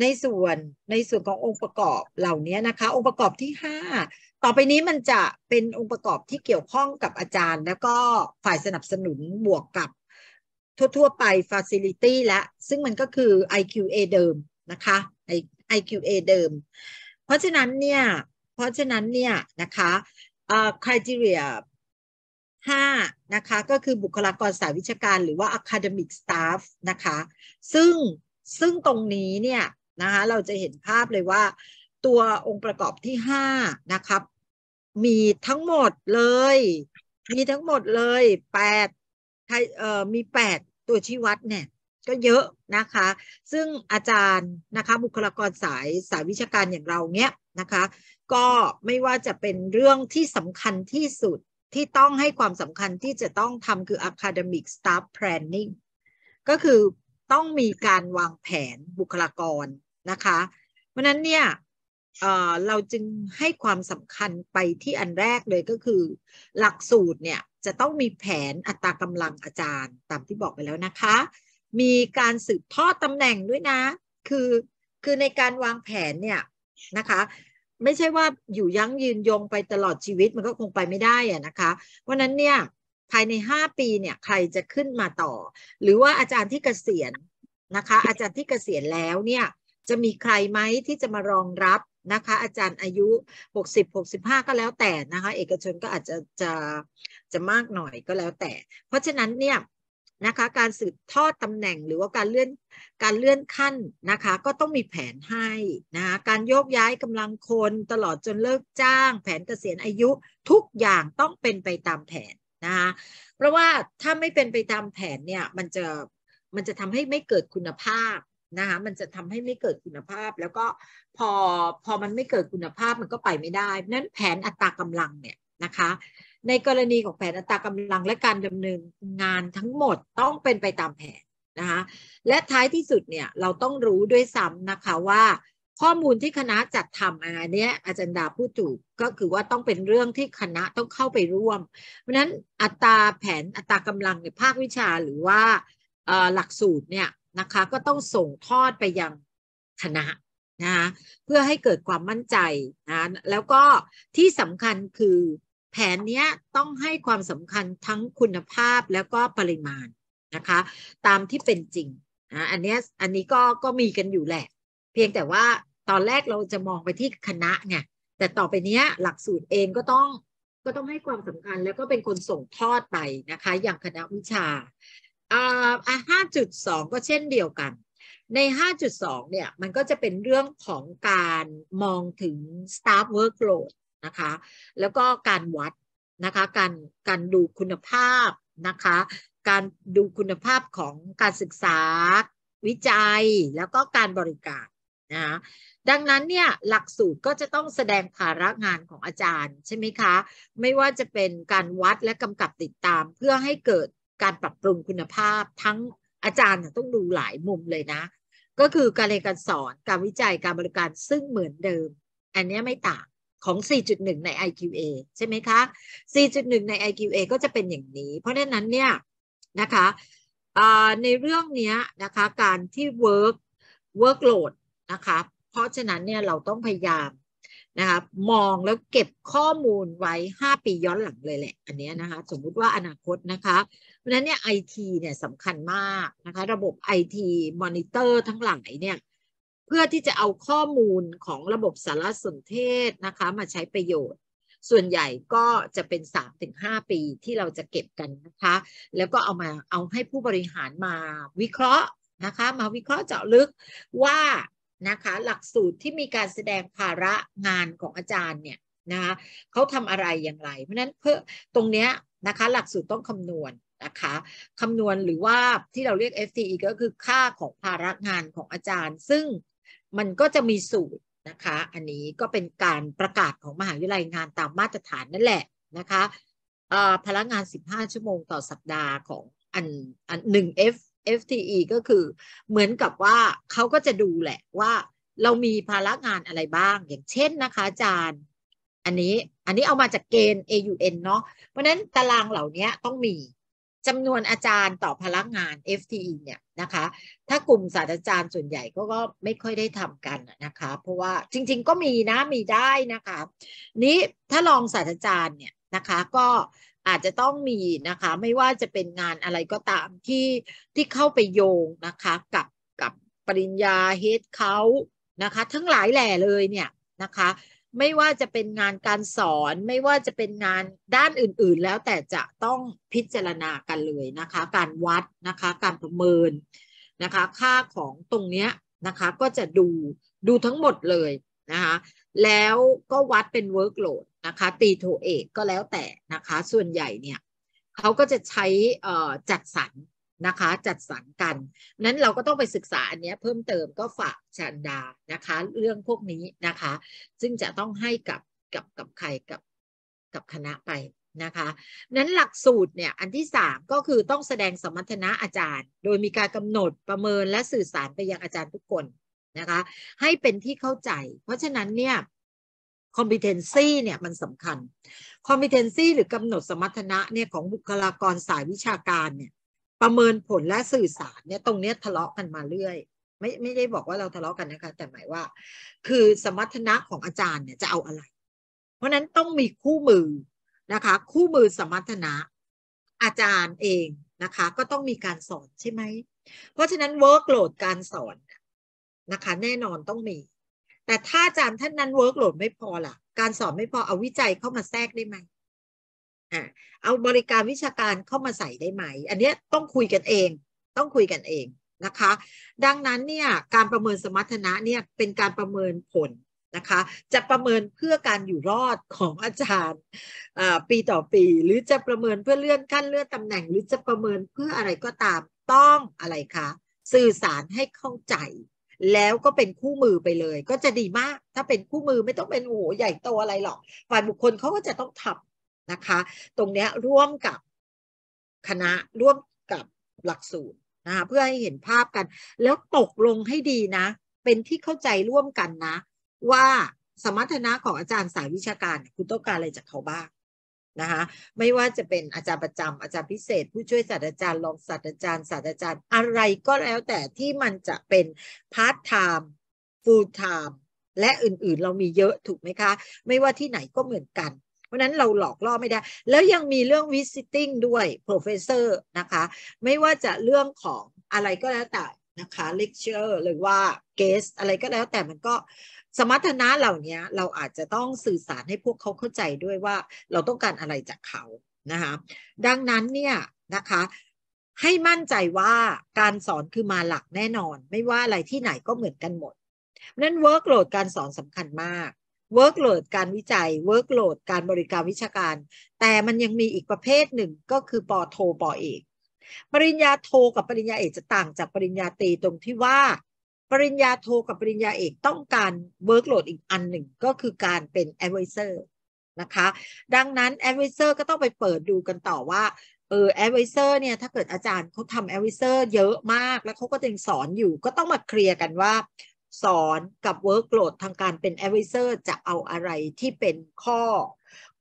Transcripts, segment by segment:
ในส่วนในส่วนขององค์ประกอบเหล่านี้นะคะ องค์ประกอบที่ 5 ต่อไปนี้มันจะเป็นองค์ประกอบที่เกี่ยวข้องกับอาจารย์แล้วก็ฝ่ายสนับสนุนบวกกับทั่วๆไป Facility และ ซึ่งมันก็คือ IQA เดิมนะคะ IQA เดิม เพราะฉะนั้นเนี่ยเพราะฉะนั้นเนี่ยนะคะเอ่อ criteria 5นะคะก็คือบุคลากรสายวิชาการหรือว่า academic staff นะคะ ซึ่งซึ่งตรงนี้เนี่ยนะคะ เราจะเห็นภาพเลยว่า ตัวองค์ประกอบที่ห้านะครับ มีทั้งหมดเลย มีทั้งหมดเลยแปดเอ่อมีแปดตัวชี้วัดเนี่ย ก็เยอะนะคะ ซึ่งอาจารย์นะคะ บุคลากรสาย สายวิชาการอย่างเราเนี้ยนะคะ ก็ไม่ว่าจะเป็นเรื่องที่สำคัญที่สุดที่ต้องให้ความสำคัญที่จะต้องทำคือ academic staff planning ก็คือต้องมีการวางแผนบุคลากรนะคะ เพราะนั้นเนี่ยเราจึงให้ความสำคัญไปที่อันแรกเลยก็คือ หลักสูตรเนี่ยจะต้องมีแผนอัตรากำลังอาจารย์ตามที่บอกไปแล้วนะคะ มีการสืบทอดตำแหน่งด้วยนะ คือ คือในการวางแผนเนี่ยนะคะ ไม่ใช่ว่าอยู่ยั้งยืนยงไปตลอดชีวิตมันก็คงไปไม่ได้อะนะคะ เพราะนั้นเนี่ยภายใน 5 ปีเนี่ยใครจะขึ้นมาต่อ หรือว่าอาจารย์ที่เกษียณนะคะ อาจารย์ที่เกษียณแล้วเนี่ยจะมีใครไหมที่จะมารองรับนะคะ อาจารย์อายุ 60 65 ก็แล้วแต่นะคะ เอกชนก็อาจจะจะจะมากหน่อยก็แล้วแต่ เพราะฉะนั้นเนี่ยนะคะการสืบทอดตำแหน่งหรือว่าการเลื่อนการเลื่อนขั้นนะคะ ก็ต้องมีแผนให้นะคะการโยกย้ายกำลังคนตลอดจนเลิกจ้าง แผนเกษียณอายุทุกอย่างต้องเป็นไปตามแผนนะคะเพราะว่าถ้าไม่เป็นไปตามแผนเนี่ยมันจะมันจะทำให้ไม่เกิดคุณภาพนะคะมันจะทำให้ไม่เกิดคุณภาพ แล้วก็พอพอมันไม่เกิดคุณภาพมันก็ไปไม่ได้นั้นแผนอัตรากำลังเนี่ยนะคะ ในกรณีของแผนอัตรากำลังและการดำเนินงานทั้งหมดต้องเป็นไปตามแผนนะคะและท้ายที่สุดเนี่ยเราต้องรู้ด้วยซ้ำนะคะว่าข้อมูลที่คณะจัดทำอันนี้อาจารย์ดาพูดถูกก็คือว่าต้องเป็นเรื่องที่คณะต้องเข้าไปร่วมเพราะนั้นอัตราแผนอัตรากำลังในภาควิชาหรือว่าหลักสูตรเนี่ยนะคะก็ต้องส่งทอดไปยังคณะนะคะเพื่อให้เกิดความมั่นใจนะแล้วก็ที่สำคัญคือแผนนี้ต้องให้ความสำคัญทั้งคุณภาพแล้วก็ปริมาณนะคะ ตามที่เป็นจริงนะอันนี้อันนี้ก็ก็มีกันอยู่แหละ เพียงแต่ว่าตอนแรกเราจะมองไปที่คณะไงแต่ต่อไปนี้หลักสูตรเองก็ต้องก็ต้องให้ความสำคัญ แล้วก็เป็นคนส่งทอดไปนะคะ อย่างคณะวิชา อ่าห้าจุดสองก็เช่นเดียวกัน ใน 5.2 เนี่ยมันก็จะเป็นเรื่องของการมองถึง staff workload นะคะแล้วก็การวัดนะคะการการดูคุณภาพนะคะ การดูคุณภาพของการศึกษาวิจัยแล้วก็การบริการนะดังนั้นเนี่ยหลักสูตรก็จะต้องแสดงภาระงานของอาจารย์ใช่ไหมคะ ไม่ว่าจะเป็นการวัดและกำกับติดตาม เพื่อให้เกิดการปรับปรุงคุณภาพทั้งอาจารย์ต้องดูหลายมุมเลยนะ ก็คือการเรียนการสอนการวิจัยการบริการซึ่งเหมือนเดิม อันนี้ไม่ต่างของ 4.1 ใน IQA ใช่ไหมคะ 4.1 ใน IQA ก็จะเป็นอย่างนี้ เพราะฉะนั้นเนี่ยนะคะในเรื่องนี้นะคะการที่ work workload นะคะราะฉะนั้นเนี่ยเราต้องพยายามนะคะมองแล้วเก็บข้อมูลไว้ 5 ปีย้อนหลังเลยแหละ อันนี้นะคะสมมุติว่าอนาคตนะคะเพราะนั้นเนี่ยไอทีเนี่ยสำคัญมากนะคะระบบไอทีมอนิเตอร์ทั้งหลายเนี่ยเพื่อที่จะเอาข้อมูลของระบบสารสนเทศนะคะมาใช้ประโยชน์ ส่วนใหญ่ก็จะเป็น 3-5 ปีที่เราจะเก็บกันนะคะ แล้วก็เอามาเอาให้ผู้บริหารมาวิเคราะห์นะคะ มาวิเคราะห์เจาะลึกว่านะคะหลักสูตรที่มีการแสดงภาระงานของอาจารย์เนี่ยนะคะเขาทำอะไรอย่างไร เพราะนั้นเพื่อตรงเนี้ยนะคะหลักสูตรต้องคำนวณนะคะคำนวณหรือว่าที่เราเรียก FTE ก็คือค่าของภาระงานของอาจารย์ ซึ่งมันก็จะมีสูตรนะคะอันนี้ก็เป็นการประกาศของมหาวิทยาลัยงานตามมาตรฐานนั่นแหละนะคะพลังงาน 15 ชั่วโมงต่อสัปดาห์ของอันอันหนึ่ง F FTE ก็คือเหมือนกับว่าเขาก็จะดูแหละว่าเรามีภาระงานอะไรบ้าง อย่างเช่นนะคะ อาจารย์อันนี้อันนี้เอามาจากเกณฑ์ AUN เนาะเพราะนั้นตารางเหล่านี้ต้องมีจำนวนอาจารย์ต่อพลังงาน FTE เนี่ยนะคะ ถ้ากลุ่มศาสตราจารย์ส่วนใหญ่ก็ก็ไม่ค่อยได้ทำกันนะคะ เพราะว่าจริง ๆ ก็มีนะมีได้นะคะนี้ถ้ารองศาสตราจารย์เนี่ยนะคะก็อาจจะต้องมีนะคะ ไม่ว่าจะเป็นงานอะไรก็ตามที่ที่เข้าไปโยงนะคะกับกับปริญญาเฮดเขานะคะทั้งหลายแหล่เลยเนี่ยนะคะไม่ว่าจะเป็นงานการสอน ไม่ว่าจะเป็นงานด้านอื่นๆ แล้วแต่จะต้องพิจารณากันเลยนะคะ การวัดนะคะการประเมินนะคะค่าของตรงเนี้ยนะคะก็จะดูดูทั้งหมดเลยนะคะแล้วก็วัดเป็นเวิร์กโหลดนะคะตีโทเอกก็แล้วแต่นะคะ ส่วนใหญ่เนี่ยเขาก็จะใช้จัดสรรนะคะจัดสรรกัน นั้นเราก็ต้องไปศึกษาอันนี้เพิ่มเติมก็ฝากชันดานะคะ เรื่องพวกนี้นะคะ ซึ่งจะต้องให้กับกับกับใครกับกับคณะไปนะคะ นั้นหลักสูตรเนี่ยอันที่ 3 ก็คือต้องแสดงสมรรถนะอาจารย์ โดยมีการกำหนดประเมินและสื่อสารไปยังอาจารย์ทุกคนนะคะ ให้เป็นที่เข้าใจ เพราะฉะนั้นเนี่ย competency เนี่ยมันสำคัญ competency หรือกำหนดสมรรถนะ เนี่ยของบุคลากรสายวิชาการเนี่ย ประเมินผลและสื่อสารเนี่ย ตรงเนี้ยทะเลาะกันมาเรื่อย ไม่ไม่ได้บอกว่าเราทะเลาะกันนะคะ แต่หมายว่า คือสมรรถนะของอาจารย์เนี่ยจะเอาอะไร เพราะนั้นต้องมีคู่มือนะคะ คู่มือสมรรถนะ อาจารย์เองนะคะ ก็ต้องมีการสอนใช่ไหม เพราะฉะนั้นเวิร์กโหลดการสอนนะคะแน่นอนต้องมีแต่ถ้าอาจารย์ท่านนั้นเวิร์กโหลดไม่พอล่ะ การสอนไม่พอ เอาวิจัยเข้ามาแทรกได้ไหมอ่าเอาบริการวิชาการเข้ามาใส่ได้ไหม อันนี้ต้องคุยกันเอง ต้องคุยกันเองนะคะ ดังนั้นเนี่ย การประเมินสมรรถนะเนี่ย เป็นการประเมินผลนะคะ จะประเมินเพื่อการอยู่รอดของอาจารย์ปีต่อปี หรือจะประเมินเพื่อเลื่อนขั้น เลื่อนตำแหน่ง หรือจะประเมินเพื่ออะไรก็ตาม ต้องอะไรคะ สื่อสารให้เข้าใจแล้วก็เป็นคู่มือไปเลย ก็จะดีมาก ถ้าเป็นคู่มือไม่ต้องเป็น โอ้หใหญ่โตอะไรหรอกฝ่ายบุคคลเขาก็จะต้องทำนะคะ ตรงนี้ร่วมกับ คณะร่วมกับหลักสูตรนะคะเพื่อให้เห็นภาพกัน แล้วตกลงให้ดีนะ เป็นที่เข้าใจร่วมกันนะ ว่าสมรรถนะของอาจารย์สายวิชาการคุณต้องการอะไรจากเขาบ้างนะคะไม่ว่าจะเป็นอาจารย์ประจำอาจารย์พิเศษ ผู้ช่วยศาสตราจารย์รองศาสตราจารย์ศาสตราจารย์อะไรก็แล้วแต่ที่มันจะเป็นพาร์ทไทม์ฟูลไทม์และอื่นๆเรามีเยอะถูกไหมคะ ไม่ว่าที่ไหนก็เหมือนกัน เพราะนั้นเราหลอกล่อไม่ได้ แล้วยังมีเรื่อง visiting ด้วย professor นะคะ ไม่ว่าจะเรื่องของอะไรก็แล้วแต่นะคะเลคเชอร์หรือว่าเกสอะไรก็แล้ว แต่มันก็สมรรถนะเหล่านี้ เราอาจจะต้องสื่อสารให้พวกเขาเข้าใจด้วยว่าเราต้องการอะไรจากเขานะคะดังนั้นเนี่ยนะคะให้มั่นใจว่าการสอนคือมาหลักแน่นอน ไม่ว่าอะไรที่ไหนก็เหมือนกันหมดนั้นเวิร์กโหลดการสอนสำคัญมากเวิร์กโหลดการวิจัยเวิร์กโหลดการบริการวิชาการ แต่มันยังมีอีกประเภทหนึ่งก็คือปอโทปอเอกปริญญาโทกับปริญญาเอกจะต่างจากปริญญาตรีตรงที่ว่า ปริญญาโทกับปริญญาเอกต้องการเวิร์กโหลดอีกอันหนึ่งก็คือการเป็นอไวเซอร์นะคะดังนั้นอไวเซอร์ก็ต้องไปเปิดดูกันต่อว่าเอออไวเซอร์เนี่ยถ้าเกิดอาจารย์เขาทำอไวเซอร์เยอะมาก แล้วเขาก็ยังสอนอยู่ก็ต้องมาเคลียร์กันว่า สอนกับเวิร์กโหลดทางการเป็นอไวเซอร์จะเอาอะไรที่เป็นข้อ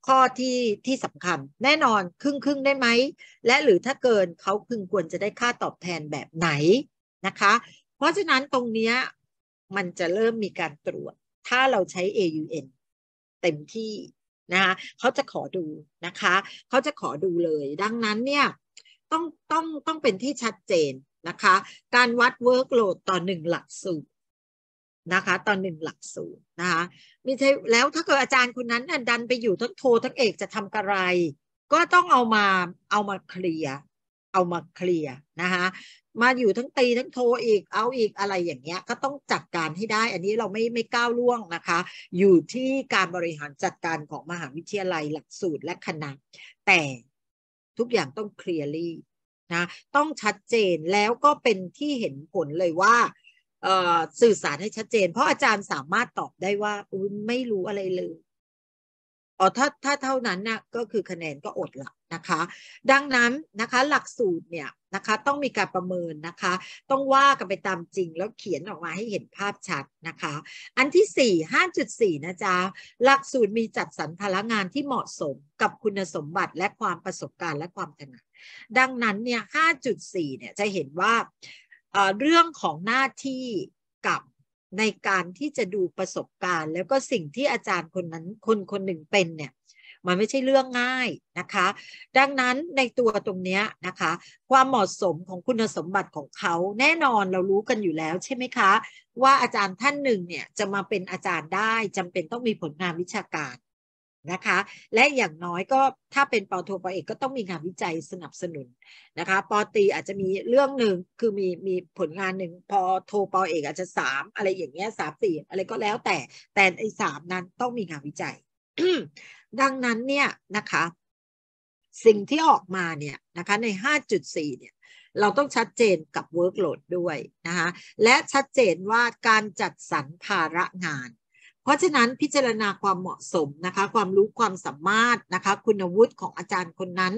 ข้อที่ที่สำคัญแน่นอนครึ่งครึ่งได้ไหม และหรือถ้าเกินเขาพึงควรจะได้ค่าตอบแทนแบบไหนนะคะ เพราะฉะนั้นตรงนี้มันจะเริ่มมีการตรวจถ้าเราใช้ AUN เต็มที่นะคะเขาจะขอดูนะคะเขาจะขอดูเลย ดังนั้นเนี่ยต้องต้องต้องเป็นที่ชัดเจนนะคะ การวัด workload ต่อหนึ่งหลักสูตรนะคะตอนหนึ่งหลักสูตรนะคะมีใช่แล้วถ้าเกิดอาจารย์คนนั้นดันไปอยู่ทั้งโททั้งเอกจะทำกระไร ก็ต้องเอามาเอามาเคลียเอามาเคลียนะคะมาอยู่ทั้งตีทั้งโทอีก เอาอีกอะไรอย่างเงี้ย ก็ต้องจัดการให้ได้ อันนี้เราไม่ไม่ก้าวล่วงนะคะ อยู่ที่การบริหารจัดการของมหาวิทยาลัยหลักสูตรและคณะแต่ทุกอย่างต้องเคลียร์ลี่นะต้องชัดเจนแล้วก็เป็นที่เห็นผลเลยว่าสื่อสารให้ชัดเจนเพราะอาจารย์สามารถตอบได้ว่าอุ้ยไม่รู้อะไรเลยอ๋อถ้าถ้าเท่านั้นนะก็คือคะแนนก็อดละนะคะ ดังนั้นนะคะหลักสูตรเนี่ยนะคะต้องมีการประเมินนะคะ ต้องว่ากันไปตามจริงแล้วเขียนออกมาให้เห็นภาพชัดนะคะ อันที่ 4 5.4นะจ๊ะหลักสูตรมีจัดสรรพลังงานที่เหมาะสมกับคุณสมบัติและความประสบการณ์และความถนัด ดังนั้นเนี่ย5.4เนี่ยจะเห็นว่าเรื่องของหน้าที่กับในการที่จะดูประสบการณ์ แล้วก็สิ่งที่อาจารย์คนนั้นคนคนหนึ่งเป็นเนี่ยมันไม่ใช่เรื่องง่ายนะคะ ดังนั้นในตัวตรงนี้นะคะความเหมาะสมของคุณสมบัติของเขาแน่นอนเรารู้กันอยู่แล้วใช่ไหมคะ ว่าอาจารย์ท่านหนึ่งเนี่ยจะมาเป็นอาจารย์ได้จำเป็นต้องมีผลงานวิชาการนะคะและอย่างน้อยก็ถ้าเป็นปอโทปอเอกก็ต้องมีงานวิจัยสนับสนุนนะคะปอตีอาจจะมีเรื่องหนึ่งคือมีมีผลงานหนึ่งพอโทปอเอก อาจจะสามอะไรอย่างเงี้ยสามสี่อะไรก็แล้วแต่แต่ไอ้สามนั้นต้องมีงานวิจัย ดังนั้นเนี่ยนะคะ สิ่งที่ออกมาเนี่ยนะคะใน 5.4 เนี่ยเราต้องชัดเจนกับ workload ด้วยนะคะและชัดเจนว่าการจัดสรรภาระงานเพราะฉะนั้นพิจารณาความเหมาะสมนะคะ ความรู้ความสามารถนะคะคุณวุฒิของอาจารย์คนนั้น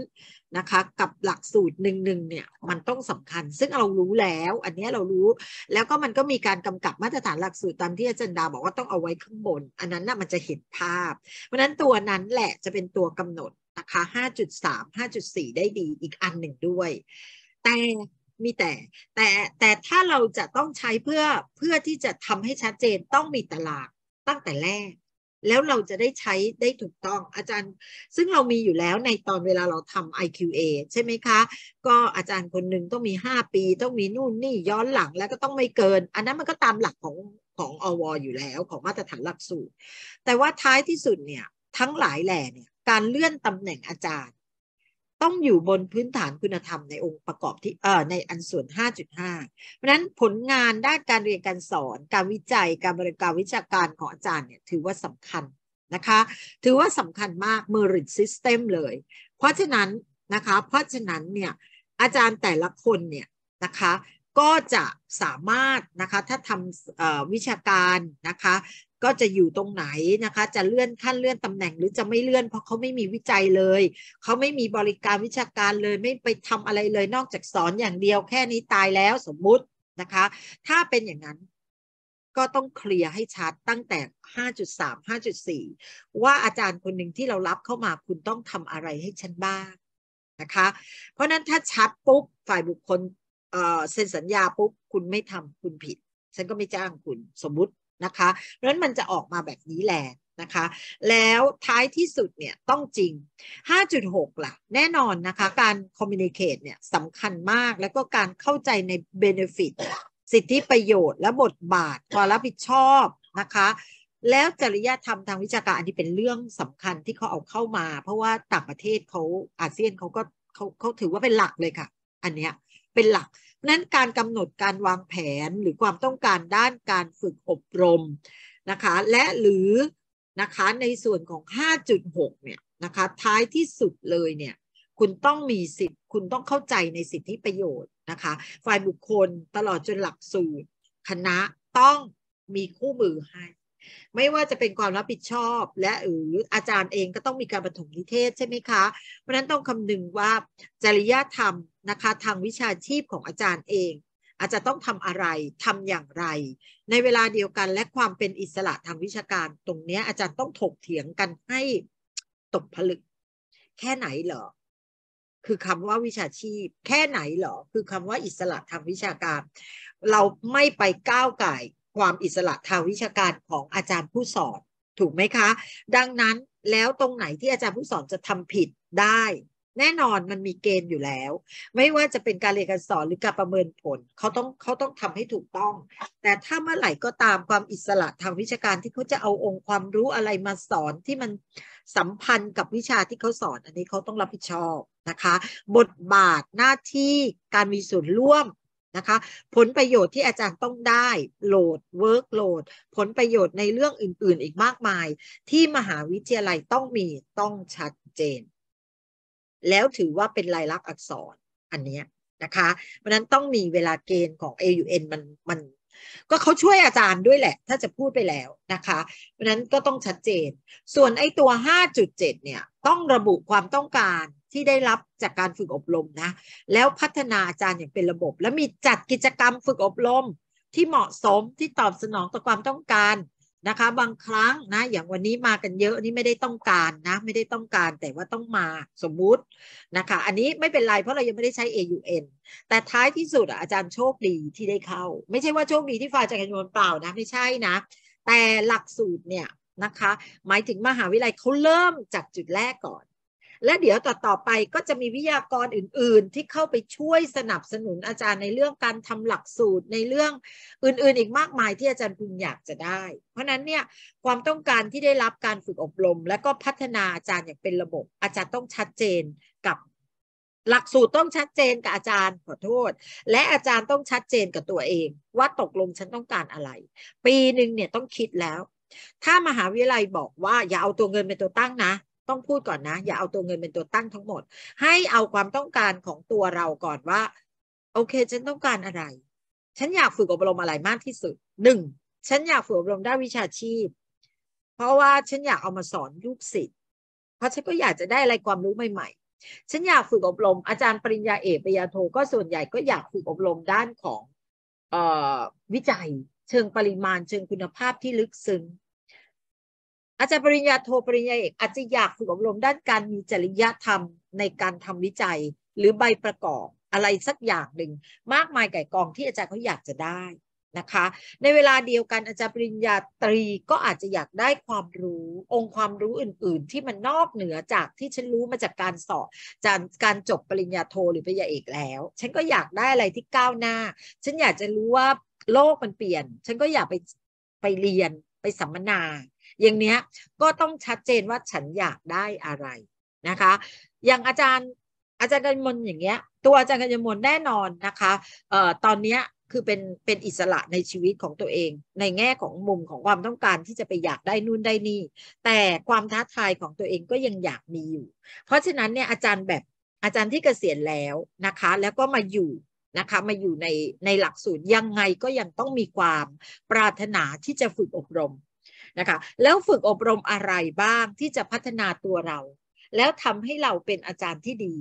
นะคะ กับหลักสูตรหนึ่งหนึ่งเนี่ยมันต้องสำคัญซึ่งเรารู้แล้ว อันนี้เรารู้แล้วก็มันก็มีการกำกับมาตรฐานหลักสูตรตามที่อาจารย์ดาบอกว่าต้องเอาไว้ข้างบนอันนั้นน่ะมันจะเห็นภาพ เพราะนั้นตัวนั้นแหละจะเป็นตัวกำหนดนะคะ5.3 5.4 ได้ดีอีกอันหนึ่งด้วย แต่มีแต่แต่แต่ถ้าเราจะต้องใช้เพื่อเพื่อที่จะทำให้ชัดเจนต้องมีตารางตั้งแต่แรก แล้วเราจะได้ใช้ได้ถูกต้องอาจารย์ซึ่งเรามีอยู่แล้วในตอนเวลาเราทำ IQA ใช่ไหมคะ ก็อาจารย์คนหนึ่งต้องมี 5 ปี ต้องมีนู่นนี่ย้อนหลังแล้วก็ต้องไม่เกิน อันนั้นมันก็ตามหลักของของอวอยู่แล้วของมาตรฐานหลักสูตรแต่ว่าท้ายที่สุดเนี่ยทั้งหลายแหล่เนี่ยการเลื่อนตำแหน่งอาจารย์ต้องอยู่บนพื้นฐานคุณธรรมในองค์ประกอบที่เอ่อในอันส่วน 5.5 เพราะนั้นผลงานด้านการเรียนการสอนการวิจัยการบริการวิชาการของอาจารย์เนี่ยถือว่าสำคัญนะคะถือว่าสำคัญมาก merit system เลย เพราะฉะนั้นนะคะเพราะฉะนั้นเนี่ยอาจารย์แต่ละคนเนี่ยนะคะก็จะสามารถนะคะถ้าทำวิชาการนะคะก็จะอยู่ตรงไหนนะคะ จะเลื่อนขั้นเลื่อนตำแหน่ง หรือจะไม่เลื่อน เพราะเขาไม่มีวิจัยเลย เขาไม่มีบริการวิชาการเลย ไม่ไปทำอะไรเลยนอกจากสอนอย่างเดียวแค่นี้ตายแล้วสมมุตินะคะ ถ้าเป็นอย่างนั้น ก็ต้องเคลียร์ให้ชัดตั้งแต่ 5.3 5.4 ว่าอาจารย์คนหนึ่งที่เรารับเข้ามาคุณต้องทำอะไรให้ฉันบ้างนะคะเพราะนั้นถ้าชัดปุ๊บฝ่ายบุคคลเซ็นสัญญาปุ๊บคุณไม่ทำคุณผิด ฉันก็ไม่จ้างคุณสมมุตินะคะเพราะนั้นมันจะออกมาแบบนี้แหละนะคะ แล้วท้ายที่สุดเนี่ยต้องจริง 5.6ล่ะแน่นอนนะคะการคอมมิเนเค t เนี่ยสำคัญมากแล้วก็การเข้าใจในเบนฟิตสิทธิประโยชน์และบทบาท ความรับผิดชอบนะคะ แล้วจริยธรรมทางวิชาการอันนี้เป็นเรื่องสำคัญที่เขาเอาเข้ามา เพราะว่าต่างประเทศเขาอาเซียนเขาก็เขาเขาถือว่าเป็นหลักเลยค่ะ อันเนี้ยเป็นหลักนั้นการกำหนดการวางแผนหรือความต้องการด้านการฝึกอบรมนะคะและหรือนะคะในส่วนของ 5.6 เนี่ยนะคะท้ายที่สุดเลยเนี่ยคุณต้องมีสิทธิ์คุณต้องเข้าใจในสิทธิประโยชน์นะคะฝ่ายบุคคลตลอดจนหลักสูตร คณะต้องมีคู่มือให้ไม่ว่าจะเป็นความรับผิดชอบ และหรืออาจารย์เองก็ต้องมีการปฐมนิเทศใช่ไหมคะ เพราะนั้นต้องคำนึงว่าจริยธรรมนะคะทางวิชาชีพของอาจารย์เอง อาจจะต้องทำอะไรทำอย่างไร ในเวลาเดียวกันและความเป็นอิสระทางวิชาการ ตรงนี้อาจารย์ต้องถกเถียงกันให้ตกผลึก แค่ไหนเหรอคือคำว่าวิชาชีพแค่ไหนหรอ คือคำว่าอิสระทางวิชาการ เราไม่ไปก้าวไก่ความอิสระทางวิชาการของอาจารย์ผู้สอนถูกไหมคะ ดังนั้นแล้วตรงไหนที่อาจารย์ผู้สอนจะทำผิดได้ แน่นอนมันมีเกณฑ์อยู่แล้ว ไม่ว่าจะเป็นการเรียนการสอนหรือการประเมินผลเขาต้องเขาต้องทำให้ถูกต้อง แต่ถ้าเมื่อไหร่ก็ตามความอิสระทางวิชาการที่เขาจะเอาองค์ความรู้อะไรมาสอนที่มันสัมพันธ์กับวิชาที่เขาสอนอันนี้เขาต้องรับผิดชอบนะคะ บทบาทหน้าที่การมีส่วนร่วมนะคะผลประโยชน์ที่อาจารย์ต้องได้โหลดเวิร์กโหลด ผลประโยชน์ในเรื่องอื่นๆ อีกมากมาย ที่มหาวิทยาลัยต้องมีต้องชัดเจน แล้วถือว่าเป็นลายลักษณ์อักษรอันนี้นะคะเพราะนั้นต้องมีเวลาเกณฑ์ของ AUN มันมันก็เขาช่วยอาจารย์ด้วยแหละ ถ้าจะพูดไปแล้วนะคะเพราะนั้นก็ต้องชัดเจน ส่วนไอ้ตัว 5.7เนี่ยต้องระบุความต้องการที่ได้รับจากการฝึกอบรมนะ แล้วพัฒนาอาจารย์อย่างเป็นระบบ และมีจัดกิจกรรมฝึกอบรมที่เหมาะสมที่ตอบสนองต่อความต้องการนะคะ บางครั้งนะ อย่างวันนี้มากันเยอะนี่ไม่ได้ต้องการนะ ไม่ได้ต้องการแต่ว่าต้องมาสมมุตินะคะ อันนี้ไม่เป็นไรเพราะเรายังไม่ได้ใช้ AUN แต่ท้ายที่สุด อาจารย์โชคดีที่ได้เข้า ไม่ใช่ว่าโชคดีที่ฝ่ายจักรยานยนต์เปล่านะไม่ใช่นะ แต่หลักสูตรเนี่ยนะคะหมายถึงมหาวิทยาลัยเขาเริ่มจากจุดแรกก่อน และเดี๋ยวต่อต่อไปก็จะมีวิทยากรอื่นๆที่เข้าไปช่วยสนับสนุนอาจารย์ในเรื่องการทำหลักสูตรในเรื่องอื่นๆ อีกมากมายที่อาจารย์พึงอยากจะได้ เพราะนั้นเนี่ยความต้องการที่ได้รับการฝึกอบรม และก็พัฒนาอาจารย์ อย่างเป็นระบบ อาจารย์ต้องชัดเจนกับ หลักสูตรต้องชัดเจนกับอาจารย์ขอโทษ และอาจารย์ต้องชัดเจนกับตัวเอง ว่าตกลงฉันต้องการอะไร ปีหนึ่งเนี่ยต้องคิดแล้วถ้ามหาวิทยาลัยบอกว่าอย่าเอาตัวเงินเป็นตัวตั้งนะ ต้องพูดก่อนนะ อย่าเอาตัวเงินเป็นตัวตั้งทั้งหมด ให้เอาความต้องการของตัวเราก่อนว่า โอเคฉันต้องการอะไร ฉันอยากฝึกอบรมอะไรมากที่สุดหนึ่งฉันอยากฝึกอบรมด้านวิชาชีพ เพราะว่าฉันอยากเอามาสอนลูกศิษย์เพราะฉันก็อยากจะได้อะไรความรู้ใหม่ๆ ฉันอยากฝึกอบรมอาจารย์ปริญญาเอกปริญญาโทก็ส่วนใหญ่ก็อยากฝึกอบรมด้านของออวิจัยเชิงปริมาณเชิงคุณภาพที่ลึกซึ้ง อาจารย์ปริญญาโทรปริญญาเอกอาจจะอยากฝึกอบรมด้านการมีจริยธรรมในการทำวิจัยหรือใบประกอบ อะไรสักอย่างหนึ่งมากมายไก่กองที่อาจารย์เขาอยากจะได้นะคะ ในเวลาเดียวกันอาจารย์ปริญญาตรีก็อาจจะอยากได้ความรู้องค์ความรู้อื่น ๆ ที่มันนอกเหนือจากที่ฉันรู้มาจากการสอบจากการจบปริญญาโทหรือปริญญาเอกแล้ว ฉันก็อยากได้อะไรที่ก้าวหน้าฉันอยากจะรู้ว่าโลกมันเปลี่ยน ฉันก็อยากไปไปเรียนไปสัมมนา อย่างเนี้ยก็ต้องชัดเจนว่าฉันอยากได้อะไรนะคะ อย่างอาจารย์อาจารย์กัญมลอย่างเงี้ย ตัวอาจารย์กัญมลแน่นอนนะคะ เอ่อ ตอนเนี้ยคือเป็นเป็นอิสระในชีวิตของตัวเอง ในแง่ของมุมของความต้องการที่จะไปอยากได้นู่นได้นี่ แต่ความท้าทายของตัวเองก็ยังอยากมีอยู่ เพราะฉะนั้นเนี่ยอาจารย์แบบอาจารย์ที่เกษียณแล้วนะคะ แล้วก็มาอยู่นะคะมาอยู่ในในหลักสูตรยังไงก็ยังต้องมีความปรารถนาที่จะฝึกอบรมนะคะแล้วฝึกอบรมอะไรบ้างที่จะพัฒนาตัวเรา แล้วทำให้เราเป็นอาจารย์ที่ดี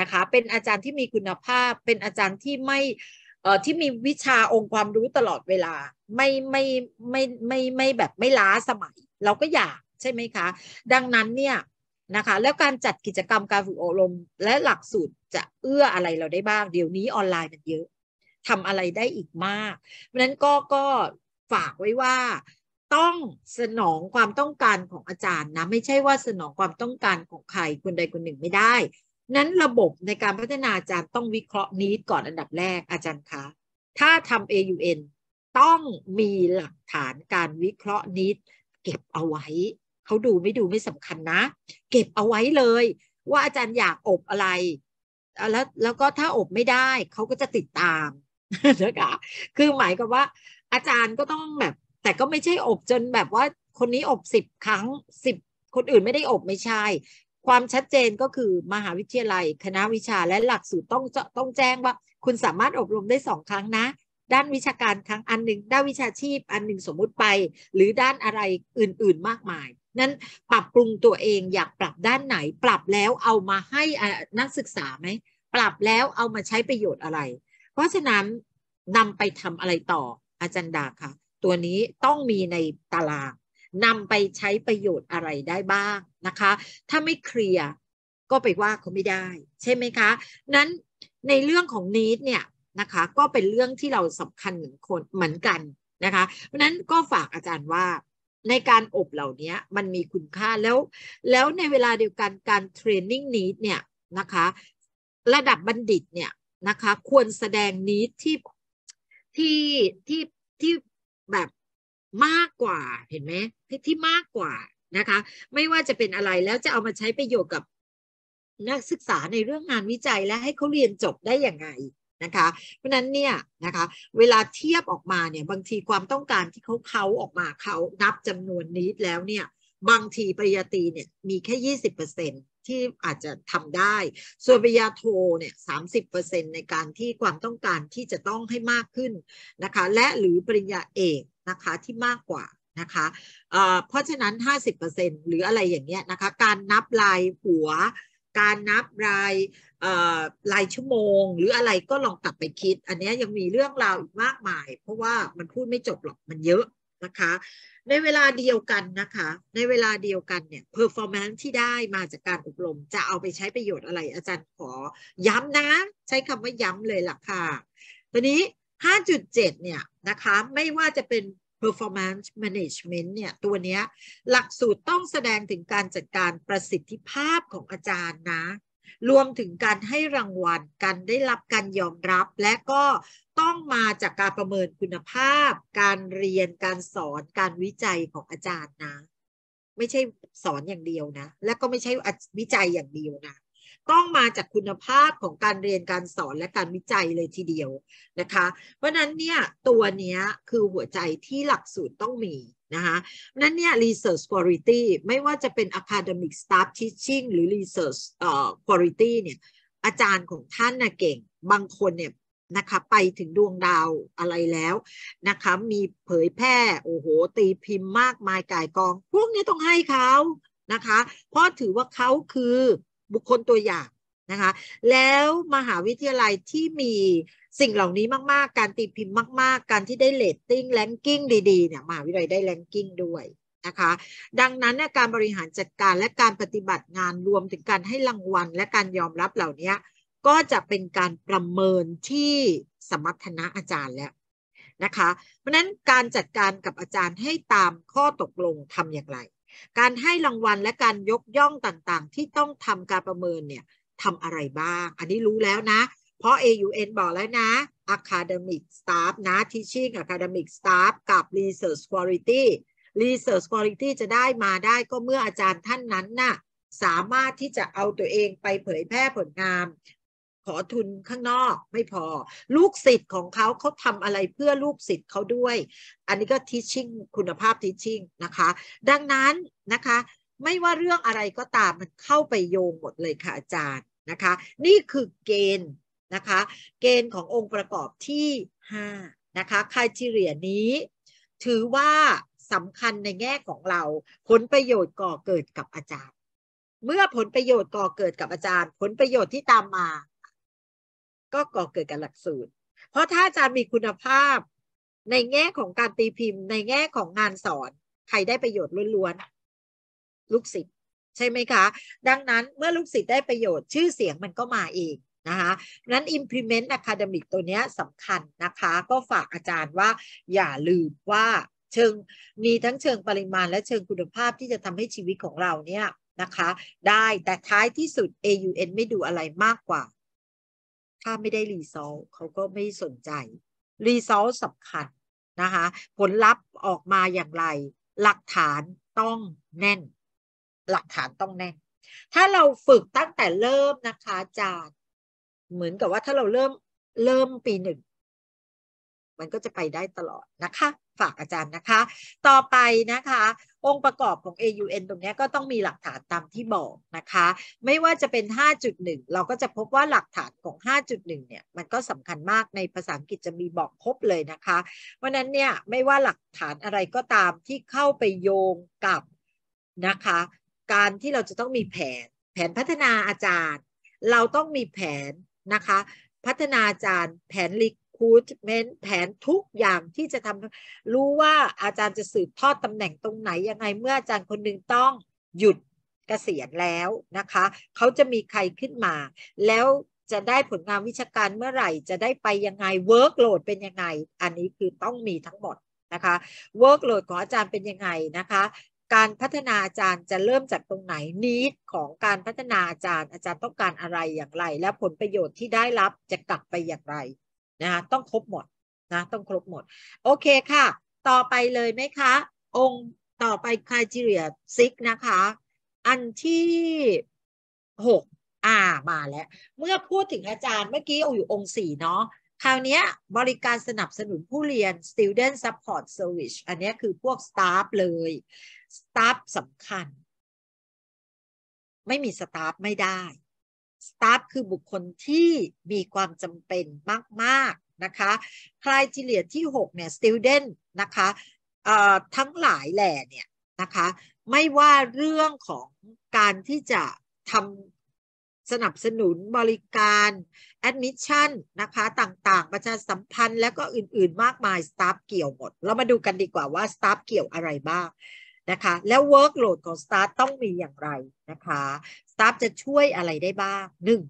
นะคะเป็นอาจารย์ที่มีคุณภาพ เป็นอาจารย์ที่ไม่เอ่อที่มีวิชาองค์ความรู้ตลอดเวลาไม่ไม่ไม่ไมไม่ไม่แบบไม่ล้าสมัย เราก็อยากใช่ไหมคะ ดังนั้นเนี่ยนะคะแล้วการจัดกิจกรรมการฝึกอบรมและหลักสูตรจะเอื้ออะไรเราได้บ้างเดี๋ยวนี้ออนไลน์มันเยอะทำอะไรได้อีกมากเพราะนั้นก็ก็ฝากไว้ว่าต้องสนองความต้องการของอาจารย์นะไม่ใช่ว่าสนองความต้องการของใครคนใดคนหนึ่งไม่ได้นั้นระบบในการพัฒนาอาจารย์ต้องวิเคราะห์นี้ก่อนอันดับแรกอาจารย์คะ ถ้าทำ AUN ต้องมีหลักฐานการวิเคราะห์นิดเก็บเอาไว้เขาดูไม่ดูไม่สำคัญนะ เก็บเอาไว้เลย ว่าอาจารย์อยากอบอะไรแล้วแล้วก็ถ้าอบไม่ได้เขาก็จะติดตามนะคะคือหมายกับว่า อาจารย์ก็ต้องแบบแต่ก็ไม่ใช่อบจนแบบว่าคนนี้อบสิบครั้งสิบคนอื่นไม่ได้อบไม่ใช่ ความชัดเจนก็คือมหาวิทยาลัย คณะวิชาและหลักสูตรต้องต้องแจ้งว่า คุณสามารถอบรมได้สองครั้งนะ ด้านวิชาการครั้งอันหนึ่งด้านวิชาชีพอันหนึ่งสมมุติไปหรือด้านอะไรอื่นๆ มากมายนั้น ปรับปรุงตัวเองอยากปรับด้านไหน ปรับแล้วเอามาให้นักศึกษาไหมปรับแล้วเอามาใช้ประโยชน์อะไร เพราะฉะนั้นนำไปทำอะไรต่ออาจารย์ดาค่ะ ตัวนี้ต้องมีในตารางนำไปใช้ประโยชน์อะไรได้บ้างนะคะ ถ้าไม่เคลียร์ก็ไปว่าเขาไม่ได้ ใช่ไหมคะ นั้นในเรื่องของนิดเนี่ยนะคะ ก็เป็นเรื่องที่เราสำคัญเหมือนคนเหมือนกันนะคะ เพราะนั้นก็ฝากอาจารย์ว่าในการอบเหล่านี้มันมีคุณค่าแล้ว แล้วในเวลาเดียวกันการเทรนนิ่งนี้เนี่ยนะคะระดับบัณฑิตเนี่ยนะคะ ควรแสดงนี้ที่ที่ที่ที่แบบมากกว่าเห็นไหมที่มากกว่านะคะ ไม่ว่าจะเป็นอะไรแล้วจะเอามาใช้ประโยชน์กับนักศึกษาในเรื่องงานวิจัยและให้เขาเรียนจบได้อย่างไงนะคะเพราะนั้นเนี่ยนะคะเวลาเทียบออกมาเนี่ยบางทีความต้องการที่เขาเขาออกมาเขานับจำนวนนี้แล้วเนี่ย บางทีปริญญาตรีเนี่ยมีแค่ยี่สิบเปอร์เซ็นที่อาจจะทำได้ส่วนปริญญาโทเนี่ยสามสิบเปอร์เซ็นในการที่ความต้องการที่จะต้องให้มากขึ้นนะคะ และหรือปริญญาเอกนะคะที่มากกว่านะคะเเพราะฉะนั้น50%หรืออะไรอย่างเงี้ยนะคะการนับลายหัวการนับราย รายชั่วโมง หรืออะไรก็ลองกลับไปคิด อันนี้ยังมีเรื่องราวอีกมากมาย เพราะว่ามันพูดไม่จบหรอกมันเยอะนะคะ ในเวลาเดียวกันนะคะ ในเวลาเดียวกันเนี่ยเร์ฟอร์แมนซ์ที่ได้มาจากการอบรมจะเอาไปใช้ประโยชน์อะไร อาจารย์ขอย้ำนะใช้คำว่าย้ำเลยล่ะค่ะทีนี้ 5.7 เนี่ยนะคะไม่ว่าจะเป็น performance management เนี่ยตัวเนี้ยหลักสูตรต้องแสดงถึงการจัดการประสิทธิภาพของอาจารย์นะ รวมถึงการให้รางวัลการได้รับการยอมรับ และก็ต้องมาจากการประเมินคุณภาพ การเรียนการสอนการวิจัยของอาจารย์นะ ไม่ใช่สอนอย่างเดียวนะ และก็ไม่ใช่วิจัยอย่างเดียวนะต้องมาจากคุณภาพของการเรียนการสอนและการวิจัยเลยทีเดียวนะคะ เพราะนั้นเนี่ยตัวนี้คือหัวใจที่หลักสูตรต้องมีนะคะนั้นเนี่ย research quality ไม่ว่าจะเป็น academic staff teaching หรือ research quality เนี่ยอาจารย์ของท่านนะเก่ง บางคนเนี่ยนะคะไปถึงดวงดาวอะไรแล้วนะคะมีเผยแพร่โอ้โหตีพิมพ์มากมายกายกอง พวกนี้ต้องให้เขานะคะ เพราะถือว่าเขาคือบุคคลตัวอย่างนะคะแล้วมหาวิทยาลัยที่มีสิ่งเหล่านี้มากๆ การตีพิมพ์มากๆ การที่ได้เลตติ้งแลนกิ้งดีๆเนี่ยมหาวิทยาลัยได้แลนกิ้งด้วยนะคะ ดังนั้นการบริหารจัดการและการปฏิบัติงานรวมถึงการให้รางวัลและการยอมรับเหล่านี้ก็จะเป็นการประเมินที่สมรรถนะอาจารย์แล้วนะคะ เพราะนั้นการจัดการกับอาจารย์ให้ตามข้อตกลงทำอย่างไรการให้รางวัลและการยกย่องต่างๆ ที่ต้องทำการประเมินเนี่ยทำอะไรบ้าง อันนี้รู้แล้วนะ เพราะ AUN บอกแล้วนะ Academic Staff นะ Teaching Academic Staff กับ Research Quality Research Quality จะได้มาได้ก็เมื่ออาจารย์ท่านนั้นนะ่ะสามารถที่จะเอาตัวเองไปเผยแพร่ผลงานขอทุนข้างนอกไม่พอ ลูกศิษย์ของเขาเขาทำอะไรเพื่อลูกศิษย์เขาด้วย อันนี้ก็ทิชชิ่งคุณภาพทิชชิ่งนะคะ ดังนั้นนะคะ ไม่ว่าเรื่องอะไรก็ตามมันเข้าไปโยงหมดเลยค่ะอาจารย์นะคะ นี่คือเกณฑ์นะคะ เกณฑ์ขององค์ประกอบที่5นะคะคายทีเรียนี้ ถือว่าสำคัญในแง่ของเราผลประโยชน์ก่อเกิดกับอาจารย์ เมื่อผลประโยชน์ก่อเกิดกับอาจารย์ ผลประโยชน์ที่ตามมาก็ก่อเกิดกับหลักสูตรเพราะถ้าอาจารย์มีคุณภาพในแง่ของการตีพิมพ์ ในแง่ของงานสอน ใครได้ประโยชน์ล้วนๆลูกศิษย์ใช่ไหมคะ ดังนั้นเมื่อลูกศิษย์ได้ประโยชน์ชื่อเสียงมันก็มาเองนะคะนั้น implement academic ตัวนี้สำคัญนะคะ ก็ฝากอาจารย์ว่า อย่าลืมว่าเชิงมีทั้งเชิงปริมาณและเชิงคุณภาพที่จะทำให้ชีวิตของเราเนี่ยนะคะได้แต่ท้ายที่สุด AUN ไม่ดูอะไรมากกว่าถ้าไม่ได้รีซอลเขาก็ไม่สนใจ รีซอลสำคัญนะคะผลลัพธ์ออกมาอย่างไร หลักฐานต้องแน่น หลักฐานต้องแน่น ถ้าเราฝึกตั้งแต่เริ่มนะคะจาก เหมือนกับว่าถ้าเราเริ่มเริ่มปีหนึ่งมันก็จะไปได้ตลอดนะคะ ฝากอาจารย์นะคะ ต่อไปนะคะ องค์ประกอบของ AUN ตรงนี้ก็ต้องมีหลักฐานตามที่บอกนะคะ ไม่ว่าจะเป็น 5.1 เราก็จะพบว่าหลักฐานของ 5.1เนี่ยมันก็สำคัญมากในภาษาอังกฤษจะมีบอกครบเลยนะคะเพราะนั้นเนี่ยไม่ว่าหลักฐานอะไรก็ตามที่เข้าไปโยงกับนะคะ การที่เราจะต้องมีแผนแผนพัฒนาอาจารย์ เราต้องมีแผนนะคะ พัฒนาอาจารย์แผน r e c r u i t m แผนทุกอย่างที่จะทำรู้ว่าอาจารย์จะสืบทอดตำแหน่งตรงไหนยังไง เมื่ออาจารย์คนหนึ่งต้องหยุดเกษียณแล้วนะคะ เขาจะมีใครขึ้นมา แล้วจะได้ผลงานวิชาการเมื่อไหร่ จะได้ไปยังไงเวิร์กโหลดเป็นยังไงอันนี้คือต้องมีทั้งหมดนะคะเวิร์กโหลดของอาจารย์เป็นยังไงนะคะ การพัฒนาอาจารย์จะเริ่มจากตรงไหนนิดของการพัฒนาอาจารย์ อาจารย์ต้องการอะไรอย่างไร และผลประโยชน์ที่ได้รับจะกลับไปอย่างไรนะคะต้องครบหมดนะต้องครบหมด โอเคค่ะ ต่อไปเลยไหมคะ องค์ต่อไปคาจิเรียซิกนะคะ อันที่หกอ่า มาแล้ว เมื่อพูดถึงอาจารย์เมื่อกี้ออยู่องค์สี่เนาะ คราวนี้บริการสนับสนุนผู้เรียน student support service อันนี้คือพวก staff เลย staff สำคัญ ไม่มี staff ไม่ได้สตาฟคือบุคคลที่มีความจำเป็นมากๆนะคะคลายทีเลียที่6เนี่ย student นะคะทั้งหลายแหล่เนี่ยนะคะไม่ว่าเรื่องของการที่จะทำสนับสนุนบริการ admission นะคะต่างๆ ประชาสัมพันธ์และก็อื่น ๆมากมายสตาฟเกี่ยวหมด เรามาดูกันดีกว่าว่าสตาฟเกี่ยวอะไรบ้างนะคะแล้ว workload ของ s t a ฟต้องมีอย่างไรนะคะาฟจะช่วยอะไรได้บ้างหนึ่ง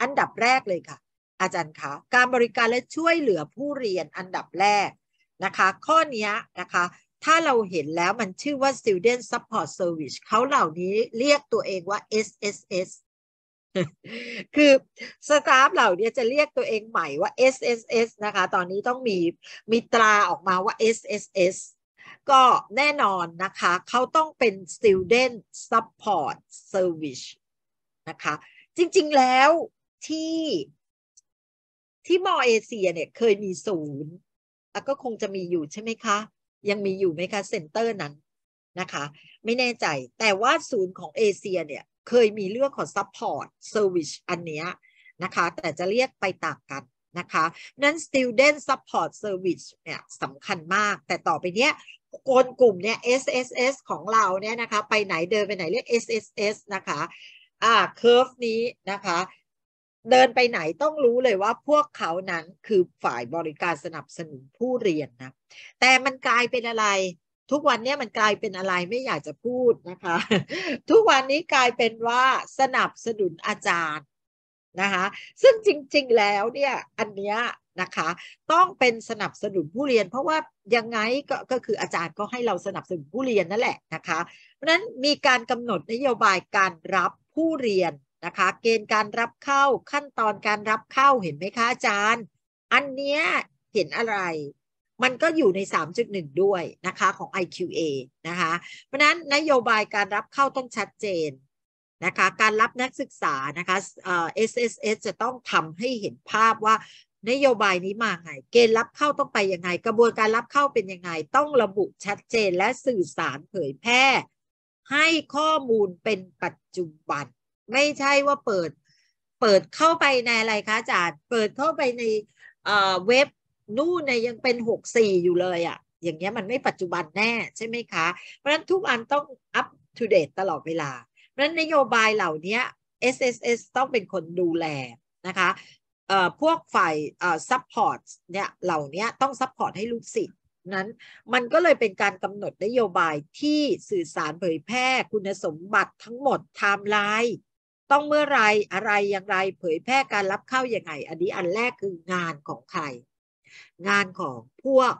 อันดับแรกเลยค่ะ อาจารย์คะ การบริการและช่วยเหลือผู้เรียนอันดับแรกนะคะ ข้อนี้นะคะ ถ้าเราเห็นแล้วมันชื่อว่า Student Support Service เขาเหล่านี้เรียกตัวเองว่า SSS คือสตาฟเหล่านี้จะเรียกตัวเองใหม่ว่า SSS นะคะ ตอนนี้ต้องมีมีตราออกมาว่า SSS ก็แน่นอนนะคะ เขาต้องเป็น Student Support Service นะคะ จริงๆแล้วที่ที่มอเอเชียเนี่ย เคยมีศูนย์ แล้วก็คงจะมีอยู่ใช่ไหมคะ ยังมีอยู่ไหมคะ เซ็นเตอร์นั้นนะคะ ไม่แน่ใจแต่ว่าศูนย์ของเอเชียเนี่ยเคยมีเรื่องของซัพพอร์ตเซอร์วิสอันเนี้ยนะคะ แต่จะเรียกไปต่างกันนะคะ นั้น student support service เนี่ยสำคัญมากแต่ต่อไปเนี้ยคนกลุ่มเนี่ย SSS ของเราเนี่ยนะคะไปไหนเดินไปไหน เรียก SSS นะคะอ่าเคอร์ฟนี้นะคะ เดินไปไหนต้องรู้เลยว่าพวกเขานั้นคือฝ่ายบริการสนับสนุนผู้เรียนนะแต่มันกลายเป็นอะไร ทุกวันนี้มันกลายเป็นอะไรไม่อยากจะพูดนะคะ ทุกวันนี้กลายเป็นว่าสนับสนุนอาจารย์นะคะซึ่งจริงๆ แล้วเนี่ยอันเนี้ยนะคะ ต้องเป็นสนับสนุนผู้เรียน เพราะว่ายังไงก็ก็คืออาจารย์ก็ให้เราสนับสนุนผู้เรียนนั่นแหละนะคะเพราะนั้นมีการกำหนดนโยบายการรับผู้เรียนนะคะเกณฑ์การรับเข้าขั้นตอนการรับเข้าเห็นไหมคะอาจารย์ อันเนี้ยเห็นอะไร มันก็อยู่ใน3.1ด้วยนะคะของ IQA นะคะเพราะนั้นนโยบายการรับเข้าต้องชัดเจนนะคะการรับนักศึกษานะคะเออ SSS จะต้องทำให้เห็นภาพว่า นโยบายนี้มาไง เกณฑ์รับเข้าต้องไปยังไง กระบวนการรับเข้าเป็นยังไง ต้องระบุชัดเจนและสื่อสารเผยแพร่ให้ข้อมูลเป็นปัจจุบัน ไม่ใช่ว่าเปิดเปิดเข้าไปในอะไรคะจา์เปิดเข้าไปในเว็บ นู่นในยังเป็นหกสี่อยู่เลยอะ่ะอย่างเงี้ยมันไม่ปัจจุบันแน่ใช่ไหมคะ เพราะฉะนั้นทุกอันต้องอัปทูเดตตลอดเวลา เพราะฉะนั้นนโยบายเหล่านี้ SSS ต้องเป็นคนดูแลนะคะพวกฝ่ายซัพพอร์ตเนี่ยเหล่านี้ต้องซัพพอร์ตให้ลูกศิษย์นั้นมันก็เลยเป็นการกำหนดนโยบายที่สื่อสารเผยแพร่คุณสมบัติทั้งหมดไทม์ไลน์ต้องเมื่อไรอะไรอย่างไรเผยแพร่การรับเข้าอย่างไง อันนี้อันแรกคืองานของใคร งานของพวก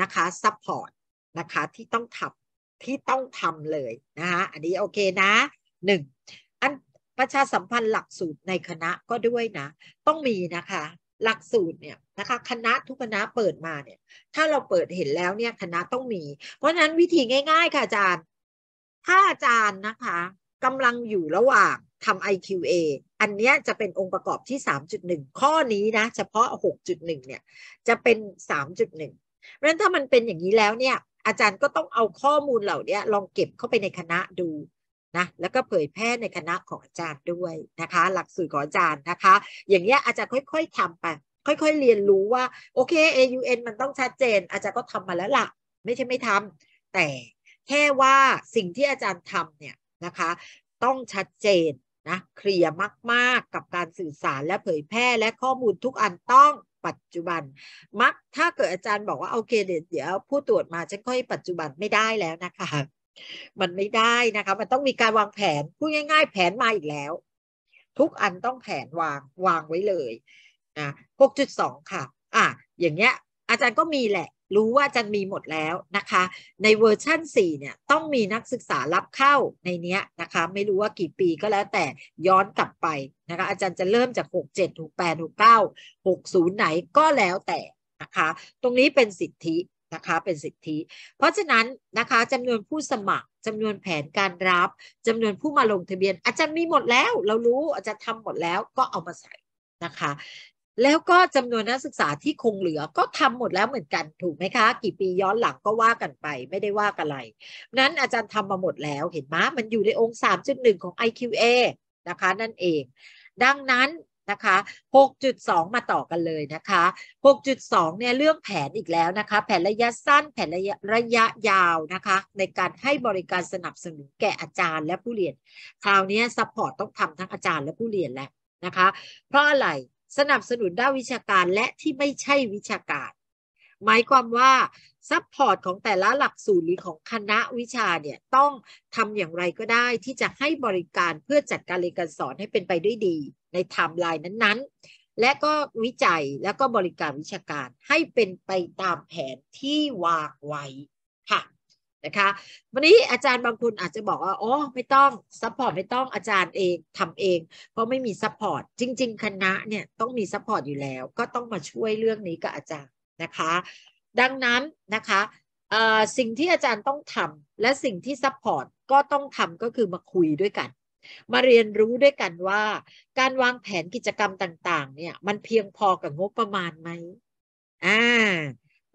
นะคะซัพพอร์ตนะคะที่ต้องทำที่ต้องทำเลยนะคะอันนี้โอเคนะหนึ่งอันประชาสัมพันธ์หลักสูตรในคณะก็ด้วยนะ ต้องมีนะคะหลักสูตรเนี่ยนะคะคณะทุกคณะเปิดมาเนี่ย ถ้าเราเปิดเห็นแล้วเนี่ยคณะต้องมี เพราะนั้นวิธีง่าย ๆ ค่ะอาจารย์ ถ้าอาจารย์นะคะกำลังอยู่ระหว่างทำ IQA อันนี้จะเป็นองค์ประกอบที่ 3.1 ข้อนี้นะ เฉพาะ 6.1เนี่ยจะเป็น 3.1เพราะฉะนั้นถ้ามันเป็นอย่างนี้แล้วเนี่ย อาจารย์ก็ต้องเอาข้อมูลเหล่านี้ลองเก็บเข้าไปในคณะดูนะแล้วก็เผยแพร่ในคณะของอาจารย์ด้วยนะคะ หลักสูตรของอาจารย์นะคะ อย่างเงี้ยอาจารย์ค่อยๆทำไป ค่อยๆเรียนรู้ว่าโอเค AUN มันต้องชัดเจน อาจารย์ก็ทำมาแล้วละ่ะ ไม่ใช่ไม่ทำ แต่แค่ว่าสิ่งที่อาจารย์ทำเนี่ยนะคะ ต้องชัดเจนนะเคลียร์มากๆกับการสื่อสารและเผยแพร่และข้อมูลทุกอันต้องปัจจุบันมักถ้าเกิดอาจารย์บอกว่าโอเค เดี๋ยวผู้ตรวจมาจะค่อยปัจจุบันไม่ได้แล้วนะคะมันไม่ได้นะคะมันต้องมีการวางแผนพูดง่ายๆแผนมาอีกแล้ว ทุกอันต้องแผนวางวางไว้เลยนะหกจุดสองค่ะ อ่ะอย่างเงี้ยอาจารย์ก็มีแหละ รู้ว่าอาจารย์มีหมดแล้วนะคะ ในเวอร์ชั่น4เนี่ยต้องมีนักศึกษารับเข้าในเนี้ยนะคะ ไม่รู้ว่ากี่ปีก็แล้วแต่ย้อนกลับไปนะคะ อาจารย์จะเริ่มจาก 67 68 69 60ไหนก็แล้วแต่นะคะ ตรงนี้เป็นสิทธินะคะ เป็นสิทธิ เพราะฉะนั้นนะคะจำนวนผู้สมัครจำนวนแผนการรับจำนวนผู้มาลงทะเบียน อาจารย์มีหมดแล้ว เรารู้อาจารย์ทำหมดแล้วก็เอามาใส่นะคะ แล้วก็จำนวนนักศึกษาที่คงเหลือก็ทำหมดแล้วเหมือนกันถูกไหมคะกี่ปีย้อนหลังก็ว่ากันไป ไม่ได้ว่ากันอะไรนั้นอาจารย์ทำมาหมดแล้ว เห็นไหมมันอยู่ในองค์ 3.1 ของ IQA นะคะ นั่นเอง ดังนั้นนะคะ6.2 มาต่อกันเลยนะคะ 6.2 เนี่ยเรื่องแผนอีกแล้วนะคะ แผนระยะสั้นแผนระยะระยะยาวนะคะในการให้บริการสนับสนุนแก่อาจารย์และผู้เรียน คราวนี้ซัพพอร์ตต้องทำทั้งอาจารย์และผู้เรียนแหละนะคะ เพราะอะไรสนับสนุนด้านวิชาการและที่ไม่ใช่วิชาการ หมายความว่าซัพพอร์ตของแต่ละหลักสูตรหรือของคณะวิชาเนี่ยต้องทำอย่างไรก็ได้ที่จะให้บริการเพื่อจัดการเรียนการสอนให้เป็นไปด้วยดีในไทม์ไลน์นั้น ๆ และก็วิจัยแล้วก็บริการวิชาการให้เป็นไปตามแผนที่วางไว้ค่ะนะคะวันนี้อาจารย์บางคนอาจจะบอกว่าโอ้ไม่ต้องซัพพอร์ตไม่ต้องอาจารย์เองทำเอง เพราะไม่มีซัพพอร์ตจริง ๆคณะเนี่ยต้องมีซัพพอร์ตอยู่แล้ว ก็ต้องมาช่วยเรื่องนี้กับอาจารย์นะคะ ดังนั้นนะคะสิ่งที่อาจารย์ต้องทำและสิ่งที่ซัพพอร์ตก็ต้องทำก็คือมาคุยด้วยกันมาเรียนรู้ด้วยกันว่าการวางแผนกิจกรรมต่าง ๆเนี่ยมันเพียงพอกับงบประมาณไหมอ่า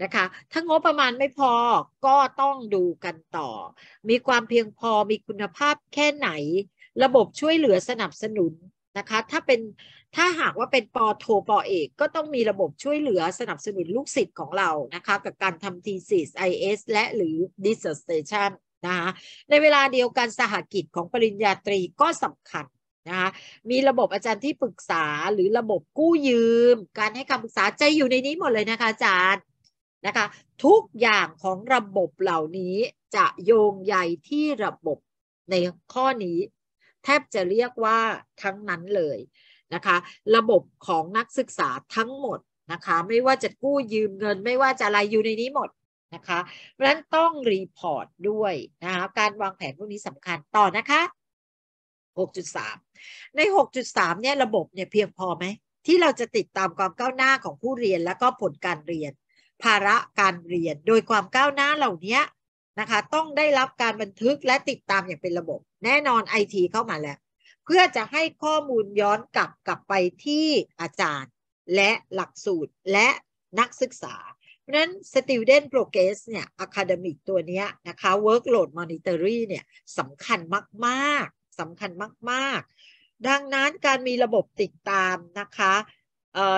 นะคะถ้างบประมาณไม่พอก็ต้องดูกันต่อ มีความเพียงพอมีคุณภาพแค่ไหน ระบบช่วยเหลือสนับสนุนนะคะถ้าเป็นถ้าหากว่าเป็นปอโทปอเอก ก็ต้องมีระบบช่วยเหลือสนับสนุนลูกศิษย์ของเรานะคะกับการทำที thesis IS และหรือ dissertation นะคะในเวลาเดียวกันสหกิจของปริญญาตรีก็สำคัญนะคะมีระบบอาจารย์ที่ปรึกษาหรือระบบกู้ยืม การให้คำปรึกษาใจอยู่ในนี้หมดเลยนะคะอาจารย์นะคะทุกอย่างของระบบเหล่านี้จะโยงใยที่ระบบในข้อนี้ แทบจะเรียกว่าทั้งนั้นเลยนะคะระบบของนักศึกษาทั้งหมดนะคะไม่ว่าจะกู้ยืมเงิน ไม่ว่าจะอะไรอยู่ในนี้หมดนะคะเพราะนั้นต้องรีพอร์ตด้วย นะคะ การวางแผนพวกนี้สำคัญต่อนะคะ 6.3 ใน 6.3 เนี่ยระบบเนี่ยเพียงพอไหม ที่เราจะติดตามความก้าวหน้าของผู้เรียนแล้วก็ผลการเรียน ภาระการเรียนโดยความก้าวหน้าเหล่านี้นะคะต้องได้รับการบันทึกและติดตามอย่างเป็นระบบแน่นอนไอทีเข้ามาแล้ว เพื่อจะให้ข้อมูลย้อนกลับกลับไปที่อาจารย์ และหลักสูตรและนักศึกษาเพราะนั้น Student Progress เนี่ย Academic ตัวนี้นะคะ Workload m o n i t o r รี่เนี่ยสำคัญมากๆสำคัญมาก ๆ ดังนั้นการมีระบบติดตามนะคะ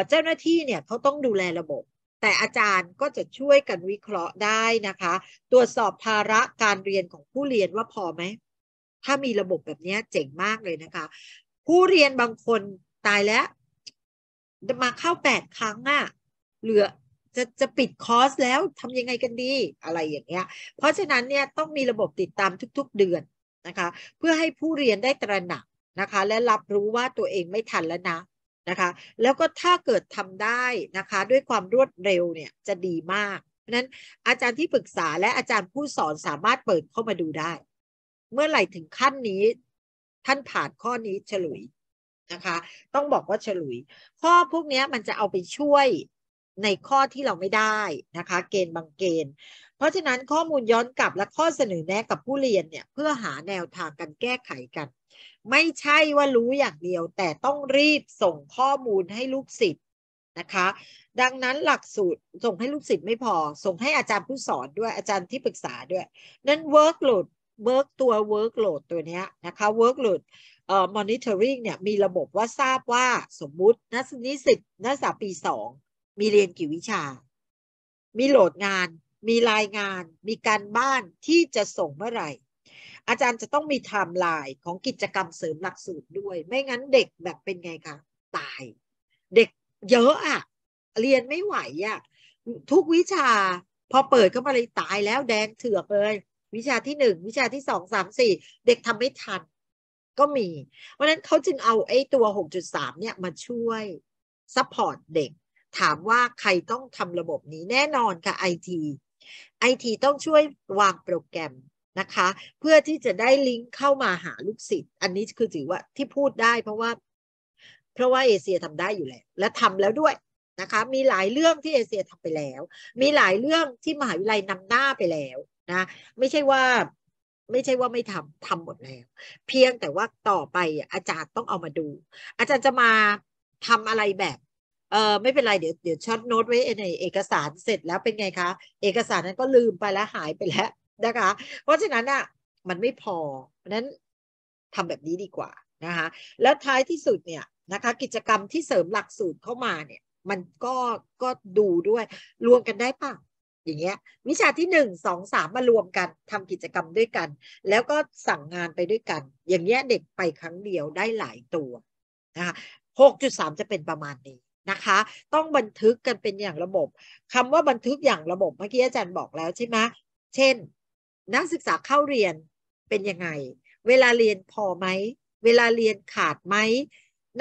เจ้าหน้าที่เนี่ยเขาต้องดูแลระบบ แต่อาจารย์ก็จะช่วยกันวิเคราะห์ได้นะคะ ตรวจสอบภาระการเรียนของผู้เรียนว่าพอไหม ถ้ามีระบบแบบนี้เจ๋งมากเลยนะคะ ผู้เรียนบางคนตายแล้วมาเข้าแปดครั้งอะะเหลือจะ จะปิดคอร์สแล้วทำยังไงกันดีอะไรอย่างเงี้ย เพราะฉะนั้นเนี่ย ต้องมีระบบติดตามทุก ๆ เดือนนะคะ เพื่อให้ผู้เรียนได้ตระหนักนะคะ และรับรู้ว่าตัวเองไม่ทันแล้วนะนะคะ แล้วก็ถ้าเกิดทำได้นะคะ ด้วยความรวดเร็วเนี่ยจะดีมาก เพราะนั้นอาจารย์ที่ปรึกษาและอาจารย์ผู้สอนสามารถเปิดเข้ามาดูได้ เมื่อไหร่ถึงขั้นนี้ ท่านผ่านข้อนี้ฉลุยนะคะ ต้องบอกว่าฉลุยข้อพวกนี้มันจะเอาไปช่วยในข้อที่เราไม่ได้นะคะเกณฑ์บางเกณฑ์ เพราะฉะนั้นข้อมูลย้อนกลับ และข้อเสนอแนะ กับผู้เรียนเนี่ยเพื่อหาแนวทางการแก้ไขกัน ไม่ใช่ว่ารู้อย่างเดียว แต่ต้องรีบส่งข้อมูลให้ลูกศิษย์นะคะดังนั้นหลักสูตรส่งให้ลูกศิษย์ไม่พอ ส่งให้อาจารย์ผู้สอนด้วยอาจารย์ที่ปรึกษาด้วยนั้น workload w o r k ตัว workload ตัวนี้นะคะ workload m o เอ่อ r i n g เเนี่ยมีระบบว่าทราบว่าสมมุตินักนิสิตนักศึกษาปีสองมีเรียนกี่วิชา มีโหลดงาน มีรายงาน มีการบ้านที่จะส่งเมื่อไหร่ อาจารย์จะต้องมีไทม์ไลน์ของกิจกรรมเสริมหลักสูตรด้วย ไม่งั้นเด็กแบบเป็นไงคะตาย เด็กเยอะอะ เรียนไม่ไหวอะทุกวิชาพอเปิดเข้ามาเลยตายแล้วแดงเถือกเลย วิชาที่หนึ่งวิชาที่สองสามสี่เด็กทำไม่ทัน ก็มี เพราะนั้นเขาจึงเอาไอ้ ตัว6.3เนี่ยมาช่วยซัพพอร์ตเด็กถามว่าใครต้องทำระบบนี้แน่นอนค่ะไอทีไอที ต้องช่วยวางโปรแกรมนะคะ เพื่อที่จะได้ลิงก์เข้ามาหาลูกศิษย์อันนี้คือถือว่าที่พูดได้ เพราะว่าเพราะว่าเอเชียทำได้อยู่แล้ว และทำแล้วด้วยนะคะ มีหลายเรื่องที่เอเชียทำไปแล้ว มีหลายเรื่องที่มหาวิทยาลัยนำหน้าไปแล้วนะ ไม่ใช่ว่าไม่ใช่ว่าไม่ทำทำหมดแล้ว เพียงแต่ว่าต่อไปอาจารย์ต้องเอามาดู อาจารย์จะมาทำอะไรแบบเออไม่เป็นไรเดี๋ยวเดี๋ยวช็อตโน้ตไว้ในเอกสารเสร็จแล้วเป็นไงคะ เอกสารนั้นก็ลืมไปแล้วหายไปแล้วนะคะ เพราะฉะนั้นอ่ะมันไม่พอ เพราะนั้นทำแบบนี้ดีกว่านะคะแล้วท้ายที่สุดเนี่ยนะคะ กิจกรรมที่เสริมหลักสูตรเข้ามาเนี่ย มันก็ก็ดูด้วยรวมกันได้ป่ะอย่างเงี้ยวิชาที่หนึ่งสองสามมารวมกัน ทำกิจกรรมด้วยกัน แล้วก็สั่งงานไปด้วยกัน อย่างเงี้ยเด็กไปครั้งเดียวได้หลายตัวนะคะหกจุดสามจะเป็นประมาณนี้นะคะต้องบันทึกกันเป็นอย่างระบบ คำว่าบันทึกอย่างระบบ เมื่อกี้อาจารย์บอกแล้วใช่ไหมเช่น นักศึกษาเข้าเรียนเป็นยังไง เวลาเรียนพอไหมเวลาเรียนขาดไหม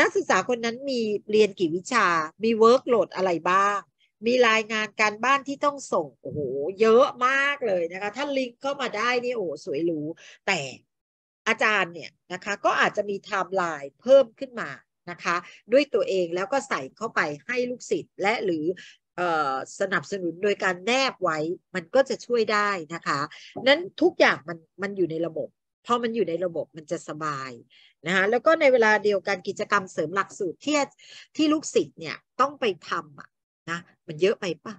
นักศึกษาคนนั้นมีเรียนกี่วิชามีเวิร์กโหลดอะไรบ้าง มีรายงานการบ้านที่ต้องส่งโอ้โหเยอะมากเลยนะคะ ถ้าลิงก์เข้ามาได้นี่โอ้สวยหรูแต่อาจารย์เนี่ยนะคะก็อาจจะมีไทม์ไลน์เพิ่มขึ้นมานะคะด้วยตัวเองแล้วก็ใส่เข้าไปให้ลูกศิษย์และหรือสนับสนุนโดยการแนบไว้มันก็จะช่วยได้นะคะนั้นทุกอย่างมันมันอยู่ในระบบพอมันอยู่ในระบบมันจะสบายนะคะแล้วก็ในเวลาเดียวกันกิจกรรมเสริมหลักสูตรที่ที่ลูกศิษย์เนี่ยต้องไปทำนะมันเยอะไปป่ะ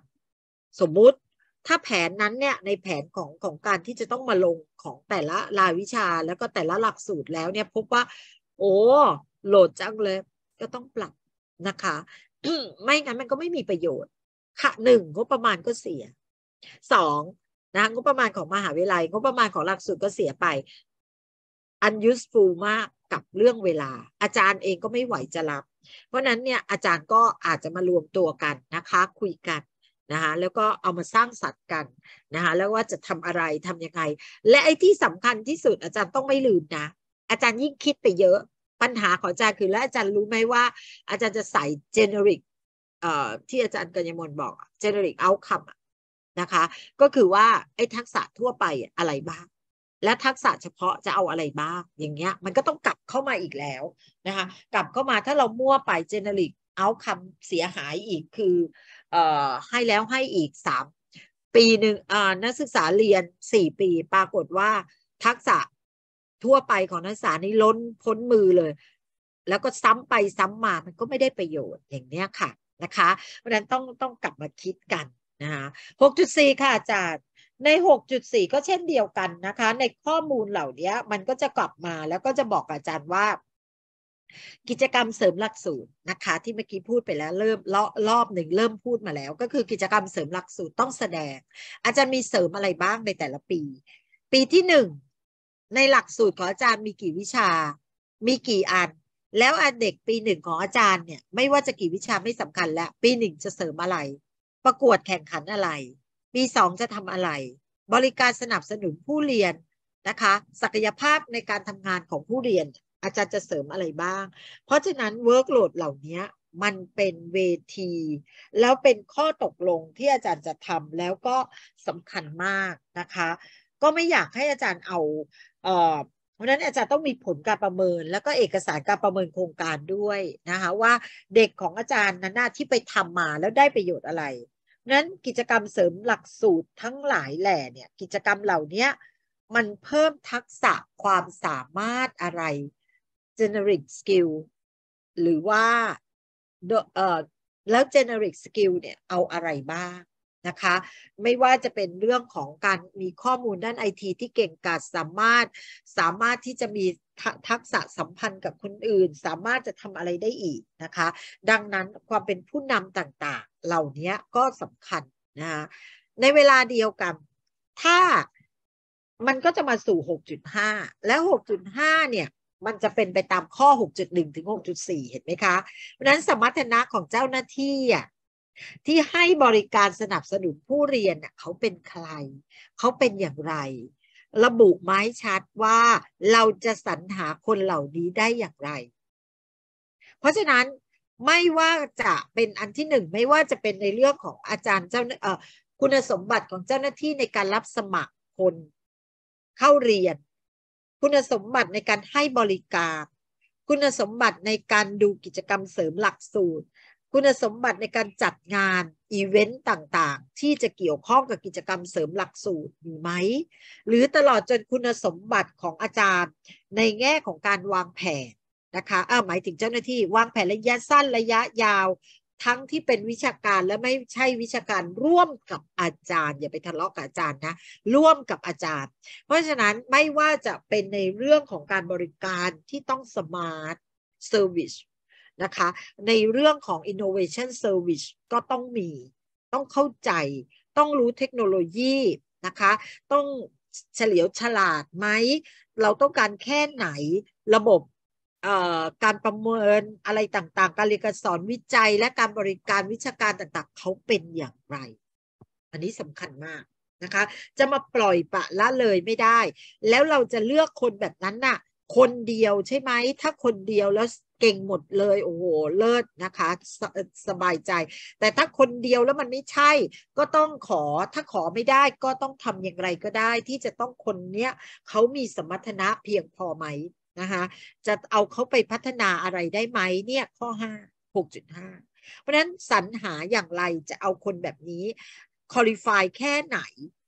สมมุติถ้าแผนนั้นเนี่ยในแผนของของการที่จะต้องมาลงของแต่ละรายวิชาแล้วก็แต่ละหลักสูตรแล้วเนี่ยพบว่า โอ้โหลดจางเลยก็ต้องปรับนะคะไม่งั้นมันก็ไม่มีประโยชน์ ค่ะหนึ่งงบประมาณก็เสียสองนะงบประมาณของมหาวิทยาลัยงบประมาณของหลักสูตรก็เสียไป unuseful มากกับเรื่องเวลาอาจารย์เองก็ไม่ไหวจะรับ เพราะนั้นเนี่ย อาจารย์ก็อาจจะมารวมตัวกันนะคะ คุยกันนะคะแล้วก็เอามาสร้างสรรค์กันนะคะแล้วว่าจะทำอะไรทํำยังไงและไอ้ที่สำคัญที่สุดอาจารย์ต้องไม่ลืมนะ อาจารย์ยิ่งคิดไปเยอะปัญหาของอาจารย์คือแล้วอาจารย์รู้ไหมว่าอาจารย์จะใส่ generic เอ่อที่อาจารย์กัญญมลบอก generic outcome นะคะ ก็คือว่าไอ้ทักษะทั่วไปอะไรบ้างและทักษะเฉพาะจะเอาอะไรบ้างอย่างเงี้ยมันก็ต้องกลับเข้ามาอีกแล้วนะคะกลับเข้ามาถ้าเรามั่วไป generic outcome เสียหายอีกคือเอ่อให้แล้วให้อีกสามปีหนึ่งนักศึกษาเรียนสี่ปีปรากฏว่าทักษะทั่วไปของนักศึกษานี่ล้นพ้นมือเลย แล้วก็ซ้ำไปซ้ำมา มันก็ไม่ได้ประโยชน์อย่างเนี้ยค่ะนะคะ เพราะฉะนั้นต้องต้องกลับมาคิดกันนะคะ6.4 ค่ะอาจารย์ ใน 6.4 ก็เช่นเดียวกันนะคะ ในข้อมูลเหล่านี้มันก็จะกลับมาแล้วก็จะบอกอาจารย์ว่า กิจกรรมเสริมหลักสูตรนะคะ ที่เมื่อกี้พูดไปแล้วเริ่มลาะรอบหนึ่งเริ่มพูดมาแล้ว ก็คือกิจกรรมเสริมหลักสูตรต้องแสดง อาจารย์มีเสริมอะไรบ้างในแต่ละปี ปีที่หนึ่งในหลักสูตรของอาจารย์มีกี่วิชา มีกี่อันแล้วอันเด็กปีหนึ่งของอาจารย์เนี่ยไม่ว่าจะกี่วิชาไม่สำคัญ แล้วปีหนึ่งจะเสริมอะไร ประกวดแข่งขันอะไร ปีสองจะทำอะไร บริการสนับสนุนผู้เรียนนะคะ ศักยภาพในการทำงานของผู้เรียน อาจารย์จะเสริมอะไรบ้าง เพราะฉะนั้นเวิร์กโหลดเหล่านี้มันเป็นเวที แล้วเป็นข้อตกลงที่อาจารย์จะทำแล้วก็สำคัญมากนะคะ ก็ไม่อยากให้อาจารย์เอาเพราะนั้นอาจารย์ต้องมีผลการประเมินแล้วก็เอกสารการประเมินโครงการด้วยนะคะว่าเด็กของอาจารย์นั้นที่ไปทำมาแล้วได้ประโยชน์อะไรนั้นกิจกรรมเสริมหลักสูตรทั้งหลายแหล่เนี่ยกิจกรรมเหล่านี้มันเพิ่มทักษะความสามารถอะไร generic skill หรือว่าเอ่อแล้ว generic skill เนี่ยเอาอะไรบ้างนะคะไม่ว่าจะเป็นเรื่องของการมีข้อมูลด้านไอทีที่เก่งกาจสามารถสามารถที่จะมีทักษะสัมพันธ์กับคนอื่น สามารถจะทำอะไรได้อีกนะคะ ดังนั้นความเป็นผู้นำต่างๆเหล่านี้ก็สำคัญนะคะในเวลาเดียวกัน ถ้ามันก็จะมาสู่ 6.5 และ6.5 เนี่ย มันจะเป็นไปตามข้อ 6.1 ถึง 6.4 เห็นไหมคะ เพราะนั้นสมรรถนะของเจ้าหน้าที่อ่ะที่ให้บริการสนับสนุนผู้เรียนเขาเป็นใคร เขาเป็นอย่างไร ระบุไม้ชัดว่าเราจะสรรหาคนเหล่านี้ได้อย่างไร เพราะฉะนั้นไม่ว่าจะเป็นอันที่หนึ่งไม่ว่าจะเป็นในเรื่องของอาจารย์เจ้าคุณสมบัติของเจ้าหน้าที่ในการรับสมัครคน เข้าเรียน คุณสมบัติในการให้บริการ คุณสมบัติในการดูกิจกรรมเสริมหลักสูตรคุณสมบัติในการจัดงานอีเวนต์ต่างๆที่จะเกี่ยวข้องกับกิจกรรมเสริมหลักสูตรมีไหม หรือตลอดจนคุณสมบัติของอาจารย์ ในแง่ของการวางแผนนะคะอ่าหมายถึงเจ้าหน้าที่วางแผนระยะสั้นระยะยาว ทั้งที่เป็นวิชาการและไม่ใช่วิชาการร่วมกับอาจารย์อย่าไปทะเลาะกับอาจารย์นะร่วมกับอาจารย์ เพราะฉะนั้นไม่ว่าจะเป็นในเรื่องของการบริการที่ต้องสมาร์ทเซอร์วิสนะคะในเรื่องของ innovation service ก็ต้องมีต้องเข้าใจ ต้องรู้เทคโนโลยีนะคะต้องเฉลียวฉลาดไหม เราต้องการแค่ไหนระบบการประเมินอะไรต่างๆ การเรียนการสอนวิจัยและการบริการวิชาการต่างๆเขาเป็นอย่างไร อันนี้สำคัญมากนะคะ จะมาปล่อยปะละเลยไม่ได้ แล้วเราจะเลือกคนแบบนั้นนะ่ะคนเดียวใช่ไหม ถ้าคนเดียวแล้วเก่งหมดเลยโอ้โหเลิศนะคะสสบายใจ แต่ถ้าคนเดียวแล้วมันไม่ใช่ก็ต้องขอถ้าขอไม่ได้ก็ต้องทำอย่างไรก็ได้ ที่จะต้องคนเนี้ยเขามีสมรรถนะเพียงพอไหมนะคะจะเอาเขาไปพัฒนาอะไรได้ไหมเนี่ยข้อห้าหกจุดห้าเพราะนั้นสรรหาอย่างไรจะเอาคนแบบนี้คอลิฟายแค่ไหน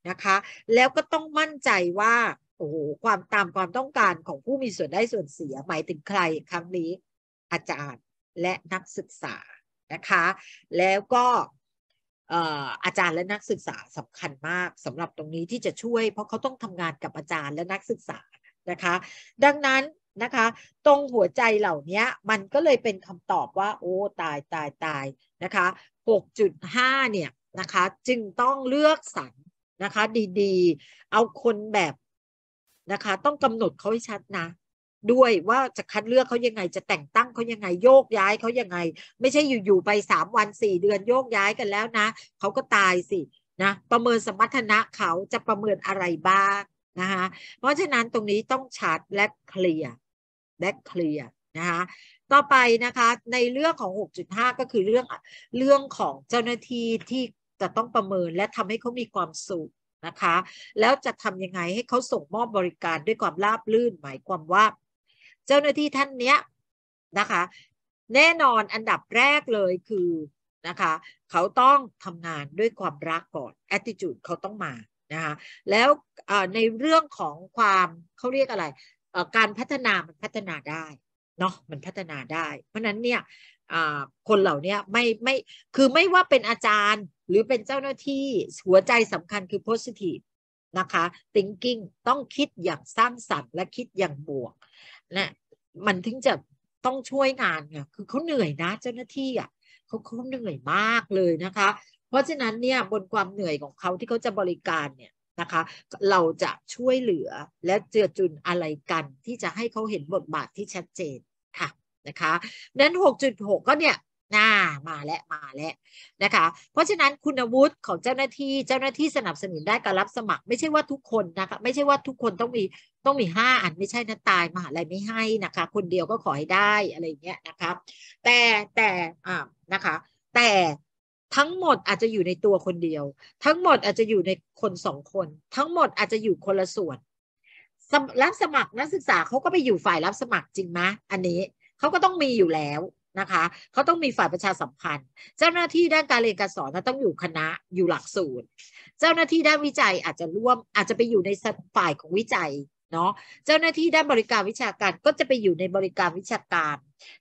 นะคะ แล้วก็ต้องมั่นใจว่าโอ้โหความตามความต้องการของผู้มีส่วนได้ส่วนเสียหมายถึงใครครั้งนี้อาจารย์และนักศึกษานะคะแล้วก็อาจารย์และนักศึกษาสำคัญมาก สำหรับตรงนี้ที่จะช่วยเพราะเขาต้องทำงานกับอาจารย์และนักศึกษานะคะดังนั้นนะคะ ตรงหัวใจเหล่านี้มันก็เลยเป็นคำตอบว่า โอ้ตายตายตายนะคะ6.5เนี่ยนะคะจึงต้องเลือกสรรนะคะดี ๆ เอาคนแบบนะคะต้องกำหนดเขาให้ชัดนะด้วยว่าจะคัดเลือกเขายังไง จะแต่งตั้งเขายังไง โยกย้ายเขายังไง ไม่ใช่อยู่ๆไปสามวันสี่เดือนโยกย้ายกันแล้วนะเขาก็ตายสินะประเมินสมรรถนะเขาจะประเมินอะไรบ้างนะคะเพราะฉะนั้นตรงนี้ต้องชัดและเคลียร์และเคลียร์นะคะต่อไปนะคะในเรื่องของ 6.5 ก็คือเรื่อง เรื่องของเจ้าหน้าที่ที่จะต้องประเมินและทำให้เขามีความสุขนะคะแล้วจะทำยังไงให้เขาส่งมอบบริการด้วยความราบรื่นหมายความว่า เจ้าหน้าที่ท่านเนี้ยนะคะ แน่นอนอันดับแรกเลยคือนะคะเขาต้องทำงานด้วยความรักก่อน attitude เขาต้องมานะคะแล้วในเรื่องของความเขาเรียกอะไร การพัฒนามันพัฒนาได้เนาะมันพัฒนาได้ เพราะนั้นเนี่ยคนเหล่านี้ไม่ไม่คือไม่ว่าเป็นอาจารย์หรือเป็นเจ้าหน้าที่ หัวใจสำคัญคือ positive นะคะ thinking ต้องคิดอย่างสร้างสรรค์และคิดอย่างบวกนะมันถึงจะต้องช่วยงานเนี่ยคือเขาเหนื่อยนะเจ้าหน้าที่อ่ะเขาเขาเหนื่อยมากเลยนะคะ เพราะฉะนั้นเนี่ยบนความเหนื่อยของเขาที่เขาจะบริการเนี่ยนะคะ เราจะช่วยเหลือและเจือจุนอะไรกัน ที่จะให้เขาเห็นบทบาทที่ชัดเจนค่ะนะคะ นั้น 6.6 ก็เนี่ยน่ามาและมาแล้วนะคะ เพราะฉะนั้นคุณวุฒิของเจ้าหน้าที่เจ้าหน้าที่สนับสนุนได้การรับสมัคร ไม่ใช่ว่าทุกคนนะคะ ไม่ใช่ว่าทุกคนต้องมีต้องมีห้าอัน ไม่ใช่นะตายมหาลัยไม่ให้นะคะ คนเดียวก็ขอให้ได้อะไรเงี้ยนะคะแต่แต่อ่านะคะ แต่ทั้งหมดอาจจะอยู่ในตัวคนเดียว ทั้งหมดอาจจะอยู่ในคนสองคน ทั้งหมดอาจจะอยู่คนละส่วน รับสมัครนักศึกษาเขาก็ไปอยู่ฝ่ายรับสมัครจริงไหมอันนี้เขาก็ต้องมีอยู่แล้วนะคะเขาต้องมีฝ่ายประชาสัมพันธ์ เจ้าหน้าที่ด้านการเรียนการสอนต้องอยู่คณะอยู่หลักสูตร เจ้าหน้าที่ด้านวิจัยอาจจะร่วมอาจจะไปอยู่ในฝ่ายของวิจัยเนาะ เจ้าหน้าที่ด้านบริการวิชาการก็จะไปอยู่ในบริการวิชาการ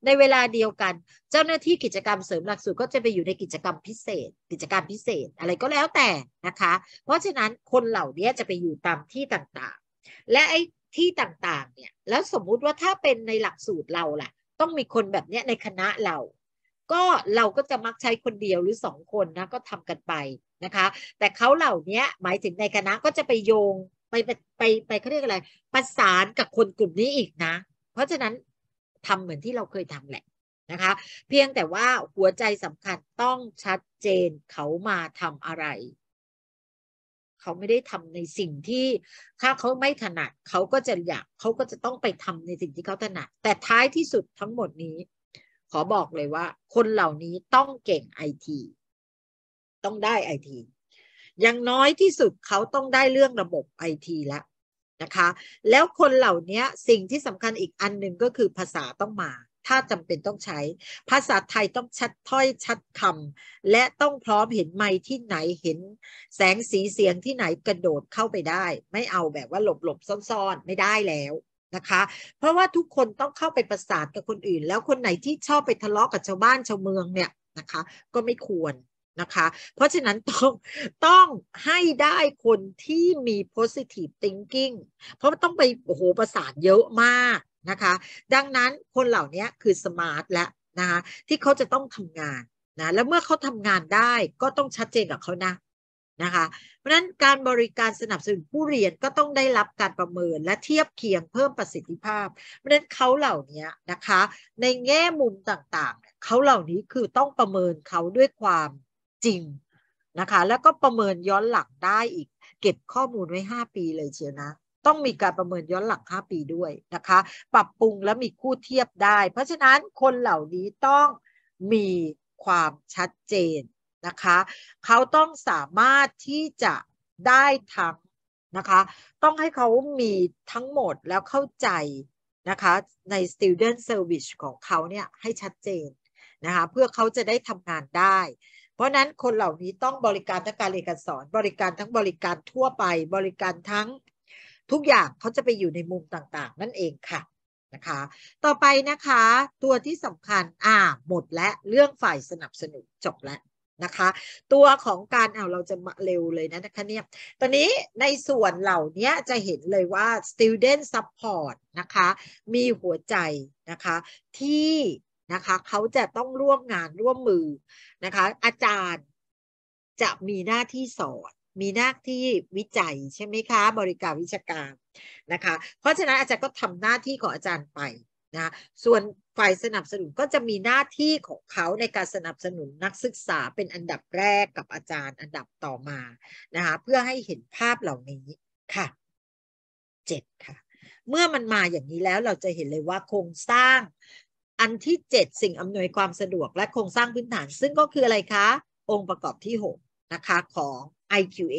ในเวลาเดียวกัน เจ้าหน้าที่กิจกรรมเสริมหลักสูตรก็จะไปอยู่ในกิจกรรมพิเศษ กิจกรรมพิเศษอะไรก็แล้วแต่นะคะ เพราะฉะนั้นคนเหล่านี้จะไปอยู่ตามที่ต่างๆ และไอ้ที่ต่างๆเนี่ย แล้วสมมุติว่าถ้าเป็นในหลักสูตรเราล่ะต้องมีคนแบบนี้ในคณะเรา ก็เราก็จะมักใช้คนเดียวหรือสองคนนะ ก็ทำกันไปนะคะ แต่เขาเหล่านี้หมายถึงในคณะก็จะไปโยงไปไปไปไปเขาเรียกอะไรประสานกับคนกลุ่มนี้อีกนะ เพราะฉะนั้นทำเหมือนที่เราเคยทำแหละนะคะ เพียงแต่ว่าหัวใจสำคัญต้องชัดเจนเขามาทำอะไรเขาไม่ได้ทำในสิ่งที่ ถ้าเขาไม่ถนัด เขาก็จะอยาก เขาก็จะต้องไปทำในสิ่งที่เขาถนัด แต่ท้ายที่สุดทั้งหมดนี้ ขอบอกเลยว่า คนเหล่านี้ต้องเก่งไอที ต้องได้ไอทีอย่างน้อยที่สุดเขาต้องได้เรื่องระบบไอทีแล้วนะคะ แล้วคนเหล่านี้สิ่งที่สำคัญอีกอันหนึ่งก็คือภาษาต้องมาถ้าจำเป็นต้องใช้ภาษาไทยต้องชัดถ้อยชัดคำและต้องพร้อมเห็นไม้ที่ไหนเห็นแสงสีเสียงที่ไหนกระโดดเข้าไปได้ ไม่เอาแบบว่าหลบหลบซ่อนๆ ไม่ได้แล้วนะคะ เพราะว่าทุกคนต้องเข้าไปประสานกับคนอื่น แล้วคนไหนที่ชอบไปทะเลาะกับชาวบ้านชาวเมืองเนี่ยนะคะก็ไม่ควรนะคะ เพราะฉะนั้นต้องต้องให้ได้คนที่มี positive thinking เพราะต้องไปโอ้โหประสานเยอะมากนะคะดังนั้นคนเหล่านี้คือสมาร์ทและนะคะที่เขาจะต้องทำงานนะและเมื่อเขาทำงานได้ก็ต้องชัดเจนกับเขานะนะคะเพราะนั้นการบริการสนับสนุนผู้เรียนก็ต้องได้รับการประเมินและเทียบเคียงเพิ่มประสิทธิภาพ เพราะนั้นเขาเหล่านี้นะคะในแง่มุมต่างๆ เขาเหล่านี้คือต้องประเมินเขาด้วยความจริงนะคะแล้วก็ประเมินย้อนหลังได้อีก เก็บข้อมูลไว้5ปีเลยเชียวนะต้องมีการประเมินย้อนหลัง5ปีด้วยนะคะ ปรับปรุงและมีคู่เทียบได้ เพราะฉะนั้นคนเหล่านี้ต้องมีความชัดเจนนะคะ เขาต้องสามารถที่จะได้ทั้งนะคะ ต้องให้เขามีทั้งหมดแล้วเข้าใจนะคะใน student service ของเขาเนี่ยให้ชัดเจนนะคะเพื่อเขาจะได้ทำงานได้ เพราะนั้นคนเหล่านี้ต้องบริการทั้งการเรียนการสอนบริการทั้งบริการทั่วไปบริการทั้งทุกอย่างเขาจะไปอยู่ในมุมต่างๆ นั่นเองค่ะนะคะ ต่อไปนะคะ ตัวที่สำคัญอ่าหมดและเรื่องฝ่ายสนับสนุนจบแล้วนะคะ ตัวของการเอาเราจะมาเร็วเลยนะนะคะเนี่ยตอนนี้ในส่วนเหล่านี้จะเห็นเลยว่า student support นะคะ มีหัวใจนะคะ ที่นะคะเขาจะต้องร่วมงานร่วมมือนะคะ อาจารย์จะมีหน้าที่สอนมีหน้าที่วิจัยใช่ไหมคะบริการวิชาการนะคะเพราะฉะนั้นอาจารย์ก็ทำหน้าที่ของอาจารย์ไปนะส่วนฝ่ายสนับสนุนก็จะมีหน้าที่ของเขาในการสนับสนุนนักศึกษาเป็นอันดับแรกกับอาจารย์อันดับต่อมานะคะเพื่อให้เห็นภาพเหล่านี้ค่ะเจ็ดค่ะเมื่อมันมาอย่างนี้แล้วเราจะเห็นเลยว่าโครงสร้าง อันที่ 7 สิ่งอำนวยความสะดวกและโครงสร้างพื้นฐาน ซึ่งก็คืออะไรคะ องค์ประกอบที่ 6นะคะของ IQA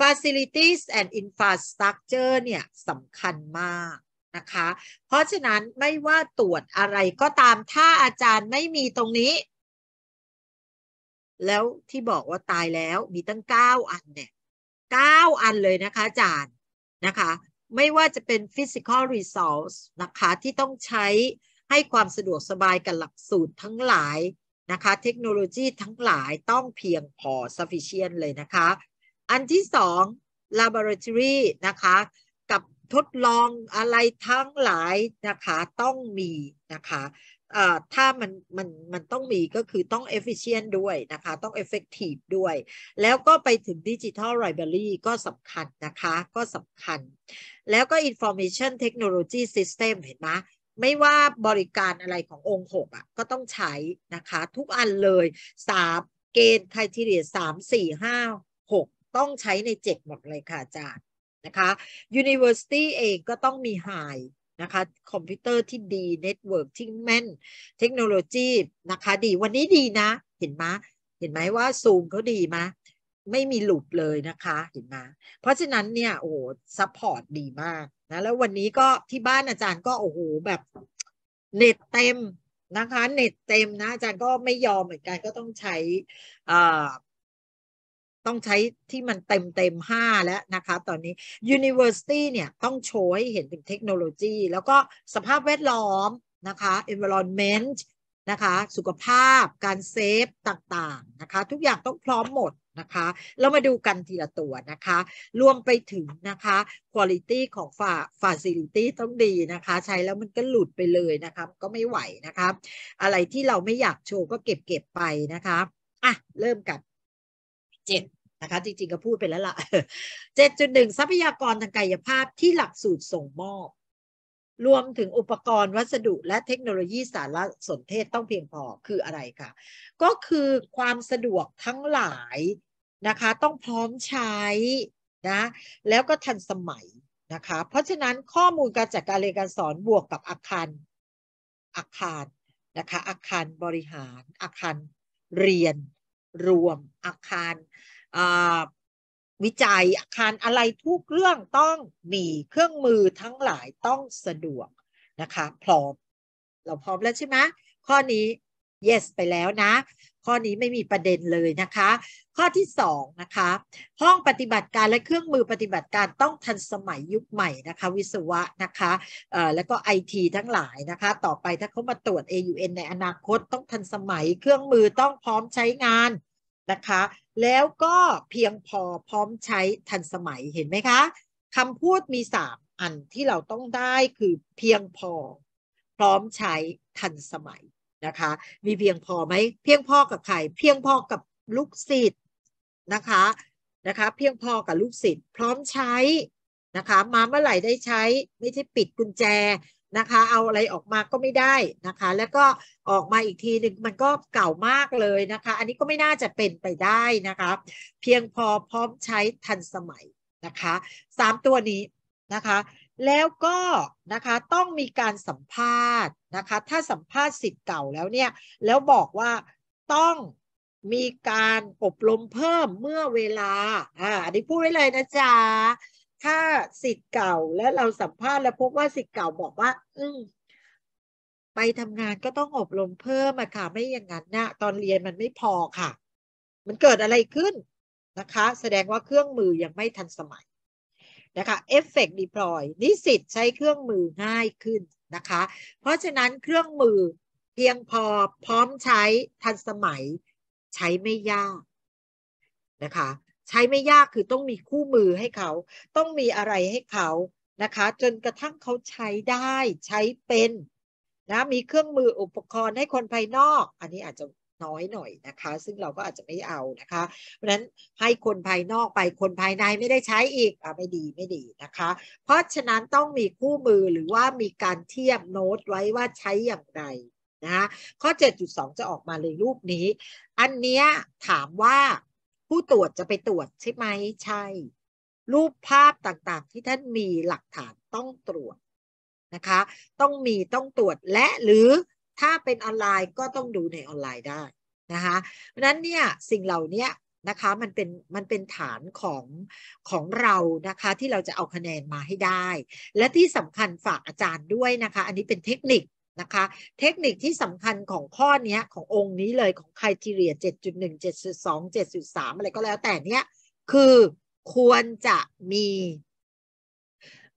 Facilities and Infrastructure เนี่ยสำคัญมากนะคะเพราะฉะนั้นไม่ว่าตรวจอะไรก็ตามถ้าอาจารย์ไม่มีตรงนี้ แล้วที่บอกว่าตายแล้วมีตั้ง 9 อันเนี่ย9อันเลยนะคะอาจารย์นะคะไม่ว่าจะเป็น physical resource นะคะที่ต้องใช้ให้ความสะดวกสบายกับหลักสูตรทั้งหลายนะคะเทคโนโลยีทั้งหลายต้องเพียงพอ sufficient เลยนะคะ อันที่สอง laboratory นะคะกับทดลองอะไรทั้งหลายนะคะต้องมีนะคะถ้ามันมันมันต้องมีก็คือต้อง efficient ด้วยนะคะต้อง effective ด้วย แล้วก็ไปถึง digital library ก็สำคัญนะคะก็สำคัญ แล้วก็ information technology system เห็นไหมไม่ว่าบริการอะไรขององค์หกอ่ะก็ต้องใช้นะคะ ทุกอันเลยสามเกณฑ์คุณทีเรียสามสี่ห้าหกต้องใช้ในเจ็ดหมดเลยค่ะอาจารย์นะคะ University เองก็ต้องมี High นะคะ คอมพิวเตอร์ที่ดีเน็ตเวิร์กที่แม่นเทคโนโลยีนะคะดีวันนี้ดีนะ เห็นไหมเห็นไหมว่าซูมเขาดีมาไม่มีหลุดเลยนะคะเห็นไหมเพราะฉะนั้นเนี่ยโอ้ซัพพอร์ตดีมากนะแล้ววันนี้ก็ที่บ้านอาจารย์ก็โอ้โหแบบเน็ตเต็มนะคะเน็ตเต็มนะอาจารย์ก็ไม่ยอมเหมือนกันก็ต้องใช้อ่าต้องใช้ที่มันเต็มเต็มห้าแล้วนะคะ ตอนนี้ University เนี่ยต้องโชว์ให้เห็นถึงเทคโนโลยี แล้วก็สภาพแวดล้อมนะคะ environment นะคะ สุขภาพการเซฟต่างๆนะคะทุกอย่างต้องพร้อมหมดนะคะ เรามาดูกันทีละตัวนะคะ รวมไปถึงนะคะคุณลิตี้ของฝ่าฟาซิลิตี้ต้องดีนะคะ ใช้แล้วมันก็หลุดไปเลยนะคะก็ไม่ไหวนะคะอะไรที่เราไม่อยากโชว์ก็เก็บเก็บไปนะคะ อ่ะ เริ่มกันเจ็ดนะคะ จริงๆ ก็พูดไปแล้วละ่ะเจ็ดจุดหนึ่งทรัพยากรทางกายภาพที่หลักสูตรส่งมอบรวมถึงอุปกรณ์วัสดุและเทคโนโลยีสารสนเทศต้องเพียงพอคืออะไรคะก็คือความสะดวกทั้งหลายนะคะต้องพร้อมใช้นะแล้วก็ทันสมัยนะคะเพราะฉะนั้นข้อมูลการจัดการเรียนการสอนบวกกับอาคารอาคารนะคะอาคารบริหารอาคารเรียน รวมอาคารวิจัยอาคารอะไรทุกเรื่องต้องมีเครื่องมือทั้งหลายต้องสะดวกนะคะพร้อมเราพร้อมแล้วใช่ไหมข้อนี้ yes ไปแล้วนะข้อนี้ไม่มีประเด็นเลยนะคะ ข้อที่2นะคะห้องปฏิบัติการและเครื่องมือปฏิบัติการต้องทันสมัยยุคใหม่นะคะวิศวะนะคะแล้วก็ไอทีทั้งหลายนะคะ ต่อไปถ้าเขามาตรวจ AUN ในอนาคตต้องทันสมัย เครื่องมือต้องพร้อมใช้งานนะคะ แล้วก็เพียงพอพร้อมใช้ทันสมัยเห็นไหมคะคำพูดมี 3 อันที่เราต้องได้คือเพียงพอ พร้อมใช้ทันสมัยนะคะมีเพียงพอไหมเพียงพอกับใครเพียงพอกับลูกศิษย์นะคะนะคะ เพียงพอกับลูกศิษย์พร้อมใช้นะคะ มาเมื่อไหร่ได้ใช้ไม่ใช่ปิดกุญแจนะคะ เอาอะไรออกมาก็ไม่ได้นะคะ แล้วก็ออกมาอีกทีหนึ่งมันก็เก่ามากเลยนะคะ อันนี้ก็ไม่น่าจะเป็นไปได้นะคะเพียงพอพร้อมใช้ทันสมัยนะคะสามตัวนี้นะคะแล้วก็นะคะต้องมีการสัมภาษณ์นะคะ ถ้าสัมภาษณ์สิทธิ์เก่าแล้วเนี่ย แล้วบอกว่าต้องมีการอบรมเพิ่มเมื่อเวลา อ่าอันนี้พูดไว้เลยนะจ๊ะถ้าสิทธิ์เก่าแล้วเราสัมภาษณ์แล้วพบว่าสิทธิ์เก่าบอกว่า อืมไปทำงานก็ต้องอบรมเพิ่มอะค่ะไม่อย่างนั้นนะตอนเรียนมันไม่พอค่ะ มันเกิดอะไรขึ้นนะคะ แสดงว่าเครื่องมือยังไม่ทันสมัยะคะ Effect Deploy นิสิตใช้เครื่องมือง่ายขึ้นนะคะเพราะฉะนั้นเครื่องมือเพียงพอพร้อมใช้ทันสมัย ใช้ไม่ยากนะคะใช้ไม่ยากคือต้องมีคู่มือให้เขา ต้องมีอะไรให้เขานะคะจนกระทั่งเขาใช้ได้ ใช้เป็นนะมีเครื่องมืออุปกรณ์ให้คนภายนอกอันนี้อาจจะน้อยหน่อยนะคะ ซึ่งเราก็อาจจะไม่เอานะคะ เพราะฉะนั้นให้คนภายนอกไปคนภายในไม่ได้ใช้อีกอ่ะไม่ดีไม่ดีนะคะ เพราะฉะนั้นต้องมีคู่มือหรือว่ามีการเทียบโน้ตไว้ว่าใช้อย่างไรนะคะข้อ7.2จะออกมาเลยรูปนี้ อันเนี้ยถามว่าผู้ตรวจจะไปตรวจใช่ไหมใช่ รูปภาพต่าง ๆ ที่ท่านมีหลักฐานต้องตรวจนะคะ ต้องมีต้องตรวจและหรือถ้าเป็นออนไลน์ก็ต้องดูในออนไลน์ได้นะคะ เพราะนั้นเนี่ยสิ่งเหล่านี้นะคะมันเป็นมันเป็นฐานของของเรานะคะ ที่เราจะเอาคะแนนมาให้ได้ และที่สำคัญฝากอาจารย์ด้วยนะคะ อันนี้เป็นเทคนิคนะคะ เทคนิคที่สำคัญของข้อนี้ขององค์นี้เลยของคุณทีเรีย7.1 7.2 7.3 อะไรก็แล้วแต่เนี้ยคือควรจะมี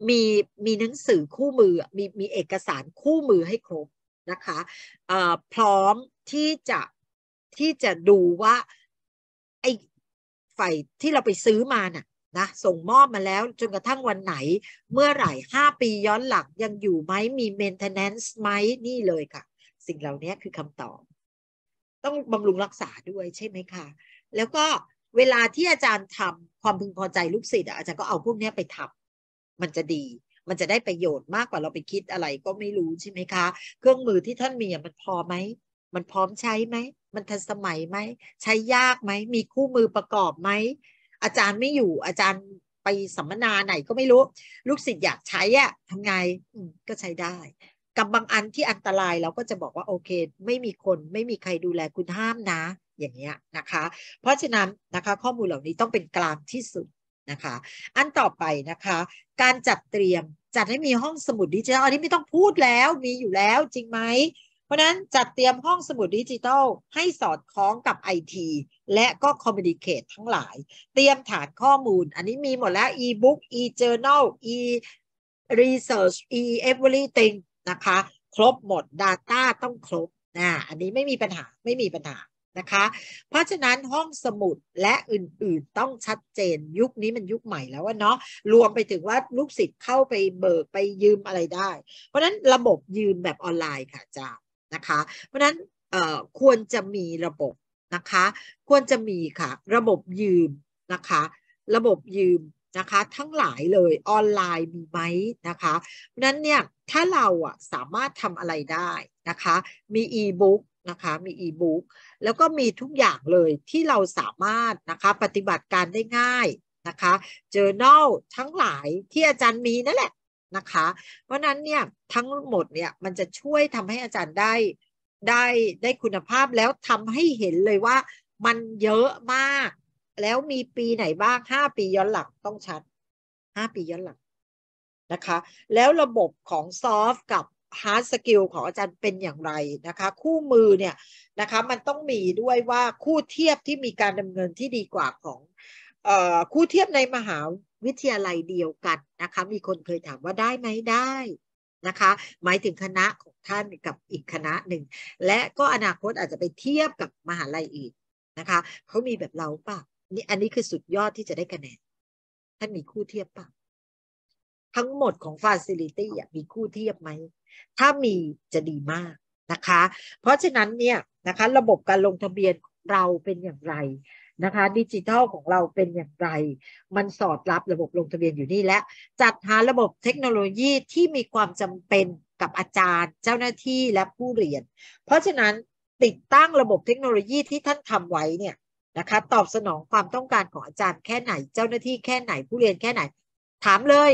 มี มีหนังสือคู่มือมีมีเอกสารคู่มือให้ครบนะคะ พร้อมที่จะที่จะดูว่าไอ้ไ่ที่เราไปซื้อมาน่ะ นะ ส่งมอบมาแล้วจนกระทั่งวันไหน เมื่อไหร่ 5 ปีย้อนหลังยังอยู่ไหมมีเมนเทนแนนซ์ไหมนี่เลยค่ะ สิ่งเหล่านี้คือคำตอบต้องบำรุงรักษาด้วยใช่ไหมคะแล้วก็เวลาที่อาจารย์ทำความพึงพอใจลูกศิษย์อาจารย์ก็เอาพวกนี้ไปทำมันจะดีมันจะได้ประโยชน์มากกว่าเราไปคิดอะไรก็ไม่รู้ใช่ไหมคะ เครื่องมือที่ท่านมีมันพอไหมมันพร้อมใช้ไหม มันทันสมัยไหม ใช้ยากไหม มีคู่มือประกอบไหม อาจารย์ไม่อยู่อาจารย์ไปสัมมนาไหนก็ไม่รู้ ลูกศิษย์อยากใช้อะทำไงก็ใช้ได้กับบางอันที่อันตรายเราก็จะบอกว่าโอเค ไม่มีคนไม่มีใครดูแลคุณห้ามนะ อย่างเงี้ยนะคะ เพราะฉะนั้นนะคะ ข้อมูลเหล่านี้ต้องเป็นกลางที่สุดนะคะอันต่อไปนะคะ การจัดเตรียม จัดให้มีห้องสมุดดิจิทัลอันนี้ไม่ต้องพูดแล้วมีอยู่แล้วจริงไหม เพราะนั้นจัดเตรียมห้องสมุดดิจิทัล ให้สอดคล้องกับไอทีและก็คอมมิวนิเคตทั้งหลาย เตรียมฐานข้อมูล อันนี้มีหมดแล้ว e-book e-journal e research e everything นะคะครบหมด Data ต้องครบนะอันนี้ไม่มีปัญหาไม่มีปัญหานะคะเพราะฉะนั้นห้องสมุดและอื่นๆต้องชัดเจนยุคนี้มันยุคใหม่แล้วว่าเนาะรวมไปถึงว่าลูกศิษย์เข้าไปเบิกไปยืมอะไรได้ เพราะนั้นระบบยืมแบบออนไลน์ค่ะจ้านะคะเพราะนั้นควรจะมีระบบนะคะควรจะมีค่ะระบบยืมนะคะระบบยืมนะคะทั้งหลายเลยออนไลน์มีไหมนะคะเพราะนั้นเนี่ยถ้าเราอะสามารถทำอะไรได้นะคะมีอีบุ๊กนะคะ มีอีบุ๊กแล้วก็มีทุกอย่างเลยที่เราสามารถนะคะปฏิบัติการได้ง่ายนะคะเจอแนลทั้งหลายที่อาจารย์มีนั่นแหละนะคะ เพราะนั้นเนี่ยทั้งหมดเนี่ยมันจะช่วยทำให้อาจารย์ได้ได้ได้คุณภาพแล้วทำให้เห็นเลยว่า มันเยอะมาก แล้วมีปีไหนบ้างห้าปีย้อนหลังต้องชัดห้าปีย้อนหลังนะคะแล้วระบบของซอฟต์กับฮาร์ดสกิลของอาจารย์เป็นอย่างไรนะคะ คู่มือเนี่ยนะคะ มันต้องมีด้วยว่าคู่เทียบที่มีการดำเนินที่ดีกว่าของคู่เทียบในมหาวิทยาลัยเดียวกันนะคะ มีคนเคยถามว่าได้ไหมได้นะคะหมายถึงคณะของท่านกับอีกคณะหนึ่งและก็อนาคตอาจจะไปเทียบกับมหาลัยอีกนะคะเขามีแบบเราปะนี่อันนี้คือสุดยอดที่จะได้คะแนนท่านมีคู่เทียบปะทั้งหมดของฟาซิลิตี้มีคู่เทียบไหม ถ้ามีจะดีมากนะคะ เพราะฉะนั้นเนี่ยนะคะระบบการลงทะเบียนเราเป็นอย่างไรนะคะ ดิจิทัลของเราเป็นอย่างไร มันสอดรับระบบลงทะเบียนอยู่นี่และจัดหาระบบเทคโนโลยีที่มีความจำเป็นกับอาจารย์เจ้าหน้าที่และผู้เรียน เพราะฉะนั้นติดตั้งระบบเทคโนโลยีที่ท่านทำไว้เนี่ยนะคะตอบสนองความต้องการของอาจารย์แค่ไหน เจ้าหน้าที่แค่ไหนผู้เรียนแค่ไหน ถามเลย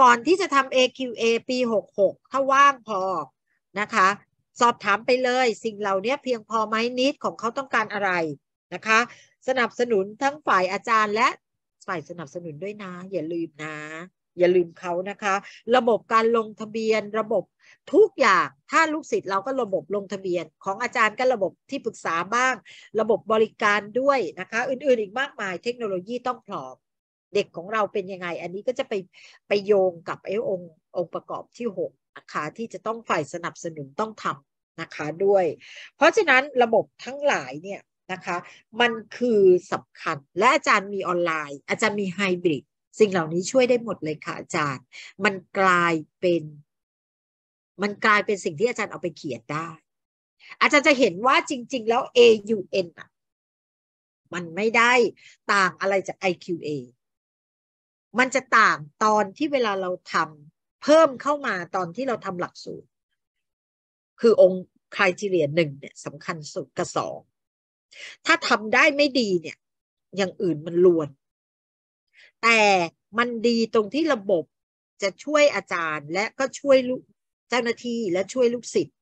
ก่อนที่จะทำ AQA ปี 66 ถ้าว่างพอนะคะ สอบถามไปเลย สิ่งเหล่านี้เพียงพอไหมนิดของเขาต้องการอะไรนะคะ สนับสนุนทั้งฝ่ายอาจารย์และฝ่ายสนับสนุนด้วยนะอย่าลืมนะอย่าลืมเขานะคะ ระบบการลงทะเบียนระบบทุกอย่าง ถ้าลูกศิษย์เราก็ระบบลงทะเบียนของอาจารย์ก็ระบบที่ปรึกษาบ้าง ระบบบริการด้วยนะคะอื่นๆอีกมากมายเทคโนโลยีต้องพร้อมเด็กของเราเป็นยังไง อันนี้ก็จะไปไปโยงกับไอ้องค์องค์ประกอบที่6นะคะที่จะต้องฝ่ายสนับสนุนต้องทำนะคะด้วย เพราะฉะนั้นระบบทั้งหลายเนี่ยนะคะ มันคือสำคัญ และอาจารย์มีออนไลน์ อาจารย์มีไฮบริดสิ่งเหล่านี้ช่วยได้หมดเลยค่ะ อาจารย์ มันกลายเป็น มันกลายเป็นสิ่งที่อาจารย์เอาไปเขียนได้ อาจารย์จะเห็นว่าจริง ๆแล้ว AUN มันไม่ได้ต่างอะไรจาก IQA มันจะต่างตอนที่เวลาเราทำเพิ่มเข้ามาตอนที่เราทำหลักสูตร คือองค์คลายจีเรียหนึ่งเนี่ยสำคัญสุดกับสองถ้าทำได้ไม่ดีเนี่ยอย่างอื่นมันลวน แต่มันดีตรงที่ระบบจะช่วยอาจารย์และก็ช่วยลูกเจ้าหน้าที่และช่วยลูกศิษย์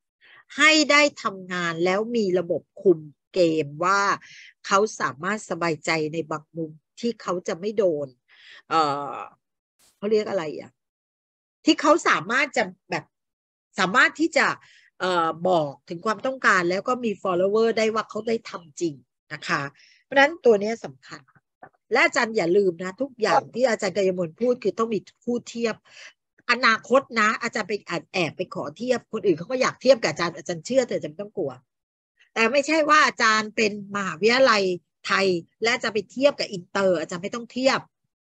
ให้ได้ทำงานแล้วมีระบบคุมเกมว่าเขาสามารถสบายใจในบางมุมที่เขาจะไม่โดนเออเขาเรียกอะไรอ่ะที่เขาสามารถจะแบบสามารถที่จะเอ่อบอกถึงความต้องการแล้วก็มี follower ได้ว่าเขาได้ทำจริงนะคะ เพราะนั้นตัวนี้สำคัญ และอาจารย์อย่าลืมนะ ทุกอย่างที่อาจารย์กายมนพูดคือต้องมีคู่เทียบอนาคตนะ อาจารย์ไปแอบไปขอเทียบ คนอื่นเขาก็อยากเทียบ กับอาจารย์อาจารย์เชื่อแต่อาจารย์ต้องกลัว แต่ไม่ใช่ว่าอาจารย์เป็นมหาวิทยาลัยไทยและจะไปเทียบกับอินเตอร์ อาจารย์ไม่ต้องเทียบ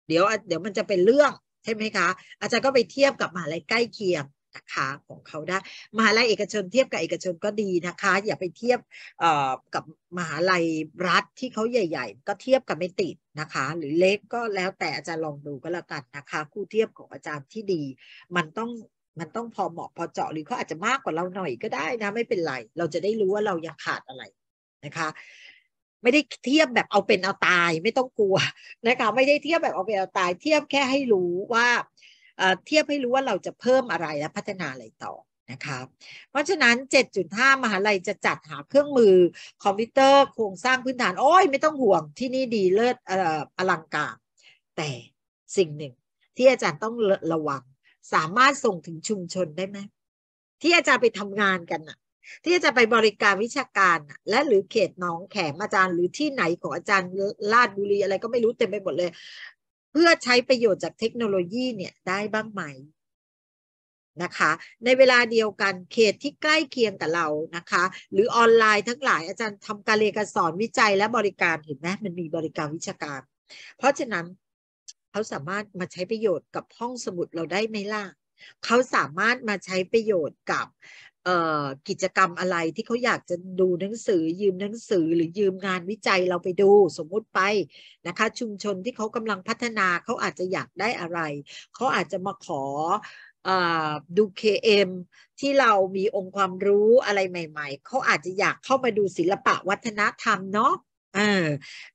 เดี๋ยวเดี๋ยวมันจะเป็นเรื่องใช่ไหมคะ อาจารย์ก็ไปเทียบกับมหาลัยใกล้เคียงนะคะของเขาได้ มหาลัยเอกชนเทียบกับเอกชนก็ดีนะคะ อย่าไปเทียบกับมหาลัยรัฐที่เขาใหญ่ ๆ ก็เทียบกับไม่ติดนะคะ หรือเล็กก็แล้วแต่อาจารย์ลองดูก็แล้วกันนะคะ คู่เทียบของอาจารย์ที่ดี มันต้องมันต้องพอเหมาะพอเจาะหรือเขาอาจจะมากกว่าเราหน่อยก็ได้นะไม่เป็นไรเราจะได้รู้ว่าเรายังขาดอะไรนะคะไม่ได้เทียบแบบเอาเป็นเอาตายไม่ต้องกลัว นะคะไม่ได้เทียบแบบเอาเป็นเอาตายเทียบแค่ให้รู้ว่าเทียบให้รู้ว่าเราจะเพิ่มอะไรและพัฒนาอะไรต่อนะคะเพราะฉะนั้น7.5มหาลัยจะจัดหาเครื่องมือ คอมพิวเตอร์โครงสร้างพื้นฐาน โอ้ยไม่ต้องห่วงที่นี่ดีเลิศอลังการแต่สิ่งหนึ่งที่อาจารย์ต้องระวัง สามารถส่งถึงชุมชนได้ไหมที่อาจารย์ไปทำงานกันอะที่จะไปบริการวิชาการและหรือเขตหนองแขมอาจารย์หรือที่ไหนของอาจารย์ลาดบุรีอะไรก็ไม่รู้เต็มไปหมดเลย เพื่อใช้ประโยชน์จากเทคโนโลยีเนี่ยได้บ้างไหมนะคะ ในเวลาเดียวกันเขตที่ใกล้เคียงกับเรานะคะ หรือออนไลน์ทั้งหลายอาจารย์ทำการเรียนการสอนวิจัย และบริการเห็นไหมมันมีบริการวิชาการ เพราะฉะนั้นเขาสามารถมาใช้ประโยชน์กับห้องสมุดเราได้ไหมล่ะเขาสามารถมาใช้ประโยชน์กับกิจกรรมอะไรที่เขาอยากจะดูหนังสือยืมหนังสือหรือยืมงานวิจัยเราไปดู สมมุติไปนะคะ ชุมชนที่เขากำลังพัฒนาเขาอาจจะอยากได้อะไร เขาอาจจะมาขอดูเเคอ็มที่เรามีองค์ความรู้อะไรใหม่ๆ เขาอาจจะอยากเข้ามาดูศิลปะ วัฒนธรรมเนาะ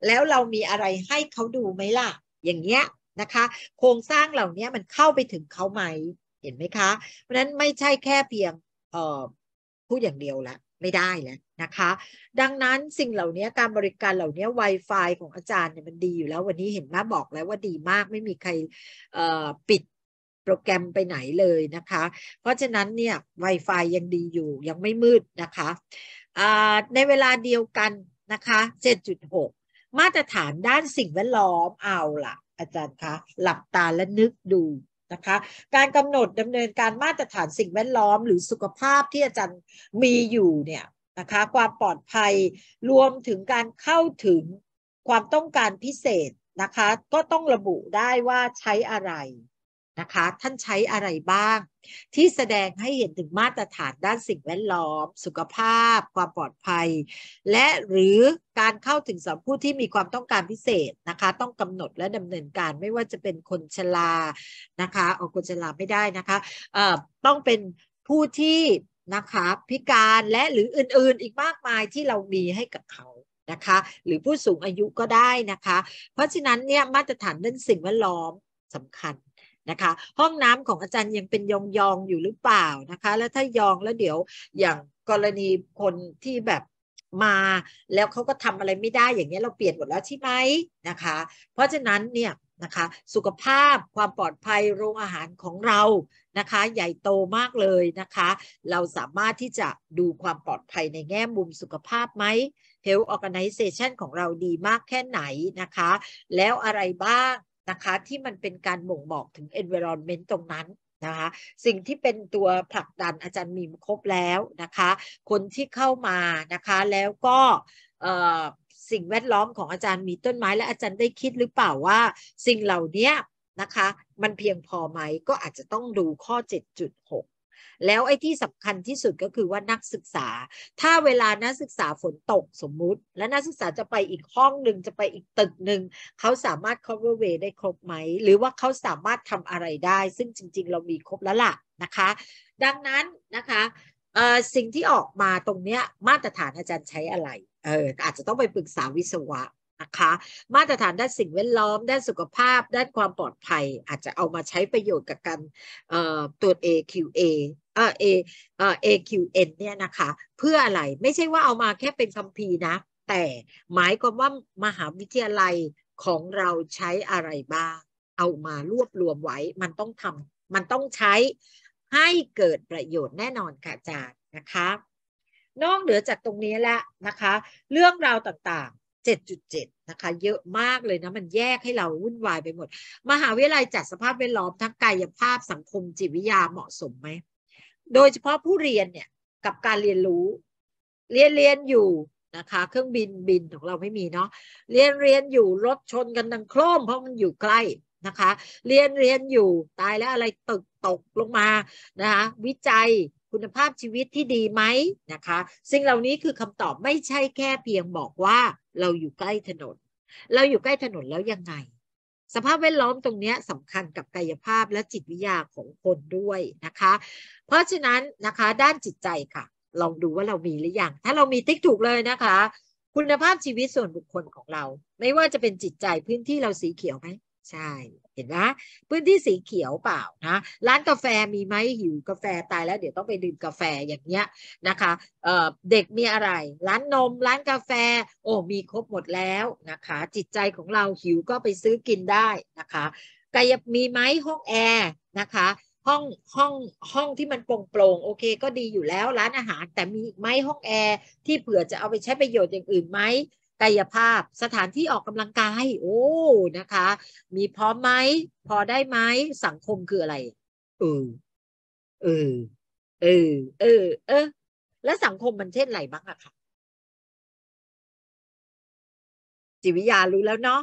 แล้วเรามีอะไรให้เขาดูไหมล่ะ อย่างเงี้ยนะคะ โครงสร้างเหล่านี้มันเข้าไปถึงเขาไหม เห็นไหมคะ เพราะนั้นไม่ใช่แค่เพียงพูดอย่างเดียวละไม่ได้แล้วนะคะ ดังนั้นสิ่งเหล่านี้การบริการเหล่านี้ Wi-Fi ของอาจารย์เนี่ยมันดีอยู่ แล้ววันนี้เห็นมาบอกแล้วว่าดีมากไม่มีใครปิดโปรแกรมไปไหนเลยนะคะ เพราะฉะนั้นเนี่ย Wi-Fi ยังดีอยู่ยังไม่มืดนะคะในเวลาเดียวกันนะคะ 7.6 มาตรฐานด้านสิ่งแวดล้อมเอาล่ะอาจารย์คะหลับตาและนึกดูนะคะการกำหนดดำเนินการมาตรฐานสิ่งแวดล้อม หรือสุขภาพที่อาจารย์มีอยู่เนี่ยนะคะความปลอดภัยรวมถึงการเข้าถึงความต้องการพิเศษนะคะ ก็ต้องระบุได้ว่าใช้อะไรนะคะท่านใช้อะไรบ้างที่แสดงให้เห็นถึงมาตรฐานด้านสิ่งแวดล้อม สุขภาพ ความปลอดภัย และหรือการเข้าถึงสำหรับผู้ที่มีความต้องการพิเศษนะคะต้องกำหนดและดำเนินการไม่ว่าจะเป็นคนชรานะคะเอาคนชราไม่ได้นะคะเอ่อต้องเป็นผู้ที่นะคะพิการและหรืออื่นๆอีกมากมายที่เรามีให้กับเขานะคะ หรือผู้สูงอายุก็ได้นะคะ เพราะฉะนั้นเนี่ยมาตรฐานด้านสิ่งแวดล้อมสำคัญนะคะห้องน้ำของอาจารย์ยังเป็นยอง ยองอยู่หรือเปล่านะคะแล้วถ้ายองแล้วเดี๋ยวอย่างกรณีคนที่แบบมา แล้วเขาก็ทำอะไรไม่ได้อย่างเงี้ยเราเปลี่ยนหมดแล้วใช่ไหมนะคะ เพราะฉะนั้นเนี่ยนะคะสุขภาพความปลอดภัยโรงอาหารของเรานะคะใหญ่โตมากเลยนะคะ เราสามารถที่จะดูความปลอดภัยในแง่มุมสุขภาพไหม Health Organization ของเราดีมากแค่ไหนนะคะ แล้วอะไรบ้างนะคะที่มันเป็นการบ่งบอกถึง environment ตรงนั้นนะคะสิ่งที่เป็นตัวผลักดันอาจารย์มีครบแล้วนะคะคนที่เข้ามานะคะแล้วก็สิ่งแวดล้อมของอาจารย์มีต้นไม้และอาจารย์ได้คิดหรือเปล่าว่าสิ่งเหล่านี้นะคะมันเพียงพอไหมก็อาจจะต้องดูข้อ 7.6แล้วไอ้ที่สำคัญที่สุดก็คือว่านักศึกษา ถ้าเวลานักศึกษาฝนตกสมมุติ และนักศึกษาจะไปอีกห้องหนึ่งจะไปอีกตึกหนึ่งเขาสามารถ cover way ได้ครบไหม หรือว่าเขาสามารถทำอะไรได้ ซึ่งจริง ๆ เรามีครบแล้วล่ะนะคะ ดังนั้นนะคะสิ่งที่ออกมาตรงเนี้ยมาตรฐานอาจารย์ใช้อะไรเอออาจจะต้องไปปรึกษาวิศวะนะคะมาตรฐานด้านสิ่งแวดล้อมด้านสุขภาพ ด้านความปลอดภัย อาจจะเอามาใช้ประโยชน์กับการตรวจ AQA เอเอ AQN เนี่ยนะคะเพื่ออะไรไม่ใช่ว่าเอามาแค่เป็นคัมภีร์นะ แต่หมายความว่า มหาวิทยาลัยของเราใช้อะไรบ้าง เอามารวบรวมไว้มันต้องทำมันต้องใช้ให้เกิดประโยชน์แน่นอนค่ะอาจารย์นะคะนอกเหนือจากตรงนี้แล้วนะคะเรื่องราวต่างๆ 7.7นะคะเยอะมากเลยนะมันแยกให้เราวุ่นวายไปหมด มหาวิทยาลัยจัดสภาพแวดล้อมทั้งกายภาพสังคมจิตวิทยาเหมาะสมไหมโดยเฉพาะผู้เรียนเนี่ยกับการเรียนรู้ เรียนเรียนอยู่นะคะ เครื่องบินบินของเราไม่มีเนาะเรียนเรียนอยู่รถชนกันดังโครมเพราะมันอยู่ใกล้นะคะ เรียนเรียนอยู่ตายแล้วอะไรตึกตกลงมานะคะวิจัยคุณภาพชีวิตที่ดีไหมนะคะสิ่งเหล่านี้คือคำตอบไม่ใช่แค่เพียงบอกว่าเราอยู่ใกล้ถนน เราอยู่ใกล้ถนนแล้วยังไงสภาพแวดล้อมตรงนี้สำคัญกับกายภาพและจิตวิทยาของคนด้วยนะคะ เพราะฉะนั้นนะคะด้านจิตใจค่ะ ลองดูว่าเรามีหรืออยัง ถ้าเรามีติ๊กถูกเลยนะคะ คุณภาพชีวิตส่วนบุคคลของเรา ไม่ว่าจะเป็นจิตใจพื้นที่เราสีเขียวไหมใช่เห็นไหมพื้นที่สีเขียวเปล่านะร้านกาแฟมีไหมหิวกาแฟตายแล้วเดี๋ยวต้องไปดื่มกาแฟอย่างเงี้ยนะคะเเด็กมีอะไร ร้านนมร้านกาแฟโอ้มีครบหมดแล้วนะคะ จิตใจของเราหิวก็ไปซื้อกินได้นะคะกายมีไหมห้องแอร์นะคะห้องห้องห้องที่มันโปร่งโปร่งโอเคก็ดีอยู่แล้วร้านอาหารแต่มีไหมห้องแอร์ที่เผื่อจะเอาไปใช้ประโยชน์อย่างอื่นไหมกายภาพสถานที่ออกกำลังกาย โอ้ นะคะ มีพร้อมไหมพอได้ไหมสังคมคืออะไรเออเออเออเออเออ และสังคมมันเช่นไรบ้างอะคะจิวิยารู้แล้วเนาะ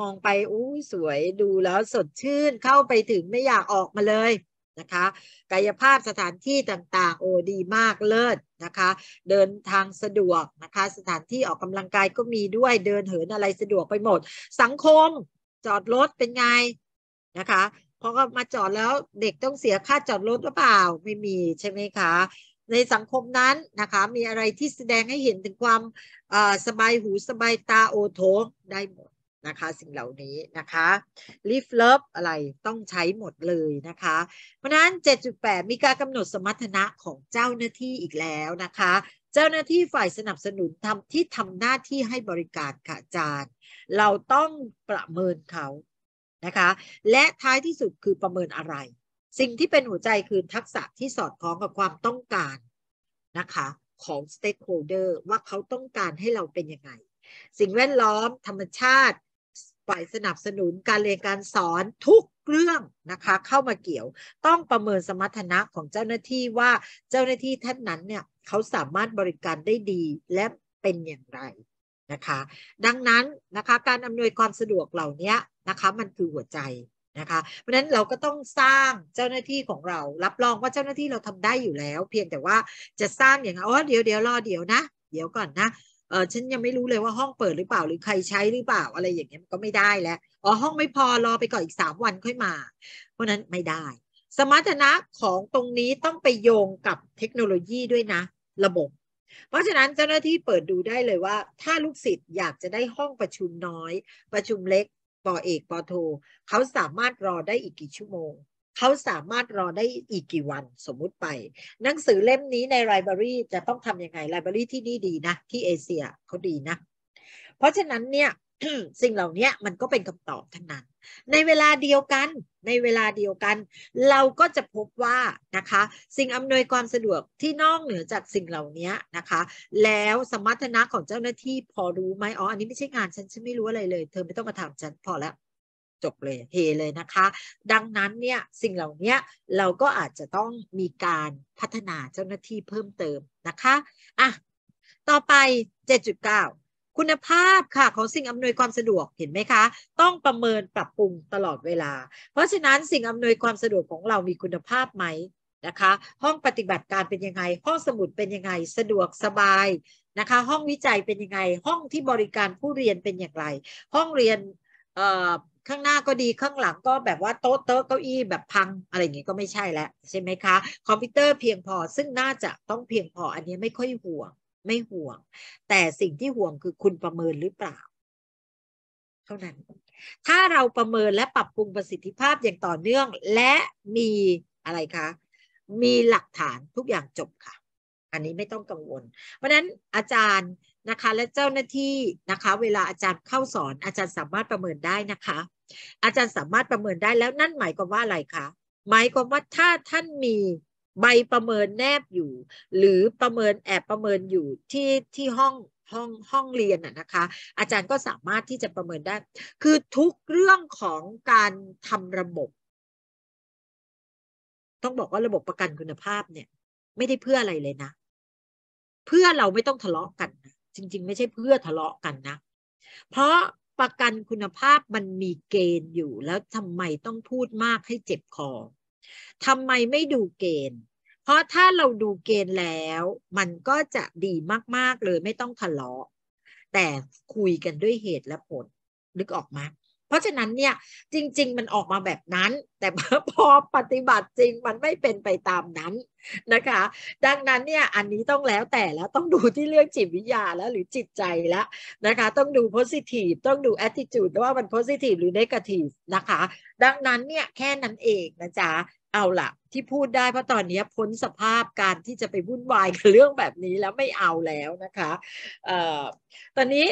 มองไปอู้สวยดูแล้วสดชื่นเข้าไปถึงไม่อยากออกมาเลยนะคะกายภาพสถานที่ต่างๆ โอ้ดีมากเลิศนะคะ เดินทางสะดวกนะคะสถานที่ออกกำลังกายก็มีด้วยเดินเหินอะไรสะดวกไปหมด สังคมจอดรถเป็นไงนะคะพอมาจอดแล้วเด็กต้องเสียค่าจอดรถหรือเปล่าไม่มีใช่ไหมคะในสังคมนั้นนะคะมีอะไรที่แสดงให้เห็นถึงความสบายหูสบายตาโอโถได้หมดนะคะสิ่งเหล่านี้นะคะ l i ฟท love อะไรต้องใช้หมดเลยนะคะ เพราะนั้น 7.8 มีการกำหนดสมรรถนะของเจ้าหน้าที่อีกแล้วนะคะเจ้าหน้าที่ฝ่ายสนับสนุนทำที่ทำหน้าที่ให้บริการค่ะจารย์เราต้องประเมินเขานะคะและท้ายที่สุดคือประเมินอะไร สิ่งที่เป็นหัวใจคือทักษะที่สอดคล้องกับความต้องการนะคะของสเต็กโฮเดอร์ว่าเขาต้องการให้เราเป็นยังไงสิ่งแวดล้อมธรรมชาติฝ่ายสนับสนุนการเรียนการสอนทุกเรื่องนะคะ เข้ามาเกี่ยวต้องประเมินสมรรถนะของเจ้าหน้าที่ว่าเจ้าหน้าที่ท่านนั้นเนี่ยเขาสามารถบริการได้ดีและเป็นอย่างไรนะคะ ดังนั้นนะคะการอำนวยความสะดวกเหล่านี้นะคะมันคือหัวใจนะคะ เพราะฉะนั้นเราก็ต้องสร้างเจ้าหน้าที่ของเรา รับรองว่าเจ้าหน้าที่เราทำได้อยู่แล้ว เพียงแต่ว่าจะสร้างอย่างอ๋อเดี๋ยวเดี๋ยวรอเดี๋ยวนะเดี๋ยวก่อนนะเออฉันยังไม่รู้เลยว่าห้องเปิดหรือเปล่าหรือใครใช้หรือเปล่า อะไรอย่างเงี้ยมันก็ไม่ได้แล้วอ๋อห้องไม่พอรอไปก่อนอีกสามวันค่อยมาเพราะนั้นไม่ได้ สมรรถนะของตรงนี้ต้องไปโยงกับเทคโนโลยีด้วยนะ ระบบ เพราะฉะนั้นเจ้าหน้าที่เปิดดูได้เลยว่า ถ้าลูกศิษย์อยากจะได้ห้องประชุมน้อย ประชุมเล็กปอเอกปอโทเขาสามารถรอได้อีกกี่ชั่วโมงเขาสามารถรอได้อีกกี่วันสมมุติไป หนังสือเล่มนี้ในไลบรารีจะต้องทำยังไงไลบรารีที่นี่ดีนะที่เอเชียเขาดีนะเพราะฉะนั้นเนี่ยสิ่งเหล่านี้มันก็เป็นคำตอบทั้งนั้น ในเวลาเดียวกันในเวลาเดียวกัน เราก็จะพบว่านะคะ สิ่งอำนวยความสะดวกที่นอกเหนือจากสิ่งเหล่านี้นะคะ แล้วสมรรถนะของเจ้าหน้าที่พอรู้ไหมอ๋ออันนี้ไม่ใช่งานฉันฉันไม่รู้อะไรเลย เธอไม่ต้องมาถามฉันพอแล้วจบเลยเฮเลยนะคะ ดังนั้นเนี่ยสิ่งเหล่านี้เราก็อาจจะต้องมีการพัฒนาเจ้าหน้าที่เพิ่มเติมนะคะอ่ะต่อไป 7.9 คุณภาพค่ะของสิ่งอำนวยความสะดวกเห็นไหมคะ ต้องประเมินปรับปรุงตลอดเวลาเพราะฉะนั้นสิ่งอำนวยความสะดวกของเรามีคุณภาพไหมนะคะ ห้องปฏิบัติการเป็นยังไงห้องสมุดเป็นยังไงสะดวกสบายนะคะ ห้องวิจัยเป็นยังไงห้องที่บริการผู้เรียนเป็นอย่างไร ห้องเรียนข้างหน้าก็ดี ข้างหลังก็แบบว่าโต๊ะเต๊ะเก้าอี้แบบพัง อะไรอย่างงี้ก็ไม่ใช่ แล้ว ใช่ไหมคะคอมพิวเตอร์เพียงพอซึ่งน่าจะต้องเพียงพออันนี้ไม่ค่อยห่วง ไม่ห่วง แต่สิ่งที่ห่วงคือคุณประเมินหรือเปล่า เท่านั้น ถ้าเราประเมินและปรับปรุงประสิทธิภาพอย่างต่อเนื่อง และมีอะไรคะ มีหลักฐานทุกอย่างจบค่ะ อันนี้ไม่ต้องกังวล เพราะนั้นอาจารย์นะคะและเจ้าหน้าที่นะคะ เวลาอาจารย์เข้าสอนอาจารย์สามารถประเมินได้นะคะอาจารย์สามารถประเมินได้แล้วนั่นหมายความว่าอะไรคะหมายความว่าถ้าท่านมีใบประเมินแนบอยู่ หรือประเมินแอบประเมินอยู่ที่ที่ห้องห้องห้องเรียนอะนะคะ อาจารย์ก็สามารถที่จะประเมินได้ คือทุกเรื่องของการทำระบบ ต้องบอกว่าระบบประกันคุณภาพเนี่ย ไม่ได้เพื่ออะไรเลยนะ เพื่อเราไม่ต้องทะเลาะกันนะจริง ๆ ไม่ใช่เพื่อทะเลาะกันนะเพราะประกันคุณภาพมันมีเกณฑ์อยู่แล้วทำไมต้องพูดมากให้เจ็บคอทำไมไม่ดูเกณฑ์ เพราะถ้าเราดูเกณฑ์แล้ว มันก็จะดีมาก ๆ เลย ไม่ต้องทะเลาะแต่คุยกันด้วยเหตุและผล นึกออกมาเพราะฉะนั้นเนี่ยจริง ๆ มันออกมาแบบนั้น แต่พอปฏิบัติจริงมันไม่เป็นไปตามนั้นนะคะดังนั้นเนี่ยอันนี้ต้องแล้วแต่แล้ว ต้องดูที่เรื่องจิตวิทยาแล้วหรือจิตใจแล้วนะคะ ต้องดูโพสิทีฟต้องดูแอตติจูดว่ามันโพสิทีฟหรือเนกาทีฟนะคะดังนั้นเนี่ยแค่นั้นเองนะจ๊ะเอาละที่พูดได้เพราะตอนนี้พ้นสภาพการที่จะไปวุ่นวายกับเรื่องแบบนี้แล้วไม่เอาแล้วนะคะเอ่อตอนนี้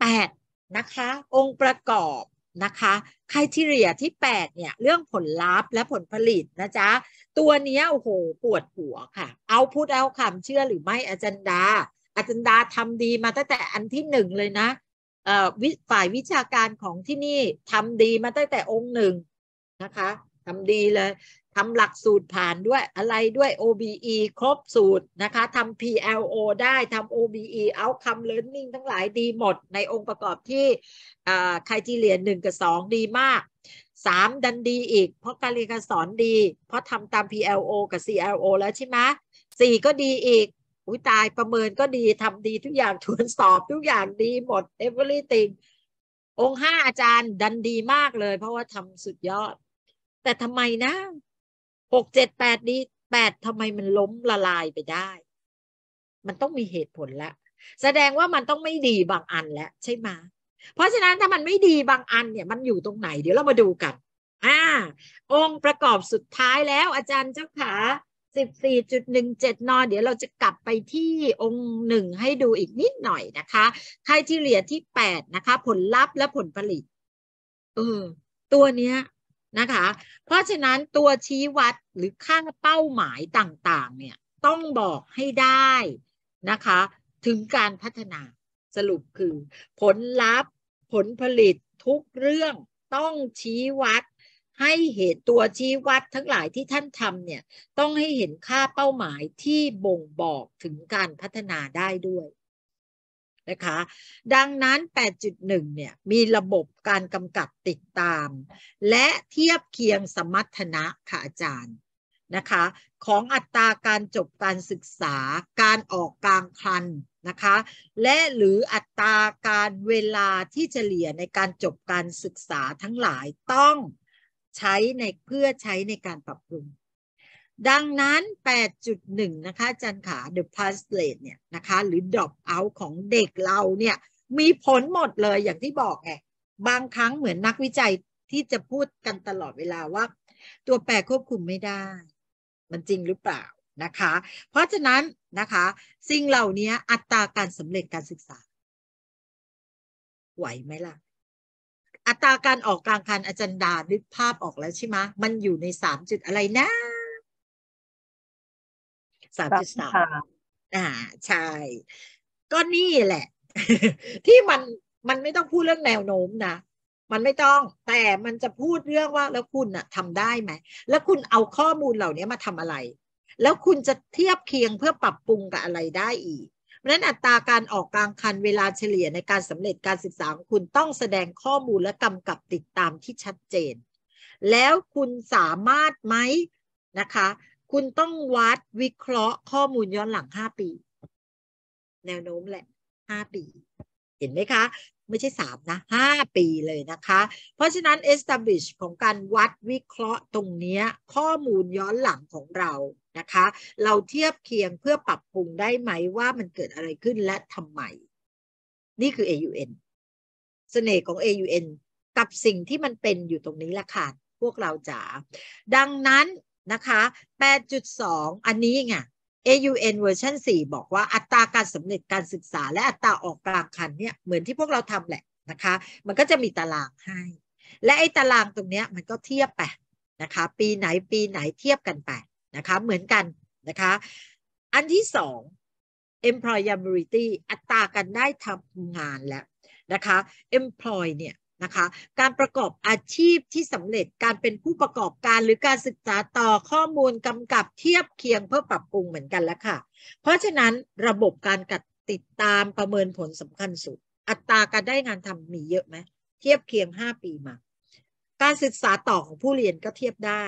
แปดนะคะ องค์ประกอบนะคะคไคทีเรียที่8เนี่ยเรื่องผลลัพธ์และผลผลิตนะจ๊ะตัวนี้โอ้โหปวดหัวค่ะ เอาพูดเอาคำเชื่อหรือไม่อาจารย์ดา อาจารย์ดาทำดีมาตั้งแต่อันที่หนึ่งเลยนะฝ่ายวิชาการของที่นี่ทำดีมาตั้งแต่องค์หนึ่งนะคะทำดีเลยทำหลักสูตรผ่านด้วยอะไรด้วย OBE ครบสูตรนะคะ ทำ PLO ได้ ทำ OBE Outcome Learning ทั้งหลายดีหมด ในองค์ประกอบที่ ใครจีเรียนหนึ่งกับสองดีมากสามดันดีอีก เพราะการเรียนการสอนดี เพราะทำตาม PLO กับ CLO แล้วใช่ไหมสี่ก็ดีอีก อุ้ยตายประเมินก็ดี ทำดีทุกอย่าง ทวนสอบทุกอย่างดีหมด everything องค์ห้าอาจารย์ดันดีมากเลยเพราะว่าทำสุดยอด แต่ทำไมนะหกเจ็ดแปดนี้แปดทำไมมันล้มละลายไปได้ มันต้องมีเหตุผลแล้วแสดงว่ามันต้องไม่ดีบางอันแล้วใช่ไหมเพราะฉะนั้นถ้ามันไม่ดีบางอัน เนี่ยมันอยู่ตรงไหนเดี๋ยวเรามาดูกันอ่าองค์ประกอบสุดท้ายแล้ว อาจารย์เจ้าขาจุดหนึ่งเจ็อนเดี๋ยวเราจะกลับไปที่องค์หนึ่งให้ดูอีกนิดหน่อยนะคะไครที่เหลียที่แปดนะคะ ผลลัพธ์และผลผลิตเออตัวเนี้ยนะคะเพราะฉะนั้นตัวชี้วัดหรือค่าเป้าหมายต่างๆเนี่ยต้องบอกให้ได้นะคะถึงการพัฒนาสรุปคือผลลัพธ์ ผลผลิตทุกเรื่อง ต้องชี้วัดให้เห็นตัวชี้วัดทั้งหลายที่ท่านทำเนี่ยต้องให้เห็นค่าเป้าหมายที่บ่งบอกถึงการพัฒนาได้ด้วยนะคะดังนั้น 8.1 เนี่ย มีระบบการกำกับติดตาม และเทียบเคียงสมรรถนะค่ะอาจารย์นะคะของอัตราการจบการศึกษาการออกกลางคันนะคะและหรืออัตราการเวลาที่เฉลี่ยในการจบการศึกษาทั้งหลายต้องใช้ในเพื่อใช้ในการปรับปรุงดังนั้น 8.1 นะคะ จันขา the plus rate เนี่ยนะคะหรือ drop out ของเด็กเราเนี่ย มีผลหมดเลย อย่างที่บอกไง บางครั้งเหมือนนักวิจัยที่จะพูดกันตลอดเวลาว่า ตัวแปรควบคุมไม่ได้ มันจริงหรือเปล่านะคะ เพราะฉะนั้นนะคะ สิ่งเหล่านี้อัตราการสำเร็จการศึกษา ไหวไหมล่ะ อัตราการออกกลางคันอาจารย์ดาดึกภาพออกแล้วใช่ไหมมันอยู่ในสามจุดอะไรนะสามจุดสามอ่าใช่ก็นี่แหละ ที่มันมันไม่ต้องพูดเรื่องแนวโน้มนะมันไม่ต้อง แต่มันจะพูดเรื่องว่าแล้วคุณอะทำได้ไหมแล้วคุณเอาข้อมูลเหล่านี้มาทำอะไร แล้วคุณจะเทียบเคียงเพื่อปรับปรุงกับอะไรได้อีก เพราะนั้นอัตราการออกกลางคันเวลาเฉลี่ยในการสำเร็จการศึกษาของคุณต้องแสดงข้อมูลและกำกับติดตามที่ชัดเจน แล้วคุณสามารถไหมนะคะคุณต้องวัดวิเคราะห์ข้อมูลย้อนหลังห้าปี แนวโน้มแหละห้าปี เห็นไหมคะ ไม่ใช่สามนะห้าปีเลยนะคะ เพราะฉะนั้น establish ของการวัดวิเคราะห์ตรงนี้ข้อมูลย้อนหลังของเรานะคะ เราเทียบเคียงเพื่อปรับปรุงได้ไหมว่ามันเกิดอะไรขึ้นและทำไม นี่คือ AUN เสน่ห์ของ AUN กับสิ่งที่มันเป็นอยู่ตรงนี้ละค่ะ พวกเราจ๋าดังนั้นนะคะ 8.2 อันนี้ไง AUN เวอร์ชัน4บอกว่าอัตราการสำเร็จการศึกษาและอัตราออกกลางคันเนี่ยเหมือนที่พวกเราทำแหละนะคะ มันก็จะมีตารางให้ และไอ้ตารางตรงเนี้ยมันก็เทียบไปนะคะ ปีไหนปีไหนเทียบกันไปนะคะเหมือนกันนะคะ อันที่สอง employability อัตราการได้ทำงานแล้วนะคะ employ เนี่ยนะคะการประกอบอาชีพที่สำเร็จการเป็นผู้ประกอบการหรือการศึกษาต่อข้อมูลกำกับเทียบเคียงเพื่อปรับปรุงเหมือนกันแล้วค่ะ เพราะฉะนั้นระบบการกัดติดตามประเมินผลสำคัญสุด อัตราการได้งานทำมีเยอะไหม เทียบเคียง 5 ปีมา การศึกษาต่อของผู้เรียนก็เทียบได้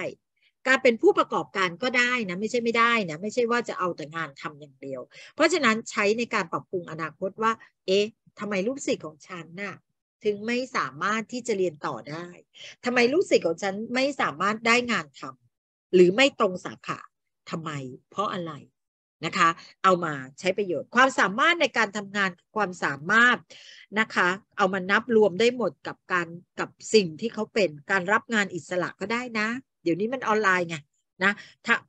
การเป็นผู้ประกอบการก็ได้นะไม่ใช่ไม่ได้นะไม่ใช่ว่าจะเอาแต่งานทำอย่างเดียว เพราะฉะนั้นใช้ในการปรับปรุงอนาคตว่าเอ๊ะทำไมลูกศิษย์ของฉันนะ่ะถึงไม่สามารถที่จะเรียนต่อได้ ทำไมลูกศิษย์ของฉันไม่สามารถได้งานทำหรือไม่ตรงสาขาทำไม เพราะอะไรนะคะ เอามาใช้ประโยชน์ความสามารถในการทำงานความสามารถนะคะ เอามานับรวมได้หมดกับการกับสิ่งที่เขาเป็นการรับงานอิสระก็ได้นะ เดี๋ยวนี้มันออนไลน์ไงนะ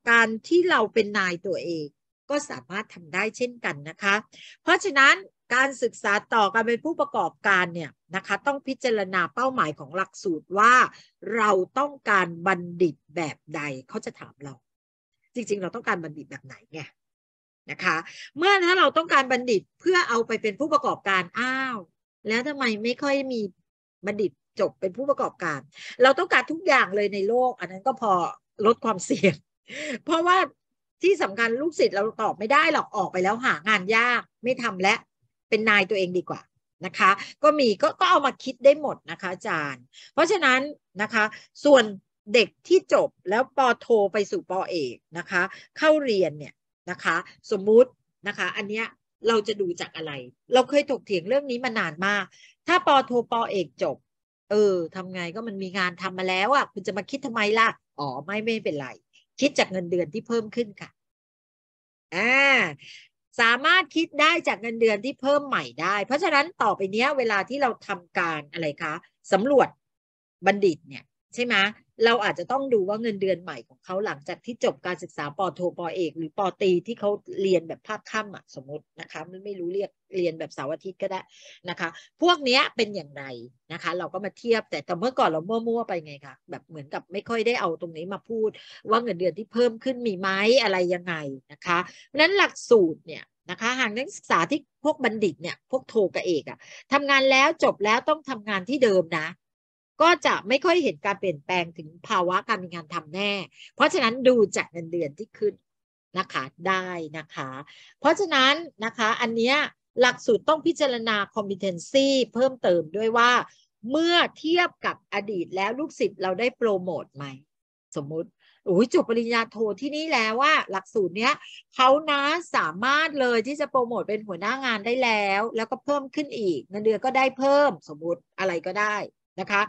การที่เราเป็นนายตัวเองก็สามารถทำได้เช่นกันนะคะ เพราะฉะนั้นการศึกษาต่อการเป็นผู้ประกอบการเนี่ยนะคะ ต้องพิจารณาเป้าหมายของหลักสูตรว่าเราต้องการบัณฑิตแบบใดเขาจะถามเรา จริงๆ เราต้องการบัณฑิตแบบไหนไงนะคะ เมื่อถ้าเราต้องการบัณฑิตเพื่อเอาไปเป็นผู้ประกอบการอ้าว แล้วทำไมไม่ค่อยมีบัณฑิตจบเป็นผู้ประกอบการ เราต้องการทุกอย่างเลยในโลก อันนั้นก็พอลดความเสี่ยงเพราะว่าที่สำคัญลูกศิษย์เราตอบไม่ได้หรอกออกไปแล้วหางานยากไม่ทำและเป็นนายตัวเองดีกว่านะคะ ก็มีก็ก็เอามาคิดได้หมดนะคะอาจารย์ เพราะฉะนั้นนะคะ ส่วนเด็กที่จบแล้วปอโทไปสู่ปอเอกนะคะ เข้าเรียนเนี่ยนะคะ สมมุตินะคะ อันเนี้ยเราจะดูจากอะไร เราเคยถกเถียงเรื่องนี้มานานมาก ถ้าปอโทปอเอกจบ เออทำไงก็มันมีงานทำมาแล้วอะ่ะคุณจะมาคิดทำไมล่ะอ๋อไม่ไม่เป็นไร คิดจากเงินเดือนที่เพิ่มขึ้นค่ะอ่าสามารถคิดได้จากเงินเดือนที่เพิ่มใหม่ได้ เพราะฉะนั้นต่อไปเนี้ยเวลาที่เราทำการอะไรคะสำรวจบัณฑิตเนี่ย ใช่ไหมเราอาจจะต้องดูว่าเงินเดือนใหม่ของเขา หลังจากที่จบการศึกษาปอโทปอเอก หรือปอตีที่เขาเรียนแบบภาคค่ำอ่ะ สมมตินะคะ มันไม่รู้เรียกเรียนแบบเสาร์อาทิตย์ก็ได้นะคะ พวกเนี้ยเป็นอย่างไรนะคะ เราก็มาเทียบแต่แต่เมื่อก่อนเรามั่วๆไปไงคะแบบเหมือนกับไม่ค่อยได้เอาตรงนี้มาพูดว่าเงินเดือนที่เพิ่มขึ้นมีไหมอะไรยังไงนะคะนั้นหลักสูตรเนี่ยนะคะหากนักศึกษาที่พวกบัณฑิตเนี่ยพวกโทกับเอกอะทำงานแล้วจบแล้วต้องทำงานที่เดิมนะ ก็จะไม่ค่อยเห็นการเปลี่ยนแปลงถึงภาวะการมีงานทำแน่ เพราะฉะนั้นดูจากเงินเดือนที่ขึ้นนะคะได้นะคะ เพราะฉะนั้นนะคะอันเนี้ยหลักสูตรต้องพิจารณา competency เพิ่มเติมด้วยว่า เมื่อเทียบกับอดีตแล้วลูกศิษย์เราได้โปรโมทไหมสมมุติโอ้ยจบปริญญาโทที่นี่แล้วว่าหลักสูตรเนี้ยเขานะสามารถเลยที่จะโปรโมทเป็นหัวหน้างานได้แล้ว แล้วก็เพิ่มขึ้นอีกเงินเดือนก็ได้เพิ่มสมมติอะไรก็ได้นะคะ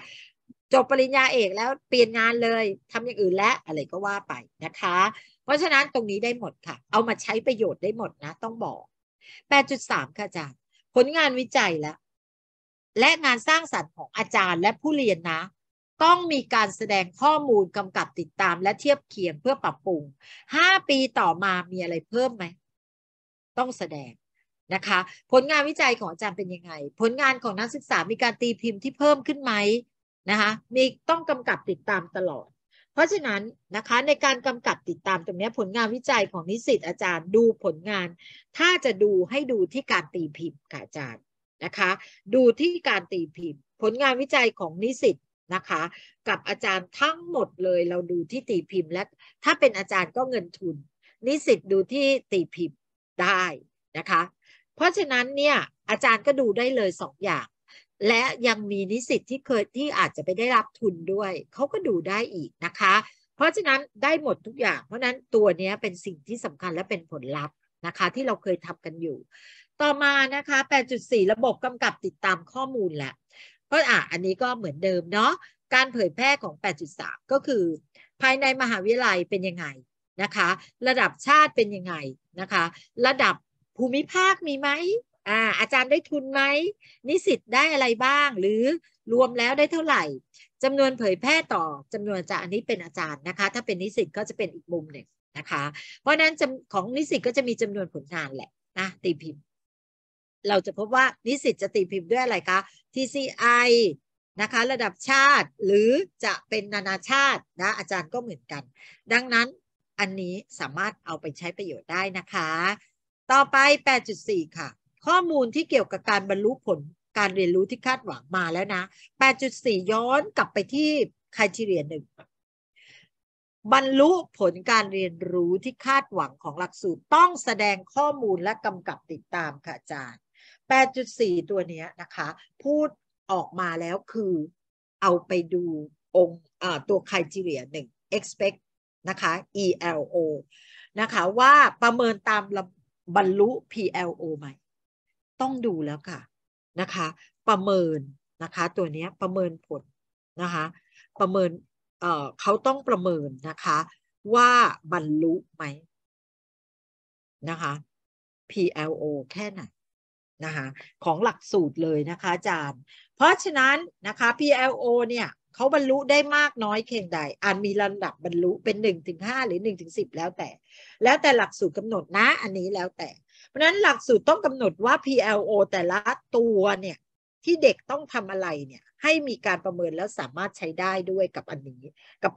จบปริญญาเอกแล้วเปลี่ยนงานเลย ทำอย่างอื่นและอะไรก็ว่าไปนะคะ เพราะฉะนั้นตรงนี้ได้หมดค่ะ เอามาใช้ประโยชน์ได้หมดนะ ต้องบอก8.3ค่ะอาจารย์ ผลงานวิจัยแลวและงานสร้างสรรค์ของอาจารย์และผู้เรียนนะต้องมีการแสดงข้อมูลกำกับติดตาม และเทียบเคียงเพื่อปรับปรุง 5 ปีต่อมามีอะไรเพิ่มไหมต้องแสดงนะคะผลงานวิจัยของอาจารย์เป็นยังไง ผลงานของนักศึกษามีการตีพิมพ์ที่เพิ่มขึ้นไหมนะคะมีต้องกำกับติดตามตลอด เพราะฉะนั้นนะคะในการกำกับติดตามตรงนี้ผลงานวิจัยของนิสิตอาจารย์ดูผลงาน ถ้าจะดูให้ดูที่การตีพิมพ์ค่ะอาจารย์นะคะดูที่การตีพิมพ์ ผลงานวิจัยของนิสิตนะคะกับอาจารย์ทั้งหมดเลยเราดูที่ตีพิมพ์ และถ้าเป็นอาจารย์ก็เงินทุน นิสิตดูที่ตีพิมพ์ได้นะคะเพราะฉะนั้นเนี่ยอาจารย์ก็ดูได้เลยสองอย่าง และยังมีนิสิตที่เคยที่อาจจะไปได้รับทุนด้วย เขาก็ดูได้อีกนะคะเพราะฉะนั้นได้หมดทุกอย่าง เพราะนั้นตัวนี้เป็นสิ่งที่สำคัญและเป็นผลลัพธ์นะคะที่เราเคยทำกันอยู่ ต่อมานะคะ8.4 ระบบกำกับติดตามข้อมูลแหละก็อ่ะอันนี้ก็เหมือนเดิมเนาะการเผยแพร่ของ 8.3 ก็คือ ภายในมหาวิทยาลัยเป็นยังไงนะคะ ระดับชาติเป็นยังไงนะคะ ระดับภูมิภาคมีไหมอ่าอาจารย์ได้ทุนไหมนิสิตได้อะไรบ้างหรือรวมแล้วได้เท่าไหร่จำนวนเผยแพร่ต่อจำนวนจากอันนี้เป็นอาจารย์นะคะถ้าเป็นนิสิตก็จะเป็นอีกมุมหนึ่งนะคะ เพราะนั้นของนิสิตก็จะมีจำนวนผลงานแหละนะตีพิมพ์เราจะพบว่านิสิตจะตีพิมพ์ด้วยอะไรคะ TCI นะคะระดับชาติหรือจะเป็นนานาชาตินะอาจารย์ก็เหมือนกัน ดังนั้นอันนี้สามารถเอาไปใช้ประโยชน์ได้นะคะ ต่อไป 8.4 ค่ะ ข้อมูลที่เกี่ยวกับการบรรลุผลการเรียนรู้ที่คาดหวังมาแล้วนะ 8.4 ย้อนกลับไปที่คุณทีเรียนหนึ่งบรรลุผลการเรียนรู้ที่คาดหวังของหลักสูตรต้องแสดงข้อมูลและกำกับติดตามค่ะอาจารย์8.4 ตัวนี้นะคะ พูดออกมาแล้วคือ เอาไปดูองค์ตัวไคจีเรียหนึ่ง expect นะคะ ELO นะคะว่าประเมินตามบรรลุ PLO ไหม ต้องดูแล้วค่ะนะคะ ประเมินนะคะ ตัวนี้ประเมินผลนะคะ ประเมินเเขาต้องประเมินนะคะว่าบรรลุไหมนะคะ PLO แค่ไหนนะคะของหลักสูตรเลยนะคะอาจารย์เพราะฉะนั้นนะคะ PLO เนี่ยเขาบรรลุได้มากน้อยเคียงใดอันมีระดับบรรลุเป็น1นถึงหหรือ1นถึงสิแล้วแต่ แล้วแต่หลักสูตรกำหนดนะอันนี้แล้วแต่ เพราะฉะนั้นหลักสูตรต้องกำหนดว่า PLO แต่ละตัวเนี่ยที่เด็กต้องทำอะไรเนี่ยให้มีการประเมินแล้วสามารถใช้ได้ด้วยกับอันนี้กับ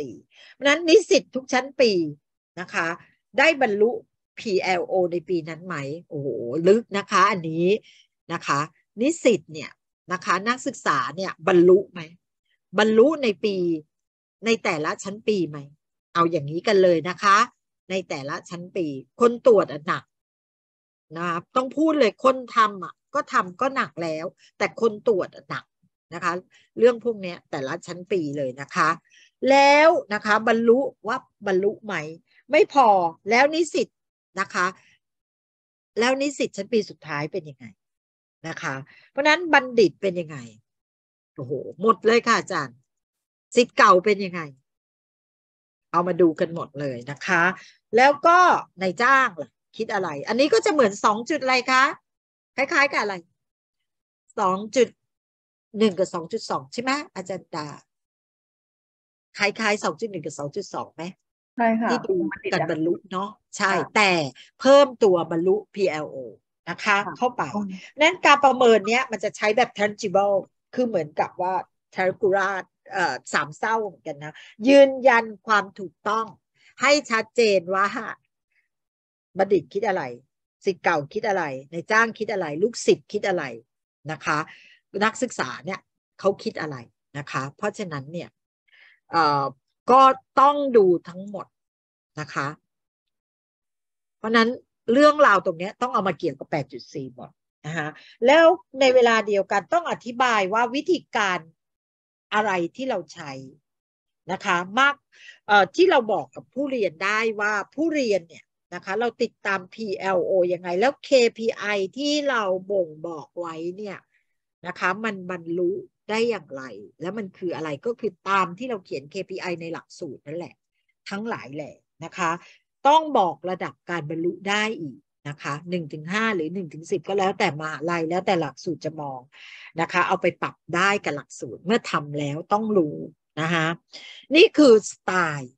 8.4 เพราะฉะนั้นนิสิตทุกชั้นปีนะคะได้บรรลุ PLO ในปีนั้นไหมโอ้โหลึกนะคะ อันนี้นะคะ นิสิตเนี่ยนะคะนักศึกษาเนี่ยบรรลุไหมบรรลุในปี ในแต่ละชั้นปีไหม เอาอย่างนี้กันเลยนะคะ ในแต่ละชั้นปี คนตรวจหนักนะคต้องพูดเลยคนทำอ่ะก็ทำก็หนักแล้ว แต่คนตรวจหนักนะคะ เรื่องพวกนี้แต่ละชั้นปีเลยนะคะ แล้วนะคะ บรรลุว่าบรรลุไหม ไม่พอแล้วนิสิตนะคะ แล้ว นิสิตชั้นปีสุดท้ายเป็นยังไงนะคะ เพราะนั้นบัณฑิตเป็นยังไงโอ้โห หมดเลยค่ะ อาจารย์ สิทธิ์เก่าเป็นยังไง เอามาดูกันหมดเลยนะคะ แล้วก็ในจ้างล่ะคิดอะไร อันนี้ก็จะเหมือนสองจุดอะไรคะ คล้ายๆกับอะไรสองจุดหนึ่งกับสองจุดสองใช่ไหมอาจารย์ดาคล้ายๆสองจุดหนึ่งกับสองจุดสองไหมใช่ค่ะที่ดูกันบรรลุเนาะใช่แต่เพิ่มตัวบรรลุ PLO นะคะเข้าไปนั้นการประเมินเนี้ยมันจะใช้แบบ tangible คือเหมือนกับว่าเทอร์กุราสามเศร้าเหมือนกันนะ ยืนยันความถูกต้อง ให้ชัดเจนว่าบัณฑิตคิดอะไร สิทธิ์เก่าคิดอะไร ในจ้างคิดอะไร ลูกศิษย์คิดอะไรนะคะ นักศึกษาเนี่ยเขาคิดอะไรนะคะ เพราะฉะนั้นเนี่ยก็ต้องดูทั้งหมดนะคะ เพราะนั้นเรื่องราวตรงนี้ต้องเอามาเกี่ยวกับ 8.4 หมดนะคะแล้วในเวลาเดียวกันต้องอธิบายว่าวิธีการอะไรที่เราใช้นะคะ มากที่เราบอกกับผู้เรียนได้ว่าผู้เรียนเนี่ยนะคะ เราติดตาม PLO ยังไง แล้ว KPI ที่เราบ่งบอกไว้เนี่ยนะคะ มันบรรลุได้อย่างไร และมันคืออะไรก็คือตามที่เราเขียน KPI ในหลักสูตรนั่นแหละ ทั้งหลายแหละนะคะ ต้องบอกระดับการบรรลุได้อีกนะคะหนึ่งถึงห้าหรือหนึ่งถึงสิบก็แล้วแต่มาอะไรแล้วแต่หลักสูตรจะมองนะคะ เอาไปปรับได้กับหลักสูตร เมื่อทำแล้วต้องรู้นะคะนี่คือสไตล์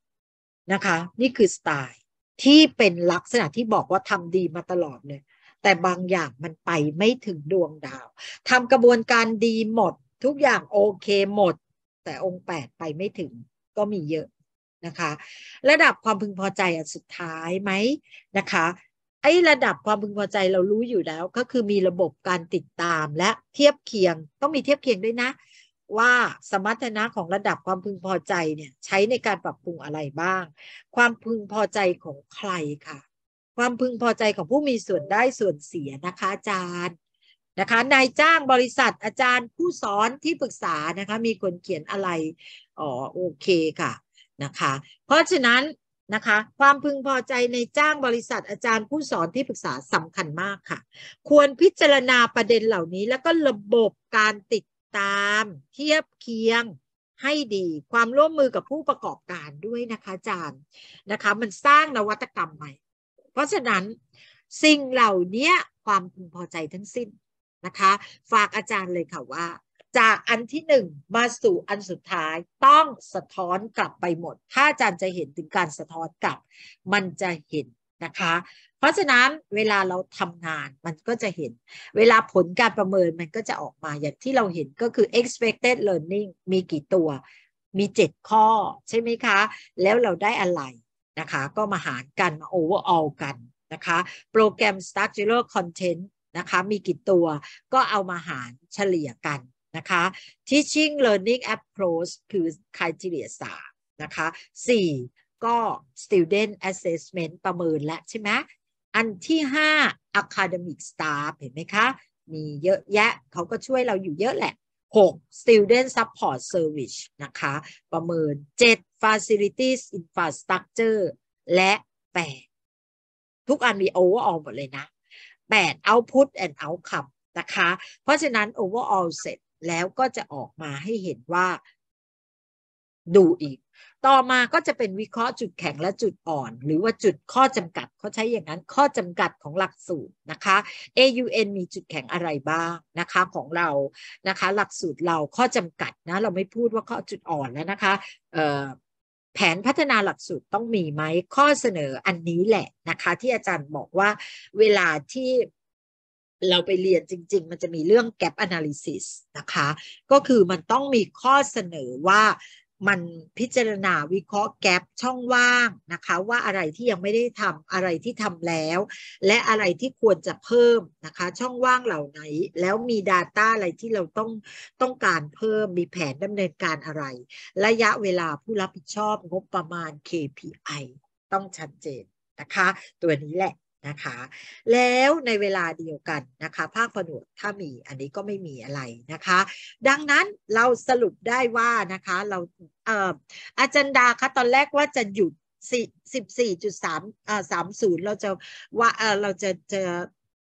นะคะ นี่คือสไตล์ ที่เป็นลักษณะที่บอกว่าทำดีมาตลอดเลยแต่บางอย่างมันไปไม่ถึงดวงดาวทำกระบวนการดีหมดทุกอย่างโอเคหมด แต่องค์แปดไปไม่ถึงก็มีเยอะนะคะ ระดับความพึงพอใจอันสุดท้ายไหมนะคะไอ้ระดับความพึงพอใจเรารู้อยู่แล้ว ก็คือมีระบบการติดตามและเทียบเคียง ต้องมีเทียบเคียงด้วยนะ ว่าสมรรถนะของระดับความพึงพอใจเนี่ยใช้ในการปรับปรุงอะไรบ้าง ความพึงพอใจของใครคะ่ะ ความพึงพอใจของผู้มีส่วนได้ส่วนเสียนะคะอาจารย์นะคะนายจ้างบริษัทอาจารย์ผู้สอนที่ปรึกษานะคะมีคนเขียนอะไรอ๋อโอเคค่ะนะคะเพราะฉะนั้นนะคะความพึงพอใจในจ้างบริษัทอาจารย์ผู้สอนที่ปรึกษาสำคัญมากค่ะควรพิจารณาประเด็นเหล่านี้ แล้วก็ระบบการติดตามเทียบเคียงให้ดี ความร่วมมือกับผู้ประกอบการด้วยนะคะอาจารย์นะคะมันสร้างนวัตกรรมใหม่ เพราะฉะนั้นสิ่งเหล่านี้ความพึงพอใจทั้งสิ้นนะคะฝากอาจารย์เลยค่ะว่า จากอันที่หนึ่งมาสู่อันสุดท้ายต้องสะท้อนกลับไปหมด ถ้าอาจารย์จะเห็นถึงการสะท้อนกลับมันจะเห็นนะคะเพราะฉะนั้นเวลาเราทำงานมันก็จะเห็น เวลาผลการประเมินมันก็จะออกมาอย่างที่เราเห็นก็คือ expected learning มีกี่ตัว มี 7 ข้อ ใช่ไหมคะ แล้วเราได้อะไรนะคะก็มาหารกันมา overall กันนะคะโปรแกรม structural content นะคะมีกี่ตัวก็เอามาหารเฉลี่ยกันนะคะ teaching learning approach คือ criteria 3นะคะ4ก็ student assessment ประเมินและใช่ไหมอันที่ 5 academic staff เห็นไหมคะ มีเยอะแยะเขาก็ช่วยเราอยู่เยอะแหละ 6 student support service นะคะประเมิน 7 facilities infrastructure และ 8 ทุกอันมี overall หมดเลยนะ8 output and outcome นะคะ เพราะฉะนั้น overall เสร็จแล้วก็จะออกมาให้เห็นว่า ดูอีก ต่อมาก็จะเป็นวิเคราะห์จุดแข็งและจุดอ่อน หรือว่าจุดข้อจำกัดเขาใช้อย่างนั้นข้อจำกัดของหลักสูตรนะคะ AUN มีจุดแข็งอะไรบ้างนะคะของเรานะคะหลักสูตรเราข้อจำกัดนะเราไม่พูดว่าข้อจุดอ่อนแล้วนะคะแผนพัฒนาหลักสูตรต้องมีไหมข้อเสนออันนี้แหละนะคะที่อาจารย์บอกว่าเวลาที่เราไปเรียนจริง ๆ มันจะมีเรื่อง gap analysis นะคะก็คือมันต้องมีข้อเสนอว่ามันพิจารณาวิเคราะห์แกลบช่องว่างนะคะ ว่าอะไรที่ยังไม่ได้ทำอะไรที่ทำแล้ว และอะไรที่ควรจะเพิ่มนะคะ ช่องว่างเหล่าไหน แล้วมี Data อะไรที่เราต้องต้องการเพิ่มมีแผนดำเนินการอะไร ระยะเวลาผู้รับผิดชอบงบประมาณ KPI ต้องชัดเจนนะคะ ตัวนี้แหละนะคะ แล้วในเวลาเดียวกันนะคะภาคผนวกถ้ามีอันนี้ก็ไม่มีอะไรนะคะ ดังนั้นเราสรุปได้ว่านะคะ เราเอ่ออาจารย์ดาคะตอนแรกว่าจะหยุดสิบสี่จุดสามอ่าสามศูนย์เราจะ ว่าเออเราจะจะ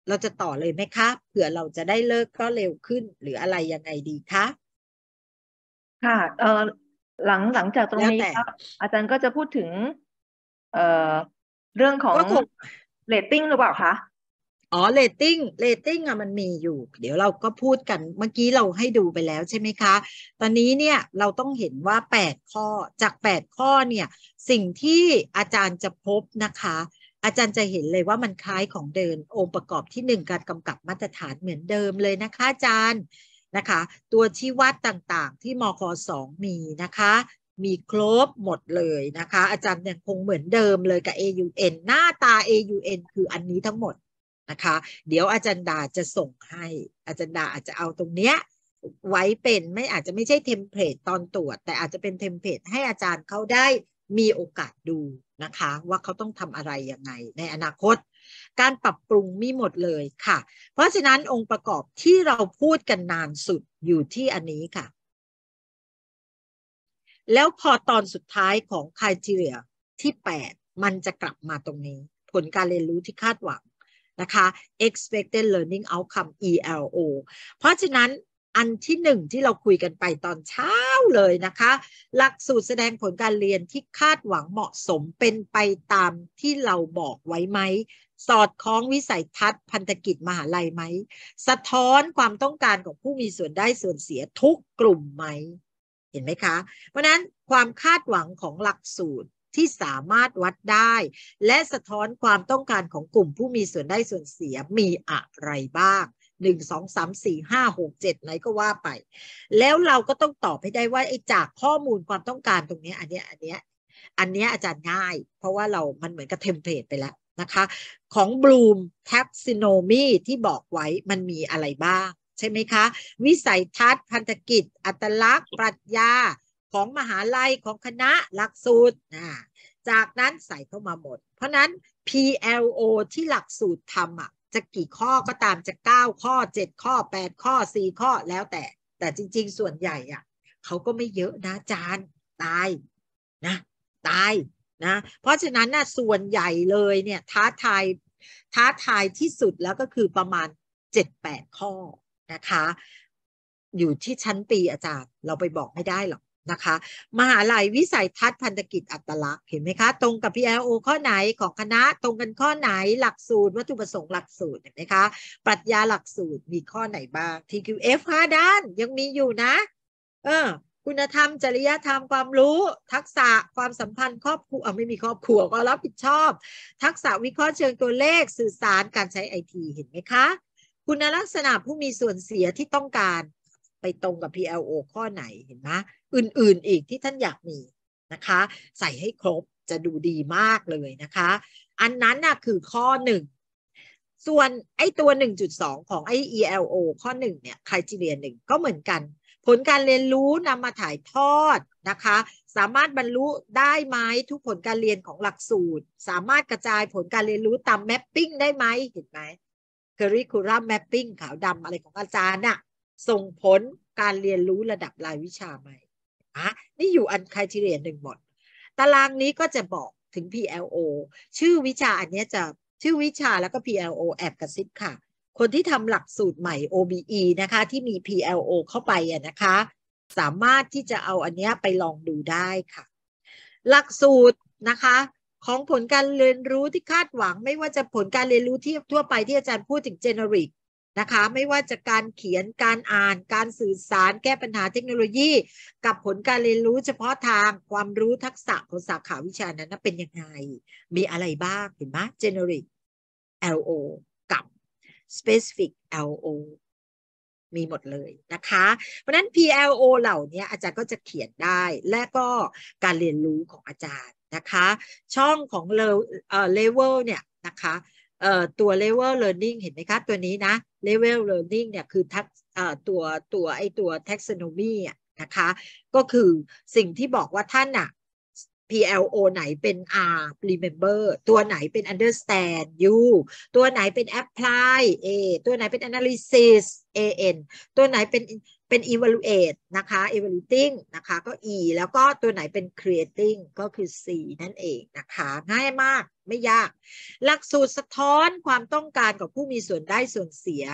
เราจะต่อเลยไหมคะ เผื่อเราจะได้เลิกก็เร็วขึ้นหรืออะไรยังไงดีคะค่ะเออหลังหลังจากตรงนี้ครับอาจารย์ก็จะพูดถึง เออเรื่องของเลตติ้งหรือเปล่าคะ อ๋อเลตติ้งเลตติ้งอะมันมีอยู่ เดี๋ยวเราก็พูดกันเมื่อกี้เราให้ดูไปแล้วใช่ไหมคะ ตอนนี้เนี่ยเราต้องเห็นว่า 8 ข้อจาก 8 ข้อเนี่ยสิ่งที่อาจารย์จะพบนะคะ อาจารย์จะเห็นเลยว่ามันคล้ายของเดินองค์ประกอบที่ 1 การกำกับมาตรฐานเหมือนเดิมเลยนะคะอาจารย์นะคะ ตัวชี้วัดต่างๆ ที่มคสองมีนะคะมีครบหมดเลยนะคะ อาจารย์ยังคงเหมือนเดิมเลยกับ AUN หน้าตา AUN คืออันนี้ทั้งหมดนะคะ เดี๋ยวอาจารย์ดาจะส่งให้ อาจารย์ดาอาจจะเอาตรงเนี้ยไว้เป็นไม่อาจจะไม่ใช่เทมเพลตตอนตรวจ แต่อาจจะเป็นเทมเพลตให้อาจารย์เขาได้มีโอกาสดูนะคะ ว่าเขาต้องทำอะไรยังไงในอนาคต การปรับปรุงมีหมดเลยค่ะ เพราะฉะนั้นองค์ประกอบที่เราพูดกันนานสุดอยู่ที่อันนี้ค่ะแล้วพอตอนสุดท้ายของคายทีเรียที่ 8 มันจะกลับมาตรงนี้ ผลการเรียนรู้ที่คาดหวังนะคะ expected learning outcome ELO เพราะฉะนั้นอันที่หนึ่งที่เราคุยกันไปตอนเช้าเลยนะคะหลักสูตรแสดงผลการเรียนที่คาดหวังเหมาะสมเป็นไปตามที่เราบอกไว้ไหม สอดคล้องวิสัยทัศน์พันธกิจมหาลัยไหม สะท้อนความต้องการของผู้มีส่วนได้ส่วนเสียทุกกลุ่มไหมเห็นไหมคะ เพราะนั้นความคาดหวังของหลักสูตรที่สามารถวัดได้ และสะท้อนความต้องการของกลุ่มผู้มีส่วนได้ส่วนเสียมีอะไรบ้างหนึ่งสองสามสี่ห้าหกเจ็ดไหนก็ว่าไป แล้วเราก็ต้องตอบให้ได้ว่าไอ้จากข้อมูลความต้องการตรงนี้อันนี้อันนี้อันนี้อาจารย์ง่าย เพราะว่าเรามันเหมือนกับเทมเพลตไปแล้วนะคะของ Bloom Taxonomy ที่บอกไว้มันมีอะไรบ้างใช่ไหมคะ วิสัยทัศน์พันธกิจอัตลักษณ์ปรัชญาของมหาลัยของคณะหลักสูตรนะจากนั้นใส่เข้ามาหมด เพราะนั้น PLO ที่หลักสูตรทำอ่ะจะกี่ข้อก็ตามจะ 9 ข้อ 7 ข้อ 8 ข้อ 4 ข้อแล้วแต่ แต่จริงๆ ส่วนใหญ่อ่ะเขาก็ไม่เยอะนะจานตายนะ ตายนะเพราะฉะนั้นนะส่วนใหญ่เลยเนี่ยท้าทายท้าทายที่สุดแล้วก็คือประมาณ 7-8 ข้อนะคะอยู่ที่ชั้นปีอาจารย์ เราไปบอกไม่ได้หรอกนะคะมหาลัยวิสัยทัศน์พันธกิจอัตลักษณ์เห็นไหมคะ ตรงกับ PLO ข้อไหนของคณะ ตรงกันข้อไหน หลักสูตรวัตถุประสงค์หลักสูตรเห็นไหมคะปรัชญาหลักสูตรมีข้อไหนบ้าง TQF 5 ด้านยังมีอยู่นะเออคุณธรรมจริยธรรมความรู้ ทักษะความสัมพันธ์ครอบครัวไม่มีครอบครัวก็รับผิดชอบ ทักษะวิเคราะห์เชิงตัวเลขสื่อสารการใช้ไอทีเห็นไหมคะคุณลักษณะผู้มีส่วนเสียที่ต้องการไปตรงกับ PLO ข้อไหนเห็นไหมอื่นๆ อีกที่ท่านอยากมีนะคะ ใส่ให้ครบจะดูดีมากเลยนะคะ อันนั้นน่ะคือข้อหนึ่งส่วนไอ้ตัว 1.2 ของไอ้ ELO ข้อ1เนี่ยครจีเรียนหนึ่งก็เหมือนกัน ผลการเรียนรู้นำมาถ่ายทอดนะคะ สามารถบรรลุได้ไหมทุกผลการเรียนของหลักสูตร สามารถกระจายผลการเรียนรู้ตามแมปปิ้งได้ไหมเห็นไหม curriculum mapping ขาวดำอะไรของอาจารย์น่ะส่งผลการเรียนรู้ระดับรายวิชาไหมอ่ะนี่อยู่อันคาทีเรียนหนึ่งหมด ตารางนี้ก็จะบอกถึง PLO ชื่อวิชาอันนี้จะชื่อวิชาแล้วก็ PLO แอบกระซิบค่ะ คนที่ทำหลักสูตรใหม่ OBE นะคะ ที่มี PLO เข้าไปอ่ะนะคะ สามารถที่จะเอาอันนี้ไปลองดูได้ค่ะ หลักสูตรนะคะของผลการเรียนรู้ที่คาดหวัง ไม่ว่าจะผลการเรียนรู้ที่ทั่วไปที่อาจารย์พูดถึง generic นะคะไม่ว่าจะการเขียนการอ่านการสื่อสารแก้ปัญหาเทคโนโลยี กับผลการเรียนรู้ เฉพาะทางความรู้ทักษะของสาขาวิชานั้นเป็นยังไง มีอะไรบ้างเห็นไหม generic LO กับ specific LO มีหมดเลยนะคะ เพราะนั้น PLO เหล่านี้อาจารย์ก็จะเขียนได้ และก็การเรียนรู้ของอาจารย์นะคะช่องของเลเวลเนี่ยนะคะตัว level learning เห็นไหมคะตัวนี้นะ level learning เนี่ยคือทักตัวตัวไอตัว taxonomy นะคะก็คือสิ่งที่บอกว่าท่านอะ PLO ไหนเป็น R remember ตัวไหนเป็น understand U ตัวไหนเป็น apply A ตัวไหนเป็น analysis AN ตัวไหนเป็นเป็น evaluate นะคะ evaluating นะคะก็ e แล้วก็ตัวไหนเป็น creating ก็คือ c นั่นเองนะคะ ง่ายมากไม่ยาก หลักสูตรสะท้อนความต้องการของผู้มีส่วนได้ส่วนเสีย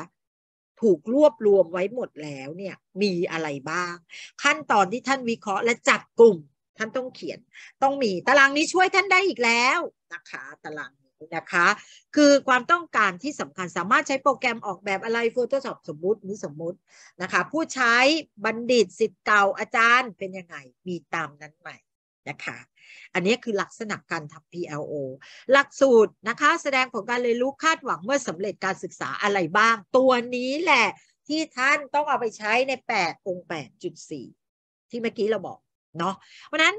ถูกรวบรวมไว้หมดแล้วเนี่ยมีอะไรบ้าง ขั้นตอนที่ท่านวิเคราะห์และจัดกลุ่ม ท่านต้องเขียน ต้องมีตารางนี้ช่วยท่านได้อีกแล้วนะคะตารางนะคะคือความต้องการที่สำคัญสามารถใช้โปรแกรมออกแบบอะไรโฟ o ต o ช็อปสมมุติ หรือสมมุตินะคะผู้ใช้บัณฑิตสิทธิ์เก่าอาจารย์เป็นยังไงมีตามนั้นไหมนะคะอันนี้คือลักษณะการทำ PLO หลักสูตรนะคะแสดงผลการเรียนรู้คาดหวังเมื่อสำเร็จการศึกษาอะไรบ้าง ตัวนี้แหละที่ท่านต้องเอาไปใช้ใน 8 องค์8.4 ที่เมื่อกี้เราบอกเนาะเพราะนั้น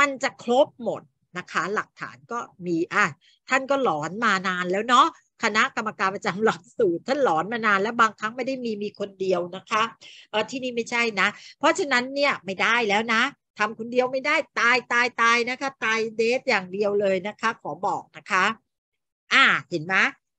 มันจะครบหมดนะคะหลักฐานก็มีอ่ะท่านก็หลอนมานานแล้วเนาะคณะกรรมการประจำหลักสูตร ท่านหลอนมานาน แล้วบางครั้งไม่ได้มีมีคนเดียวนะคะเออที่นี่ไม่ใช่นะ เพราะฉะนั้นเนี่ยไม่ได้แล้วนะทำคนเดียวไม่ได้ ตายตายตายนะคะ ตายเดทอย่างเดียวเลยนะคะ ขอบอกนะคะ อ่าเห็นไหม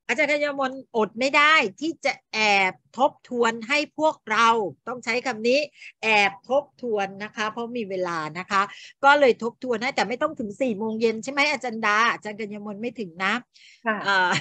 อาจารย์กัญญมลอดไม่ได้ที่จะแอบทบทวนให้พวกเราต้องใช้คำนี้ แอบทบทวนนะคะ เพราะมีเวลานะคะ ก็เลยทบทวนให้แต่ไม่ต้องถึงสี่โมงเย็น ใช่ไหมอาจารย์ดา อาจารย์กัญญมลไม่ถึงนะะ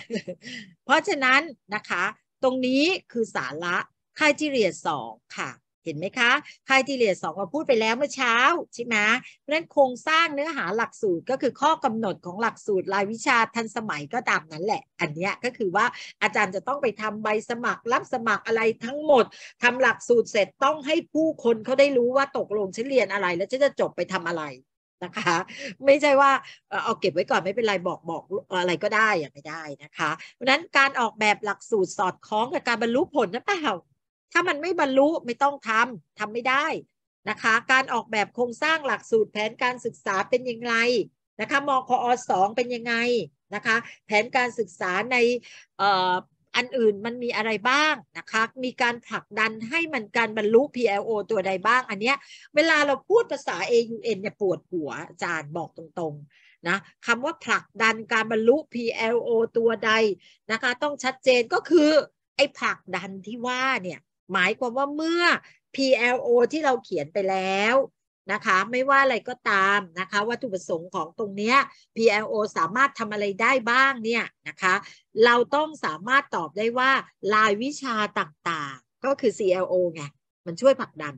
เพราะฉะนั้นนะคะ ตรงนี้คือสาระค่าจีเรียสองค่ะเห็นไหมคะไครทีเลียสองเราพูดไปแล้วเมื่อเช้าใช่ไหมเพราะนั้นโครงสร้างเนื้อหาหลักสูตรก็คือข้อกำหนดของหลักสูตรรายวิชาทันสมัยก็ตามนั้นแหละ อันนี้ก็คือว่าอาจารย์จะต้องไปทำใบสมัครรับสมัครอะไรทั้งหมด ทำหลักสูตรเสร็จต้องให้ผู้คนเขาได้รู้ว่าตกลงฉันเรียนอะไร แล้วฉันจะจบไปทำอะไรนะคะ ไม่ใช่ว่าเอาเก็บไว้ก่อนไม่เป็นไรบอกบอกอะไรก็ได้อย่าไม่ได้นะคะ เพราะนั้นการออกแบบหลักสูตรสอดคล้องกับการบรรลุผลนนเปล่าถ้ามันไม่บรรลุไม่ต้องทำทำไม่ได้นะคะ การออกแบบโครงสร้างหลักสูตรแผนการศึกษาเป็นยังไงนะคะมอคอสองเป็นยังไงนะคะ แผนการศึกษาในอันอื่นมันมีอะไรบ้างนะคะ มีการผลักดันให้มันการบรรลุ PLO ตัวใดบ้าง อันเนี้ยเวลาเราพูดภาษา AUN เนี่ยปวดหัวอาจารย์บอกตรงๆนะคำว่าผลักดันการบรรลุ PLO ตัวใดนะคะ ต้องชัดเจนก็คือไอ้ผลักดันที่ว่าเนี่ยหมายความว่าเมื่อ PLO ที่เราเขียนไปแล้วนะคะ ไม่ว่าอะไรก็ตามนะคะ วัตถุประสงค์ของตรงนี้ PLO สามารถทำอะไรได้บ้างเนี่ยนะคะ เราต้องสามารถตอบได้ว่าลายวิชาต่างๆ ก็คือ CLO ไงมันช่วยผลักดัน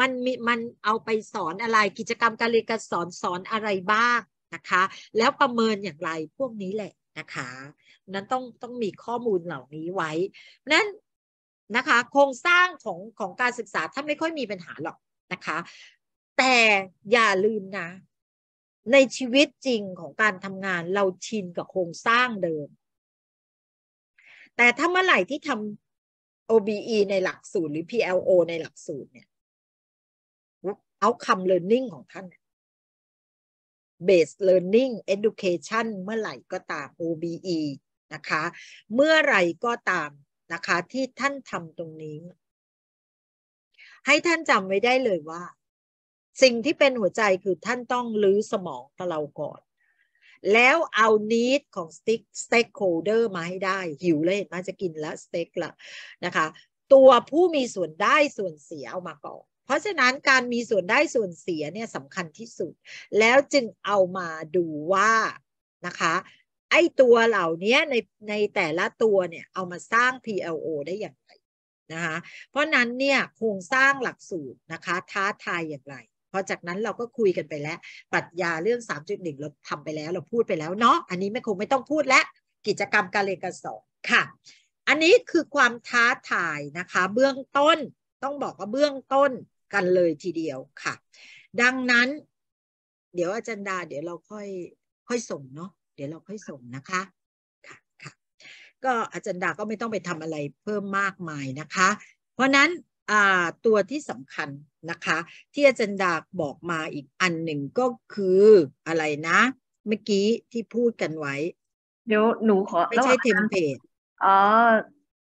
มันมีมันเอาไปสอนอะไรกิจกรรมการเรียนการสอนสอนอะไรบ้างนะคะ แล้วประเมินอย่างไร พวกนี้แหละนะคะ นั้นต้องต้องมีข้อมูลเหล่านี้ไว้นั้นนะคะโครงสร้างของของการศึกษาท่านไม่ค่อยมีปัญหาหรอกนะคะ แต่อย่าลืมนะ ในชีวิตจริงของการทำงานเราชินกับโครงสร้างเดิมแต่ถ้าเมื่อไหร่ที่ทำ OBE ในหลักสูตรหรือ PLO ในหลักสูตรเนี่ย outcome learning ของท่าน b a s e learning education เมื่อไหร่ก็ตาม OBE นะคะเมื่อไหร่ก็ตามนะคะที่ท่านทำตรงนี้ ให้ท่านจำไว้ได้เลยว่า สิ่งที่เป็นหัวใจคือท่านต้องลื้อสมองตะเราก่อน แล้วเอานิดของสติ๊กสเต็กโคเดอร์มาให้ได้ หิวเลยเห็นจะกินละสเต็กละนะคะ ตัวผู้มีส่วนได้ส่วนเสียเอามาก่อน เพราะฉะนั้นการมีส่วนได้ส่วนเสียเนี่ยสำคัญที่สุด แล้วจึงเอามาดูว่านะคะไอ้ตัวเหล่านี้ในในแต่ละตัวเนี่ยเอามาสร้าง PLO ได้อย่างไรนะคะ เพราะนั้นเนี่ยโครงสร้างหลักสูตรนะคะท้าทายอย่างไรพอจากนั้นเราก็คุยกันไปแล้วปรัชญาเรื่อง 3.1เราทำไปแล้วเราพูดไปแล้วเนาะอันนี้ไม่คงไม่ต้องพูดและกิจกรรมการเรียนการสอนค่ะ อันนี้คือความท้าทายนะคะ เบื้องต้นต้องบอกว่าเบื้องต้นกันเลยทีเดียวค่ะ ดังนั้นเดี๋ยวอาจารย์ดาเดี๋ยวเราค่อยค่อยส่งเนาะเดี๋ยวเราค่อยส่งนะคะ ค่ะ ค่ะ ก็อาจารย์ดาก็ไม่ต้องไปทำอะไรเพิ่มมากมายนะคะ เพราะนั้นตัวที่สำคัญนะคะ ที่อาจารย์ดาบอกมาอีกอันหนึ่งก็คืออะไรนะเมื่อกี้ที่พูดกันไว้ เดี๋ยวหนูขอ ไม่ใช่เทมเพลตอ๋อ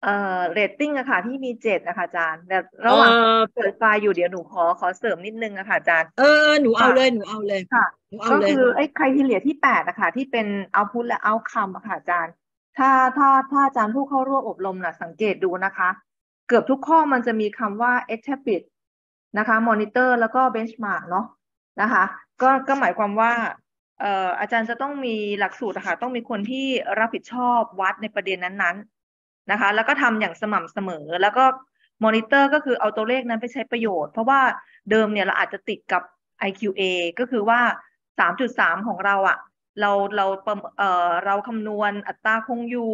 เอ่อเรตติ้งอะค่ะที่มีเจ็ดนะคะอาจารย์แต่ระหว่างเปิดไฟล์อยู่เดี๋ยว หนูขอขอเสริมนิดนึงอะค่ะอาจารย์เออหนูเอาเลยหนูเอาเลยค่ะหนูเอาก็เลยคือไอ้ใครที่เหลือที่แปดอะค่ะ ที่เป็นเอาพุทและเอาคำอะค่ะอาจารย์ ถ้าถ้าถ้าอาจารย์ผู้เข้าร่วมอบรมน่ะสังเกตดูนะคะ เกือบทุกข้อมันจะมีคำว่า a t t r i b u t นะคะ monitor แล้วก็ benchmark เนาะนะคะ ก็ก็หมายความว่าเอ่ออาจารย์จะต้องมีหลักสูตรอะค่ะ ต้องมีคนที่รับผิดชอบวัดในประเด็นนั้นนะคะแล้วก็ทำอย่างสม่ำเสมอแล้วก็มอนิเตอร์ก็คือเอาตัวเลขนั้นไปใช้ประโยชน์เพราะว่าเดิมเนี่ยเราอาจจะติดกับ IQA ก็คือว่า 3.3 ของเราอะเราเราเอ่อเราคำนวณอัตราคงอยู่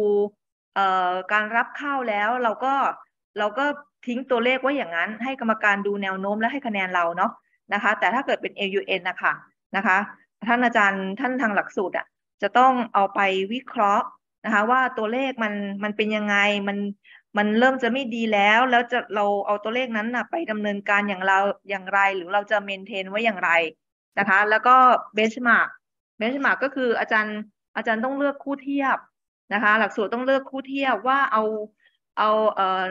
เอ่อการรับเข้าแล้วเราก็เราก็ทิ้งตัวเลขไว้อย่างนั้น ให้กรรมการดูแนวโน้มและให้คะแนนเราเนาะนะคะแต่ถ้าเกิดเป็น AUN นะคะนะคะท่านอาจารย์ท่านทางหลักสูตรอะจะต้องเอาไปวิเคราะห์นะคะว่าตัวเลขมันมันเป็นยังไงมันมันเริ่มจะไม่ดีแล้ว แล้วจะเราเอาตัวเลขนั้นนะไปดำเนินการอย่างเราอย่างไรหรือเราจะเมนเทนไว้อย่างไรนะคะ แล้วก็เบสชมาร์กเบสมาร์กก็คืออาจารย์อาจารย์ต้องเลือกคู่เทียบนะคะ หลักสูตรต้องเลือกคู่เทียบว่าเอาเอาเอ่อ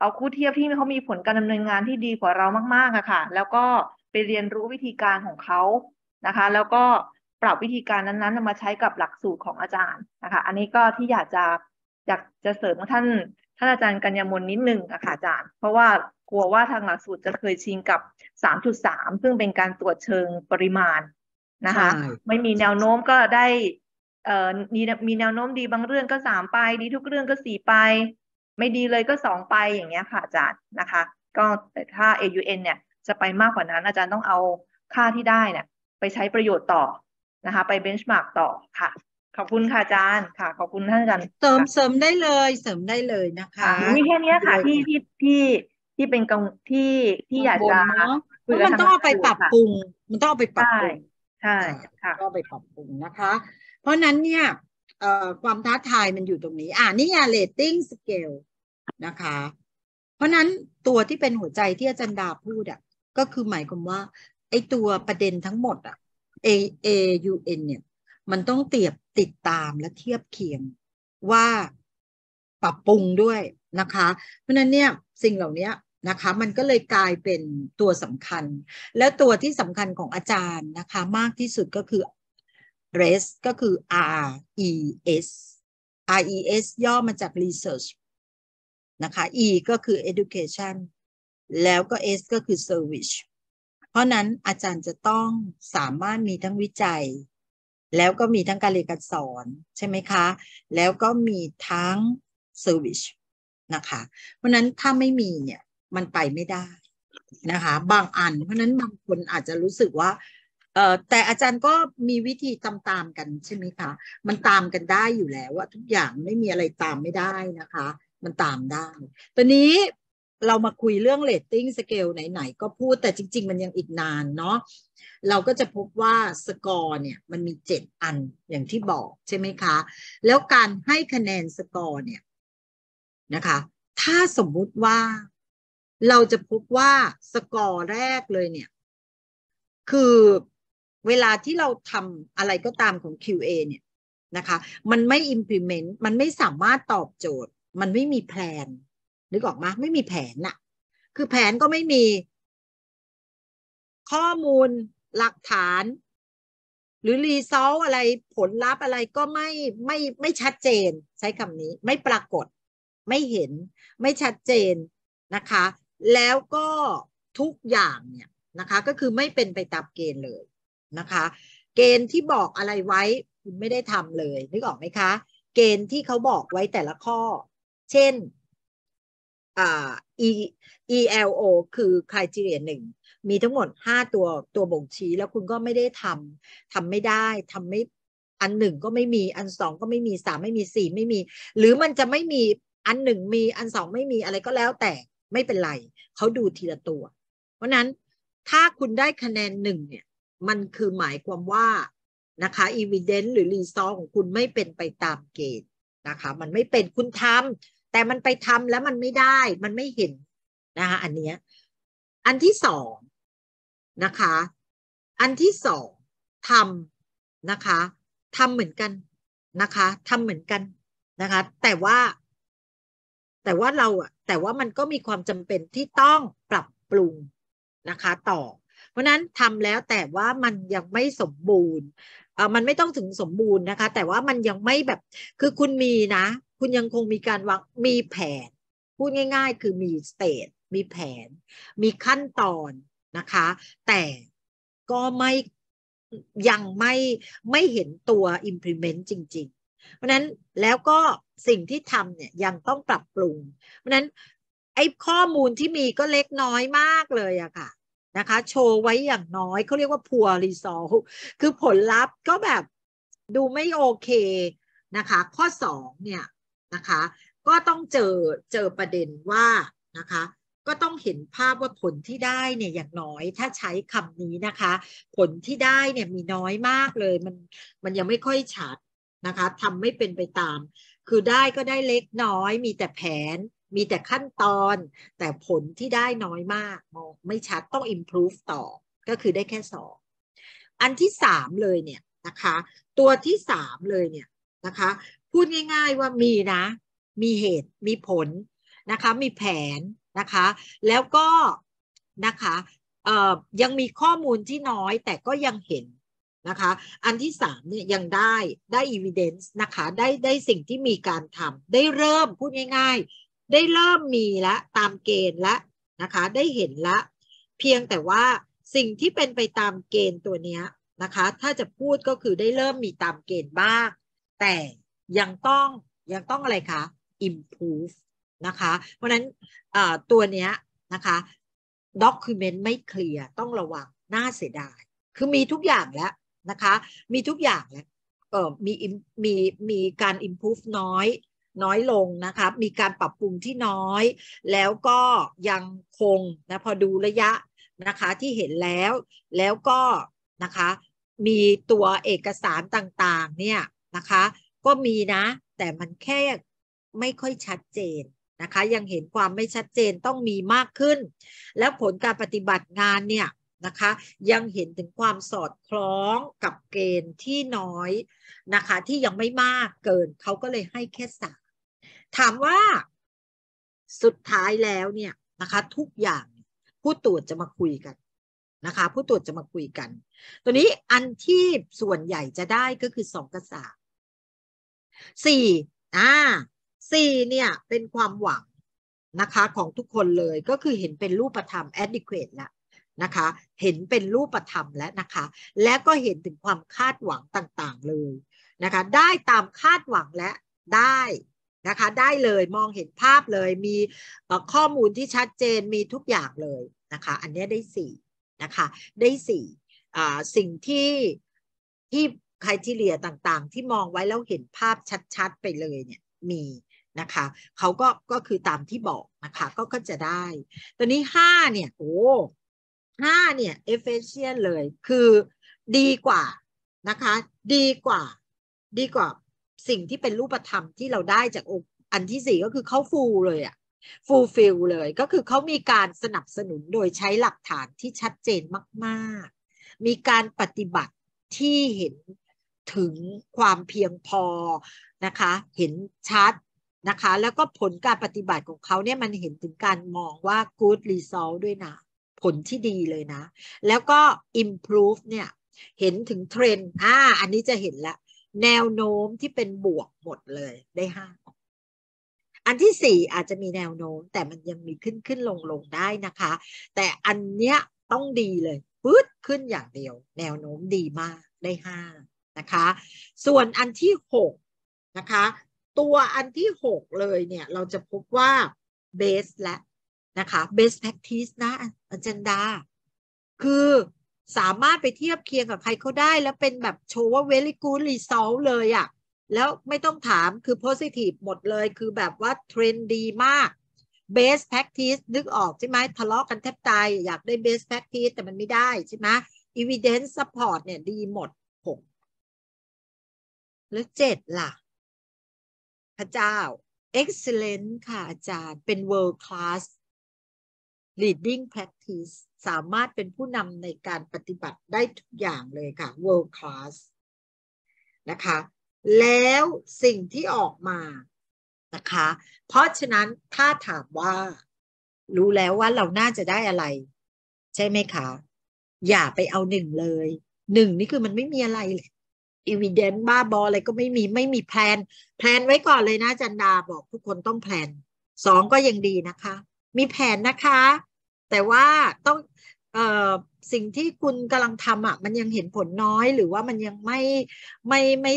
เอาคู่เทียบที่เขามีผลการดำเนินงานที่ดีกว่าเรามากๆอะค่ะแล้วก็ไปเรียนรู้วิธีการของเขานะคะแล้วก็ปรับวิธีการนั้นๆมาใช้กับหลักสูตรของอาจารย์นะคะอันนี้ก็ที่อยากจะอยากจะเสริมท่านท่านอาจารย์กัญญมนนิดนึงนะค่ะอาจารย์ เพราะว่ากลัวว่าทางหลักสูตรจะเคยชิงกับ 3.3 ซึ่งเป็นการตรวจเชิงปริมาณนะคะ ไม่มีแนวโน้มก็ได้เอ่อมีมีแนวโน้มดีบางเรื่องก็สามไป ดีทุกเรื่องก็สี่ไป ไม่ดีเลยก็สองไปอย่างเงี้ยค่ะอาจารย์นะคะก็แต่ถ้า AUN เนี่ยจะไปมากกว่านั้นอาจารย์ต้องเอาค่าที่ได้เนี่ยไปใช้ประโยชน์ต่อนะคะไปเบนช์มาร์กต่อค่ะ ขอบคุณค่ะอาจารย์ค่ะ ขอบคุณท่านอาจารย์เสริมเสริมได้เลยเสริมได้เลยนะคะมีแค่นี้ค่ะที่ที่ที่ที่เป็นกังที่ที่อยากจะเพราะมันต้องเอาไปปรับปรุง มันต้องเอาไปปรับปรุงใช่ค่ะก็ไปปรับปรุงนะคะ เพราะนั้นเนี่ยความท้าทายมันอยู่ตรงนี้ อ่านี่ยาเลตติ้งสเกลนะคะเพราะนั้นตัวที่เป็นหัวใจที่อาจารย์ดาพูดอ่ะก็คือหมายความว่า ไอ้ตัวประเด็นทั้งหมดอ่ะ A A U N เนี่ยมันต้องเตียบติดตามและเทียบเคียงว่าปรับปรุงด้วยนะคะ เพราะนั้นเนี่ย สิ่งเหล่านี้นะคะ มันก็เลยกลายเป็นตัวสำคัญ และตัวที่สำคัญของอาจารย์นะคะ มากที่สุดก็คือ RES ก็คือ R E S R E S ย่อมาจาก Research นะคะ E ก็คือ Education แล้วก็ S ก็คือ Service พราะนั้นอาจารย์จะต้องสามารถมีทั้งวิจัย แล้วก็มีทั้งการเรียนการสอนใช่ไหมคะ แล้วก็มีทั้งเซอร์วิสนะคะเพราะนั้นถ้าไม่มีเนี่ยมันไปไม่ได้นะคะ บางอัน เพราะนั้นบางคนอาจจะรู้สึกว่าเออแต่อาจารย์ก็มีวิธีตามตามกันใช่ไหมคะมันตามกันได้อยู่แล้วว่าทุกอย่างไม่มีอะไรตามไม่ได้นะคะ มันตามได้ ตอนนี้เรามาคุยเรื่องเลตติ้งสเกลไหน ๆ ก็พูดแต่จริง ๆ มันยังอีกนานเนาะเราก็จะพบว่าสกอร์เนี่ย มันมีเจ็ดอันอย่างที่บอกใช่ไหมคะ แล้วการให้คะแนนสกอร์เนี่ยนะคะ ถ้าสมมุติว่า เราจะพบว่าสกอร์แรกเลยเนี่ย คือเวลาที่เราทำอะไรก็ตามของ QA เนี่ยนะคะ มันไม่ implement มันไม่สามารถตอบโจทย์ มันไม่มีแพลนนึกออกมาไม่มีแผนน่ะ คือแผนก็ไม่มี ข้อมูลหลักฐาน หรือรีซอลอะไรผลลัพธ์อะไรก็ไม่ไม่ไม่ชัดเจนใช้คำนี้ไม่ปรากฏ ไม่เห็นไม่ชัดเจนนะคะ แล้วก็ทุกอย่างเนี่ยนะคะก็คือไม่เป็นไปตามเกณฑ์เลยนะคะ เกณฑ์ที่บอกอะไรไว้คุณไม่ได้ทำเลยนึกออกไหมคะ เกณฑ์ที่เขาบอกไว้แต่ละข้อ เช่น E ELO คือค r ายจ r เรียหนึ่ง มีทั้งหมด 5 ตัวตัวบ่งชี้แล้วคุณก็ไม่ได้ทำ ทำไม่ได้ ทำไม่ อันหนึ่งก็ไม่มี อันสองก็ไม่มีสามไม่มีสี่ไม่มี หรือมันจะไม่มี อันหนึ่งมี อันสองไม่มีอะไรก็แล้วแต่ไม่เป็นไร เขาดูทีละตัว เพราะนั้นถ้าคุณได้คะแนนหนึ่งเนี่ย มันคือหมายความว่านะคะ evidence หรือ r e s o l ของคุณไม่เป็นไปตามเกณฑ์นะคะ มันไม่เป็นคุณทำแต่มันไปทำแล้วมันไม่ได้ มันไม่เห็นนะคะ อันเนี้ยอันที่สองนะคะ อันที่สองทำนะคะทำเหมือนกันนะคะทำเหมือนกันนะคะ แต่ว่า แต่ว่าเราอะแต่ว่ามันก็มีความจำเป็นที่ต้องปรับปรุงนะคะต่อ เพราะนั้นทำแล้วแต่ว่ามันยังไม่สมบูรณ์มันไม่ต้องถึงสมบูรณ์นะคะ แต่ว่ามันยังไม่แบบคือคุณมีนะ คุณยังคงมีการวางมีแผน พูดง่ายๆ คือมีสเตจมีแผน มีขั้นตอนนะคะ แต่ก็ไม่ยังไม่ไม่เห็นตัว implement จริงๆ เพราะนั้นแล้วก็สิ่งที่ทำเนี่ยยังต้องปรับปรุง เพราะนั้นไอ้ข้อมูลที่มีก็เล็กน้อยมากเลยอะค่ะนะคะโชว์ไว้อย่างน้อยเขาเรียกว่าพัวรีซอคือผลลัพธ์ก็แบบดูไม่โอเคนะคะข้อ 2 เนี่ยนะคะ ก็ต้องเจอเจอประเด็นว่านะคะ ก็ต้องเห็นภาพว่าผลที่ได้เนี่ยอย่างน้อยถ้าใช้คำนี้นะคะ ผลที่ได้เนี่ยมีน้อยมากเลยมันมันยังไม่ค่อยชัดนะคะทำไม่เป็นไปตาม คือได้ก็ได้เล็กน้อยมีแต่แผนมีแต่ขั้นตอนแต่ผลที่ได้น้อยมากมองไม่ชัดต้อง improve ต่อ ก็คือได้แค่สองอันที่สามเลยเนี่ยนะคะ ตัวที่สามเลยเนี่ยนะคะ พูดง่ายๆว่ามีนะ มีเหตุมีผลนะคะ มีแผนนะคะ แล้วก็นะคะยังมีข้อมูลที่น้อยแต่ก็ยังเห็นนะคะ อันที่สามเนี่ยยังได้ได้ evidence นะคะได้ได้สิ่งที่มีการทำได้เริ่มพูดง่ายๆได้เริ่มมีละตามเกณฑ์ละนะคะ ได้เห็นละเพียงแต่ว่าสิ่งที่เป็นไปตามเกณฑ์ตัวเนี้ยนะคะ ถ้าจะพูดก็คือได้เริ่มมีตามเกณฑ์บ้าง แต่ยังต้องยังต้องอะไรคะ improve นะคะเพราะนั้นตัวเนี้ยนะคะ document ไม่เคลียร์ต้องระวัง น่าเสียดายคือมีทุกอย่างแล้วนะคะ มีทุกอย่างแล้วมีมีมีการ improve น้อยน้อยลงนะคะ มีการปรับปรุงที่น้อย แล้วก็ยังคงนะ พอดูระยะนะคะที่เห็นแล้ว แล้วก็นะคะ มีตัวเอกสารต่างๆเนี่ยนะคะ ก็มีนะ แต่มันแค่ไม่ค่อยชัดเจนนะคะ ยังเห็นความไม่ชัดเจนต้องมีมากขึ้น แล้วผลการปฏิบัติงานเนี่ยนะคะ ยังเห็นถึงความสอดคล้องกับเกณฑ์ที่น้อยนะคะ ที่ยังไม่มากเกิน เขาก็เลยให้แค่สามถามว่าสุดท้ายแล้วเนี่ยนะคะ ทุกอย่างผู้ตรวจจะมาคุยกันนะคะ ผู้ตรวจจะมาคุยกัน ตัวนี้อันที่ส่วนใหญ่จะได้ก็คือสองกระสาบสี่อ่าสี่เนี่ยเป็นความหวังนะคะของทุกคนเลยก็คือเห็นเป็นรูปธรรม adequate แล้วนะคะเห็นเป็นรูปธรรมแล้วนะคะ และก็เห็นถึงความคาดหวังต่างๆ เลยนะคะ ได้ตามคาดหวังและได้นะคะได้เลยมองเห็นภาพเลย มีข้อมูลที่ชัดเจนมีทุกอย่างเลยนะคะ อันนี้ได้4นะคะ ได้4สิ่งที่ที่คทีเรียต่างๆ ที่มองไว้แล้วเห็นภาพชัด ๆไปเลยเนี่ยมีนะคะเขาก็ก็คือตามที่บอกนะคะ ก็ก็จะได้ตอนนี้ 5 เนี่ยโอ้ห้าเนี่ย เอฟเฟชเชียนเลย คือดีกว่านะคะ ดีกว่า ดีกว่าสิ่งที่เป็นรูปธรรมที่เราได้จากองค์อันที่สี่ก็คือเขาฟูลเลยอะฟูลฟิลเลย ก็คือเขามีการสนับสนุนโดยใช้หลักฐานที่ชัดเจนมาก ๆ มีการปฏิบัติที่เห็นถึงความเพียงพอนะคะ เห็นชัดนะคะ แล้วก็ผลการปฏิบัติของเขาเนี่ยมันเห็นถึงการมองว่า good result ด้วยนะ ผลที่ดีเลยนะ แล้วก็ improve เนี่ยเห็นถึงเทรนด์อ่า อันนี้จะเห็นละแนวโน้มที่เป็นบวกหมดเลยได้ห้า อันที่สี่อาจจะมีแนวโน้มแต่มันยังมีขึ้นขึ้นลงลงได้นะคะ แต่อันเนี้ยต้องดีเลยปื๊ดขึ้นอย่างเดียว แนวโน้มดีมากได้ห้านะคะ ส่วนอันที่หกนะคะ ตัวอันที่หกเลยเนี่ยเราจะพบว่าเบสและนะคะ best practice นะอาจารย์ดาคือสามารถไปเทียบเคียงกับใครเขาได้ แล้วเป็นแบบโชว์ว่า very good result เลยอะ่ะ แล้วไม่ต้องถามคือ positive หมดเลยคือแบบว่าเทรนดีมาก best practice นึกออกใช่ไหมทะเลาะกันแทบตายอยากได้ best practice แต่มันไม่ได้ใช่ไหม evidence support เนี่ยดีหมดหกแล้วเจ็ดล่ะพระเจ้า excellent ค่ะ อาจารย์ เป็น world class leading practice สามารถเป็นผู้นำในการปฏิบัติได้ทุกอย่างเลยค่ะ world class นะคะ แล้วสิ่งที่ออกมานะคะ เพราะฉะนั้นถ้าถามว่า รู้แล้วว่าเราน่าจะได้อะไร ใช่ไหมคะ อย่าไปเอาหนึ่งเลย หนึ่งนี่คือมันไม่มีอะไรเลยอีเวนต์บ้าบออะไรก็ไม่มีไม่มีแพลน แพลนไว้ก่อนเลยนะจันดาบอกทุกคนต้องแพลนสองก็ยังดีนะคะมีแผนนะคะ แต่ว่าต้องออสิ่งที่คุณกำลังทำอะ่ะ มันยังเห็นผลน้อย หรือว่ามันยังไม่ไม่ไม่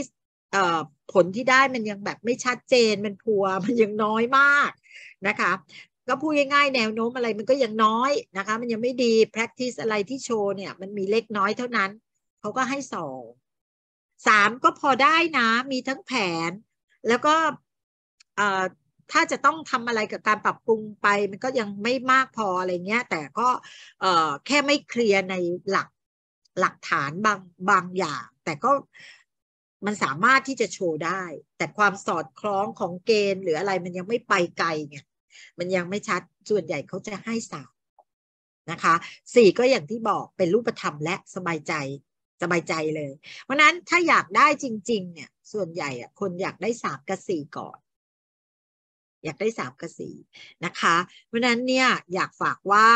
ผลที่ได้มันยังแบบไม่ชัดเจนมันพัวมันยังน้อยมากนะคะ ก็พูดง่ายๆแนวโน้มอะไรมันก็ยังน้อยนะคะ มันยังไม่ดี practice อะไรที่โชว์เนี่ยมันมีเล็กน้อยเท่านั้นเขาก็ให้สองสามก็พอได้นะมีทั้งแผนแล้วก็ถ้าจะต้องทำอะไรกับการปรับปรุงไป มันก็ยังไม่มากพออะไรเงี้ย แต่ก็แค่ไม่เคลียร์ในหลักหลักฐานบางบางอย่าง แต่ก็มันสามารถที่จะโชว์ได้ แต่ความสอดคล้องของเกณฑ์หรืออะไรมันยังไม่ไปไกลเนี่ยมันยังไม่ชัดส่วนใหญ่เขาจะให้สามนะคะสี่ก็อย่างที่บอกเป็นรูปธรรมและสบายใจสบายใจเลย เพราะนั้นถ้าอยากได้จริง ๆ เนี่ย ส่วนใหญ่คนอยากได้สามกับสี่ก่อนอยากได้สามกับสี่นะคะ เพราะนั้นเนี่ย อยากฝากว่า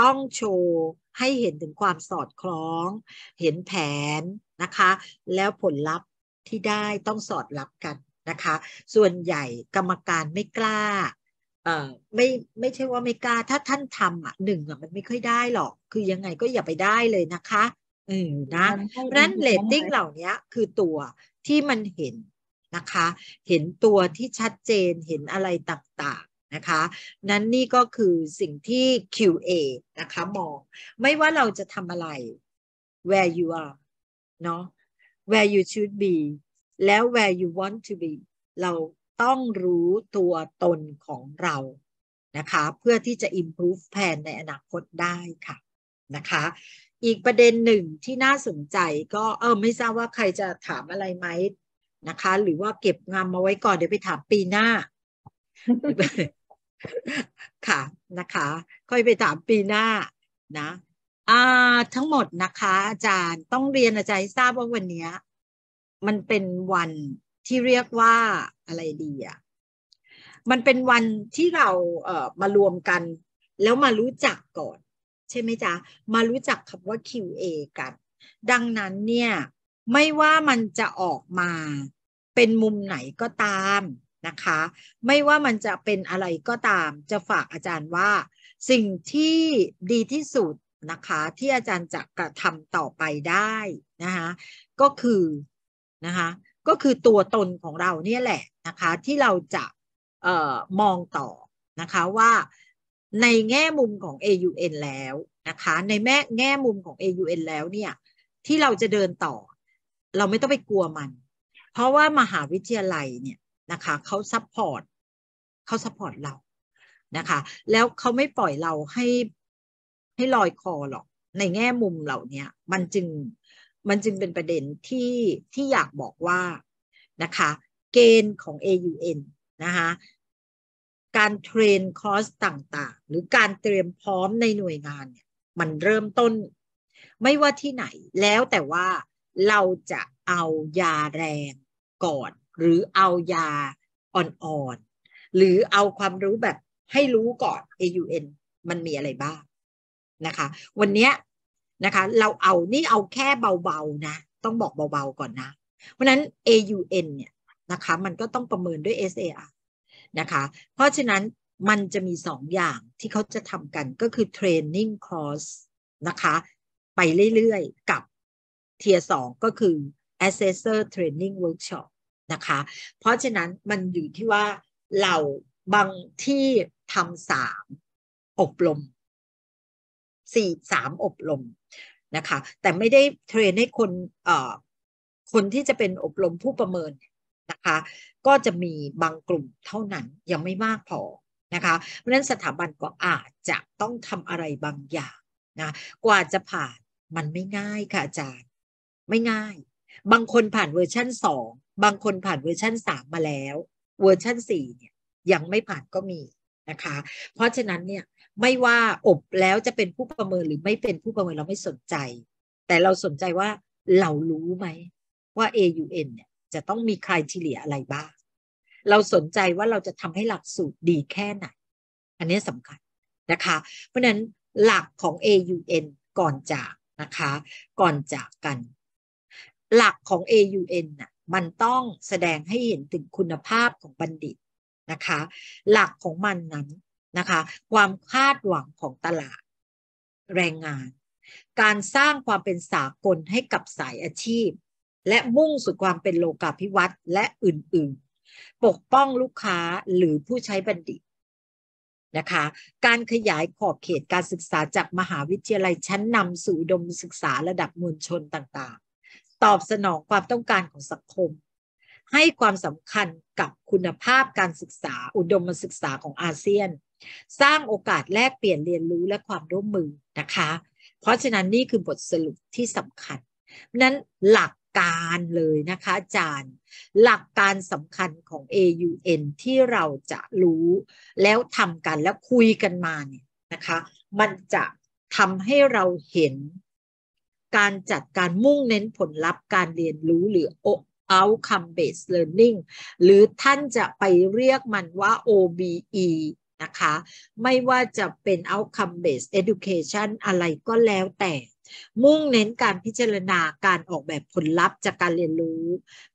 ต้องโชว์ให้เห็นถึงความสอดคล้อง เห็นแผนนะคะ แล้วผลลัพธ์ที่ได้ต้องสอดรับกันนะคะ ส่วนใหญ่กรรมการไม่กล้า เอ่อ ไม่ไม่ใช่ว่าไม่กล้าถ้าท่านทำอ่ะหนึ่งอ่ะมันไม่ค่อยได้หรอกคือยังไงก็อย่าไปได้เลยนะคะอืมนะเพราะนั้นเลตติ้งเหล่านี้คือตัวที่มันเห็นนะคะ เห็นตัวที่ชัดเจนเห็นอะไรต่างๆ นะคะ นั้นนี่ก็คือสิ่งที่ QA นะคะ มอง ไม่ว่าเราจะทำอะไร where you are เนาะ where you should be แล้ว where you want to be เราต้องรู้ตัวตนของเรา นะคะ เพื่อที่จะ improve แผนในอนาคตได้ค่ะ นะคะ อีกประเด็นหนึ่งที่น่าสนใจก็เออไม่ทราบว่าใครจะถามอะไรไหมนะคะหรือว่าเก็บงามมาไว้ก่อนเดี๋ยวไปถามปีหน้า ค่ะนะคะ ค่อยไปถามปีหน้านะ อ่าทั้งหมดนะคะ อาจารย์ต้องเรียนอาจารย์ทราบว่าวันนี้มันเป็นวันที่เรียกว่าอะไรดีอ่ะมันเป็นวันที่เราเอ่อมารวมกัน แล้วมารู้จักก่อน ใช่ไหมจ๊ะมารู้จักคำว่า QA กัน ดังนั้นเนี่ยไม่ว่ามันจะออกมาเป็นมุมไหนก็ตามนะคะ ไม่ว่ามันจะเป็นอะไรก็ตาม จะฝากอาจารย์ว่าสิ่งที่ดีที่สุดนะคะที่อาจารย์จะกระทำต่อไปได้นะคะก็คือนะคะก็คือตัวตนของเราเนี่ยแหละนะคะที่เราจะออมองต่อนะคะว่าในแง่มุมของ AUN แล้วนะคะในแม่แง่มุมของ AUN แล้วเนี่ยที่เราจะเดินต่อเราไม่ต้องไปกลัวมัน เพราะว่ามหาวิทยาลัยเนี่ยนะคะเขาซัพพอร์ตเขาซัพพอร์ตเรานะคะแล้วเขาไม่ปล่อยเราให้ให้ลอยคอหรอก ในแง่มุมเหล่านี้มันจึงมันจึงเป็นประเด็นที่ที่อยากบอกว่านะคะ เกณฑ์ของ AUN นะคะ การเทรนคอร์สต่างๆ หรือการเตรียมพร้อมในหน่วยงานเนี่ย มันเริ่มต้นไม่ว่าที่ไหนแล้วแต่ว่าเราจะเอายาแรงก่อนหรือเอายาอ่อนๆ หรือเอาความรู้แบบให้รู้ก่อน AUN มันมีอะไรบ้างนะคะวันนี้นะคะเราเอานี่เอาแค่เบาๆนะต้องบอกเบาๆก่อนนะ เพราะนั้น AUN เนี่ยนะคะมันก็ต้องประเมินด้วย SAR นะคะเพราะฉะนั้นมันจะมีสองอย่างที่เขาจะทำกันก็คือ Training Course นะคะไปเรื่อยๆกับเทียสองก็คือ assessor training workshop นะคะเพราะฉะนั้นมันอยู่ที่ว่าเราบางที่ทำสามอบรมสี่สามอบรมนะคะแต่ไม่ได้เทรนให้คนเอ่อคนที่จะเป็นอบรมผู้ประเมินนะคะก็จะมีบางกลุ่มเท่านั้นยังไม่มากพอนะคะเพราะฉะนั้นสถาบันก็อาจจะต้องทำอะไรบางอย่างนะกว่าจะผ่านมันไม่ง่ายค่ะอาจารย์ไม่ง่าย บางคนผ่านเวอร์ชันสอง บางคนผ่านเวอร์ชันสามมาแล้ว เวอร์ชันสี่เนี่ย ยังไม่ผ่านก็มีนะคะ เพราะฉะนั้นเนี่ยไม่ว่าอบแล้วจะเป็นผู้ประเมิน หรือไม่เป็นผู้ประเมินเราไม่สนใจ แต่เราสนใจว่าเรารู้ไหมว่า AUN เนี่ยจะต้องมีใครทีเหลียอะไรบ้าง เราสนใจว่าเราจะทำให้หลักสูตรดีแค่ไหน อันนี้สำคัญนะคะเพราะนั้นหลักของ AUN ก่อนจากนะคะ ก่อนจากกันหลักของ AUN น่ะมันต้องแสดงให้เห็นถึงคุณภาพของบัณฑิตนะคะหลักของมันนั้นนะคะความคาดหวังของตลาด แรงงาน การสร้างความเป็นสากลให้กับสายอาชีพ และมุ่งสู่ความเป็นโลกาภิวัตน์และอื่นๆ ปกป้องลูกค้าหรือผู้ใช้บัณฑิตนะคะการขยายขอบเขตการศึกษาจากมหาวิทยาลัยชั้นนำสู่ดมศึกษาระดับมวลชนต่างๆตอบสนองความต้องการของสังคม ให้ความสำคัญกับคุณภาพการศึกษา อุดมศึกษาของอาเซียน สร้างโอกาสแลกเปลี่ยนเรียนรู้และความร่วมมือนะคะ เพราะฉะนั้นนี่คือบทสรุปที่สำคัญ นั้นหลักการเลยนะคะอาจารย์หลักการสำคัญของ AUN ที่เราจะรู้แล้วทำกันแล้วคุยกันมาเนี่ยนะคะ มันจะทำให้เราเห็นการจัดการมุ่งเน้นผลลัพธ์การเรียนรู้หรือ outcome based learning หรือท่านจะไปเรียกมันว่า OBE นะคะ ไม่ว่าจะเป็น outcome based education อะไรก็แล้วแต่ มุ่งเน้นการพิจารณาการออกแบบผลลัพธ์จากการเรียนรู้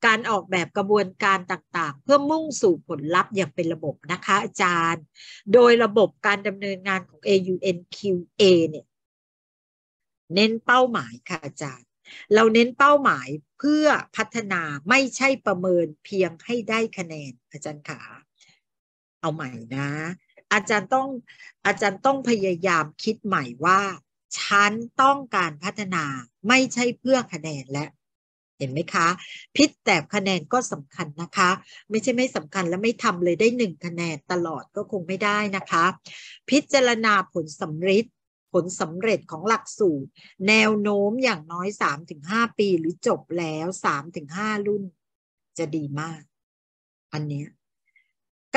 การออกแบบกระบวนการต่างๆ เพื่อมุ่งสู่ผลลัพธ์อย่างเป็นระบบนะคะอาจารย์ โดยระบบการดำเนินงานของ AUNQA เนี่ยเน้นเป้าหมายค่ะอาจารย์ เราเน้นเป้าหมายเพื่อพัฒนาไม่ใช่ประเมินเพียงให้ได้คะแนน อาจารย์ขาเอาใหม่นะ อาจารย์ต้องอาจารย์ต้องพยายามคิดใหม่ว่าฉันต้องการพัฒนาไม่ใช่เพื่อคะแนนและ เห็นไหมคะพิษแต่คะแนนก็สำคัญนะคะ ไม่ใช่ไม่สำคัญและไม่ทำเลยได้หนึ่งคะแนนตลอดก็คงไม่ได้นะคะพิจารณาผลสำฤทธิผลสำเร็จของหลักสูตรแนวโน้มอย่างน้อย 3-5 ปีหรือจบแล้ว 3-5 รุ่นจะดีมาก อันนี้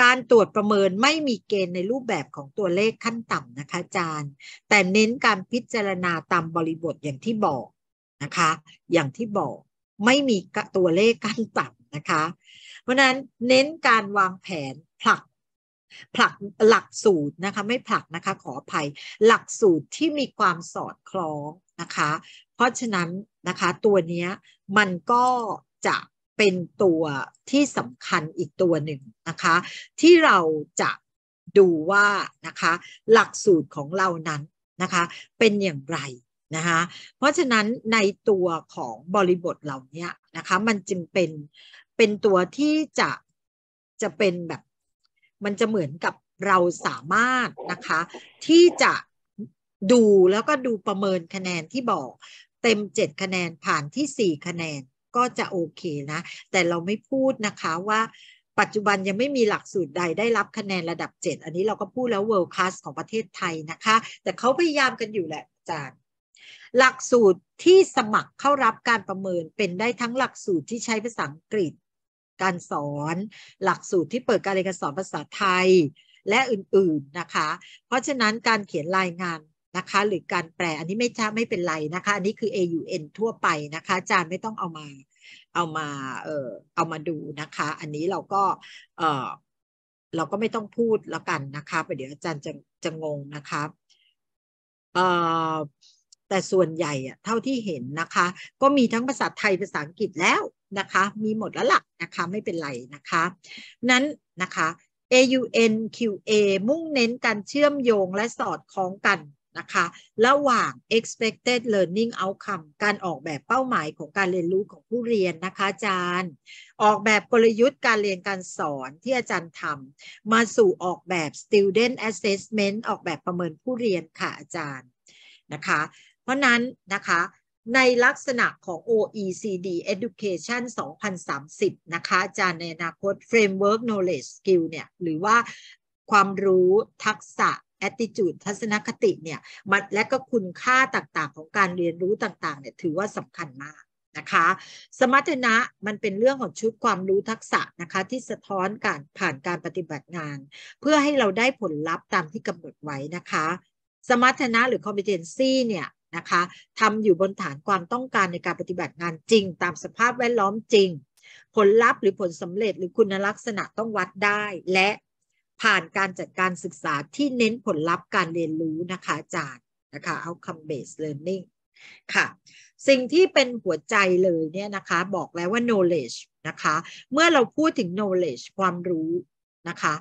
การตรวจประเมินไม่มีเกณฑ์ในรูปแบบของตัวเลขขั้นต่ำนะคะอาจารย์แต่เน้นการพิจารณาตามบริบทอย่างที่บอกนะคะอย่างที่บอกไม่มีตัวเลขขั้นต่ำนะคะ เพราะนั้นเน้นการวางแผนผลักผลักหลักสูตรนะคะไม่ผลักนะคะขออภัย หลักสูตรที่มีความสอดคล้องนะคะ เพราะฉะนั้นนะคะตัวนี้มันก็จะเป็นตัวที่สำคัญอีกตัวหนึ่งนะคะ ที่เราจะดูว่านะคะ หลักสูตรของเรานั้นนะคะ เป็นอย่างไรนะคะ เพราะฉะนั้นในตัวของบริบทเหล่านี้นะคะ มันจึงเป็นเป็นตัวที่จะจะเป็นแบบมันจะเหมือนกับเราสามารถนะคะ ที่จะดูแล้วก็ดูประเมินคะแนนที่บอก เต็ม 7 คะแนนผ่านที่ 4 คะแนนก็จะโอเคนะ แต่เราไม่พูดนะคะว่าปัจจุบันยังไม่มีหลักสูตรใดได้รับคะแนนระดับ 7 อันนี้เราก็พูดแล้ว world class ของประเทศไทยนะคะ แต่เขาพยายามกันอยู่แหละจาก หลักสูตรที่สมัครเข้ารับการประเมินเป็นได้ทั้งหลักสูตรที่ใช้ภาษาอังกฤษการสอนหลักสูตรที่เปิดการเรียนการสอนภาษาไทยและอื่นๆนะคะ เพราะฉะนั้นการเขียนรายงานนะคะ หรือการแปลอันนี้ไม่ใช่ไม่เป็นไรนะคะอันนี้คือ AUN ทั่วไปนะคะอาจารย์ไม่ต้องเอามา เอามาเอ่อเอามาดูนะคะ อันนี้เราก็เอ่อเราก็ไม่ต้องพูดแล้วกันนะคะไปเดี๋ยวอาจารย์จะจะงงนะคะเอ่อแต่ส่วนใหญ่อะเท่าที่เห็นนะคะ ก็มีทั้งภาษาไทยภาษาอังกฤษแล้วนะคะ มีหมดแล้วล่ะนะคะไม่เป็นไรนะคะ นั้นนะคะ AUNQA มุ่งเน้นการเชื่อมโยงและสอดคล้องกันนะคะ ระหว่าง expected learning outcome การออกแบบเป้าหมายของการเรียนรู้ของผู้เรียนนะคะ อาจารย์ ออกแบบกลยุทธ์ การเรียนการสอนที่อาจารย์ทำมาสู่ออกแบบ student assessment ออกแบบประเมินผู้เรียนค่ะอาจารย์นะคะราะนั้นนะคะในลักษณะของ OECD Education 2030นะคะอาจารย์ในอนาคต Framework Knowledge Skill เนี่ยหรือว่าความรู้ทักษะ attitude ทัศนคติเนี่ยมันและก็คุณค่าต่างๆของการเรียนรู้ต่างๆเนี่ยถือว่าสำคัญมากนะคะ สมรรถนะมันเป็นเรื่องของชุดความรู้ทักษะนะคะที่สะท้อนการผ่านการปฏิบัติงาน เพื่อให้เราได้ผลลัพธ์ตามที่กำหนดไว้นะคะสมรรถนะหรือ competency เนี่ยนะคะทำอยู่บนฐานความต้องการในการปฏิบัติงานจริงตามสภาพแวดล้อมจริง ผลลัพธ์หรือผลสำเร็จหรือคุณลักษณะต้องวัดได้ และผ่านการจัดการศึกษาที่เน้นผลลัพธ์การเรียนรู้นะคะอาจารย์นะคะ outcome based learning ค่ะสิ่งที่เป็นหัวใจเลยเนี่ยนะคะบอกแล้วว่า knowledge นะคะเมื่อเราพูดถึง knowledge ความรู้นะคะ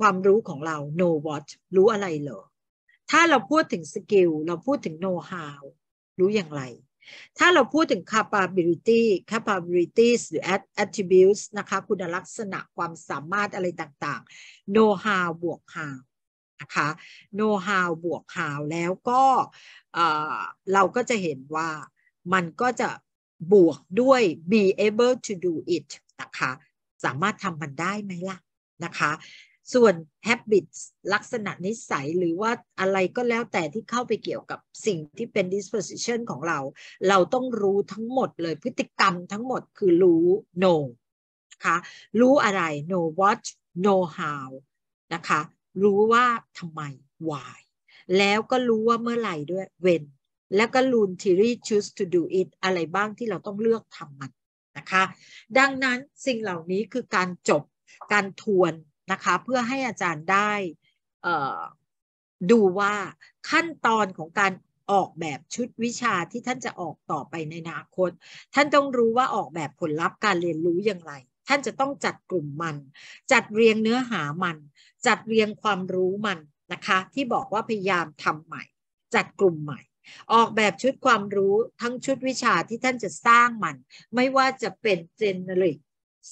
ความรู้ของเรา know what รู้อะไรเหรอถ้าเราพูดถึงสกิลเราพูดถึงโน้ตฮาวรู้อย่างไร ถ้าเราพูดถึง capability capabilities หรือ attributes นะคะคุณลักษณะความสามารถอะไรต่างๆ know how บวก how นะคะ know how บวก how แล้วก็เราก็จะเห็นว่ามันก็จะบวกด้วย be able to do it นะคะสามารถทำมันได้ไหมล่ะนะคะส่วน habits ลักษณะนิสัยหรือว่าอะไรก็แล้วแต่ที่เข้าไปเกี่ยวกับสิ่งที่เป็น disposition ของเรา เราต้องรู้ทั้งหมดเลยพฤติกรรมทั้งหมดคือรู้ know คะรู้อะไร know what know how นะคะรู้ว่าทำไม why แล้วก็รู้ว่าเมื่อไหร่ด้วย when แล้วก็ l u n t i r y choose to do it อะไรบ้างที่เราต้องเลือกทำมันนะคะดังนั้นสิ่งเหล่านี้คือการจบการทวนนะคะเพื่อให้อาจารย์ได้ดูว่าขั้นตอนของการออกแบบชุดวิชาที่ท่านจะออกต่อไปในอนาคต ท่านต้องรู้ว่าออกแบบผลลัพธ์การเรียนรู้อย่างไร ท่านจะต้องจัดกลุ่มมัน จัดเรียงเนื้อหามัน จัดเรียงความรู้มันนะคะที่บอกว่าพยายามทำใหม่ จัดกลุ่มใหม่ ออกแบบชุดความรู้ทั้งชุดวิชาที่ท่านจะสร้างมัน ไม่ว่าจะเป็นเจเนริก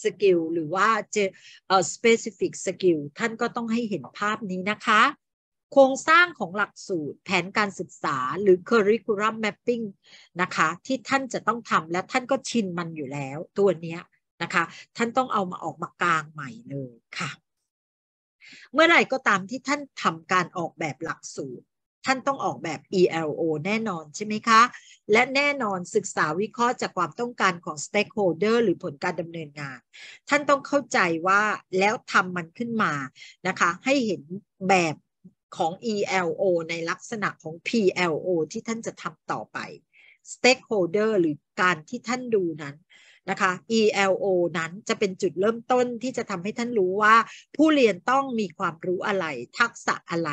สกิลหรือว่าเจอเอ่อสเปซิฟิกสกิลท่านก็ต้องให้เห็นภาพนี้นะคะ โครงสร้างของหลักสูตรแผนการศึกษาหรือ curriculum mapping นะคะที่ท่านจะต้องทำและท่านก็ชินมันอยู่แล้วตัวเนี้ยนะคะท่านต้องเอามาออกมากลางใหม่เลยค่ะ เมื่อไหร่ก็ตามที่ท่านทำการออกแบบหลักสูตรท่านต้องออกแบบ ELO แน่นอนใช่ไหมคะ และแน่นอนศึกษาวิเคราะห์จากความต้องการของ stakeholder หรือผลการดำเนินงาน ท่านต้องเข้าใจว่าแล้วทำมันขึ้นมานะคะ ให้เห็นแบบของ ELO ในลักษณะของ PLO ที่ท่านจะทำต่อไป stakeholder หรือการที่ท่านดูนั้นนะคะ ELO นั้นจะเป็นจุดเริ่มต้นที่จะทำให้ท่านรู้ว่า ผู้เรียนต้องมีความรู้อะไรทักษะอะไร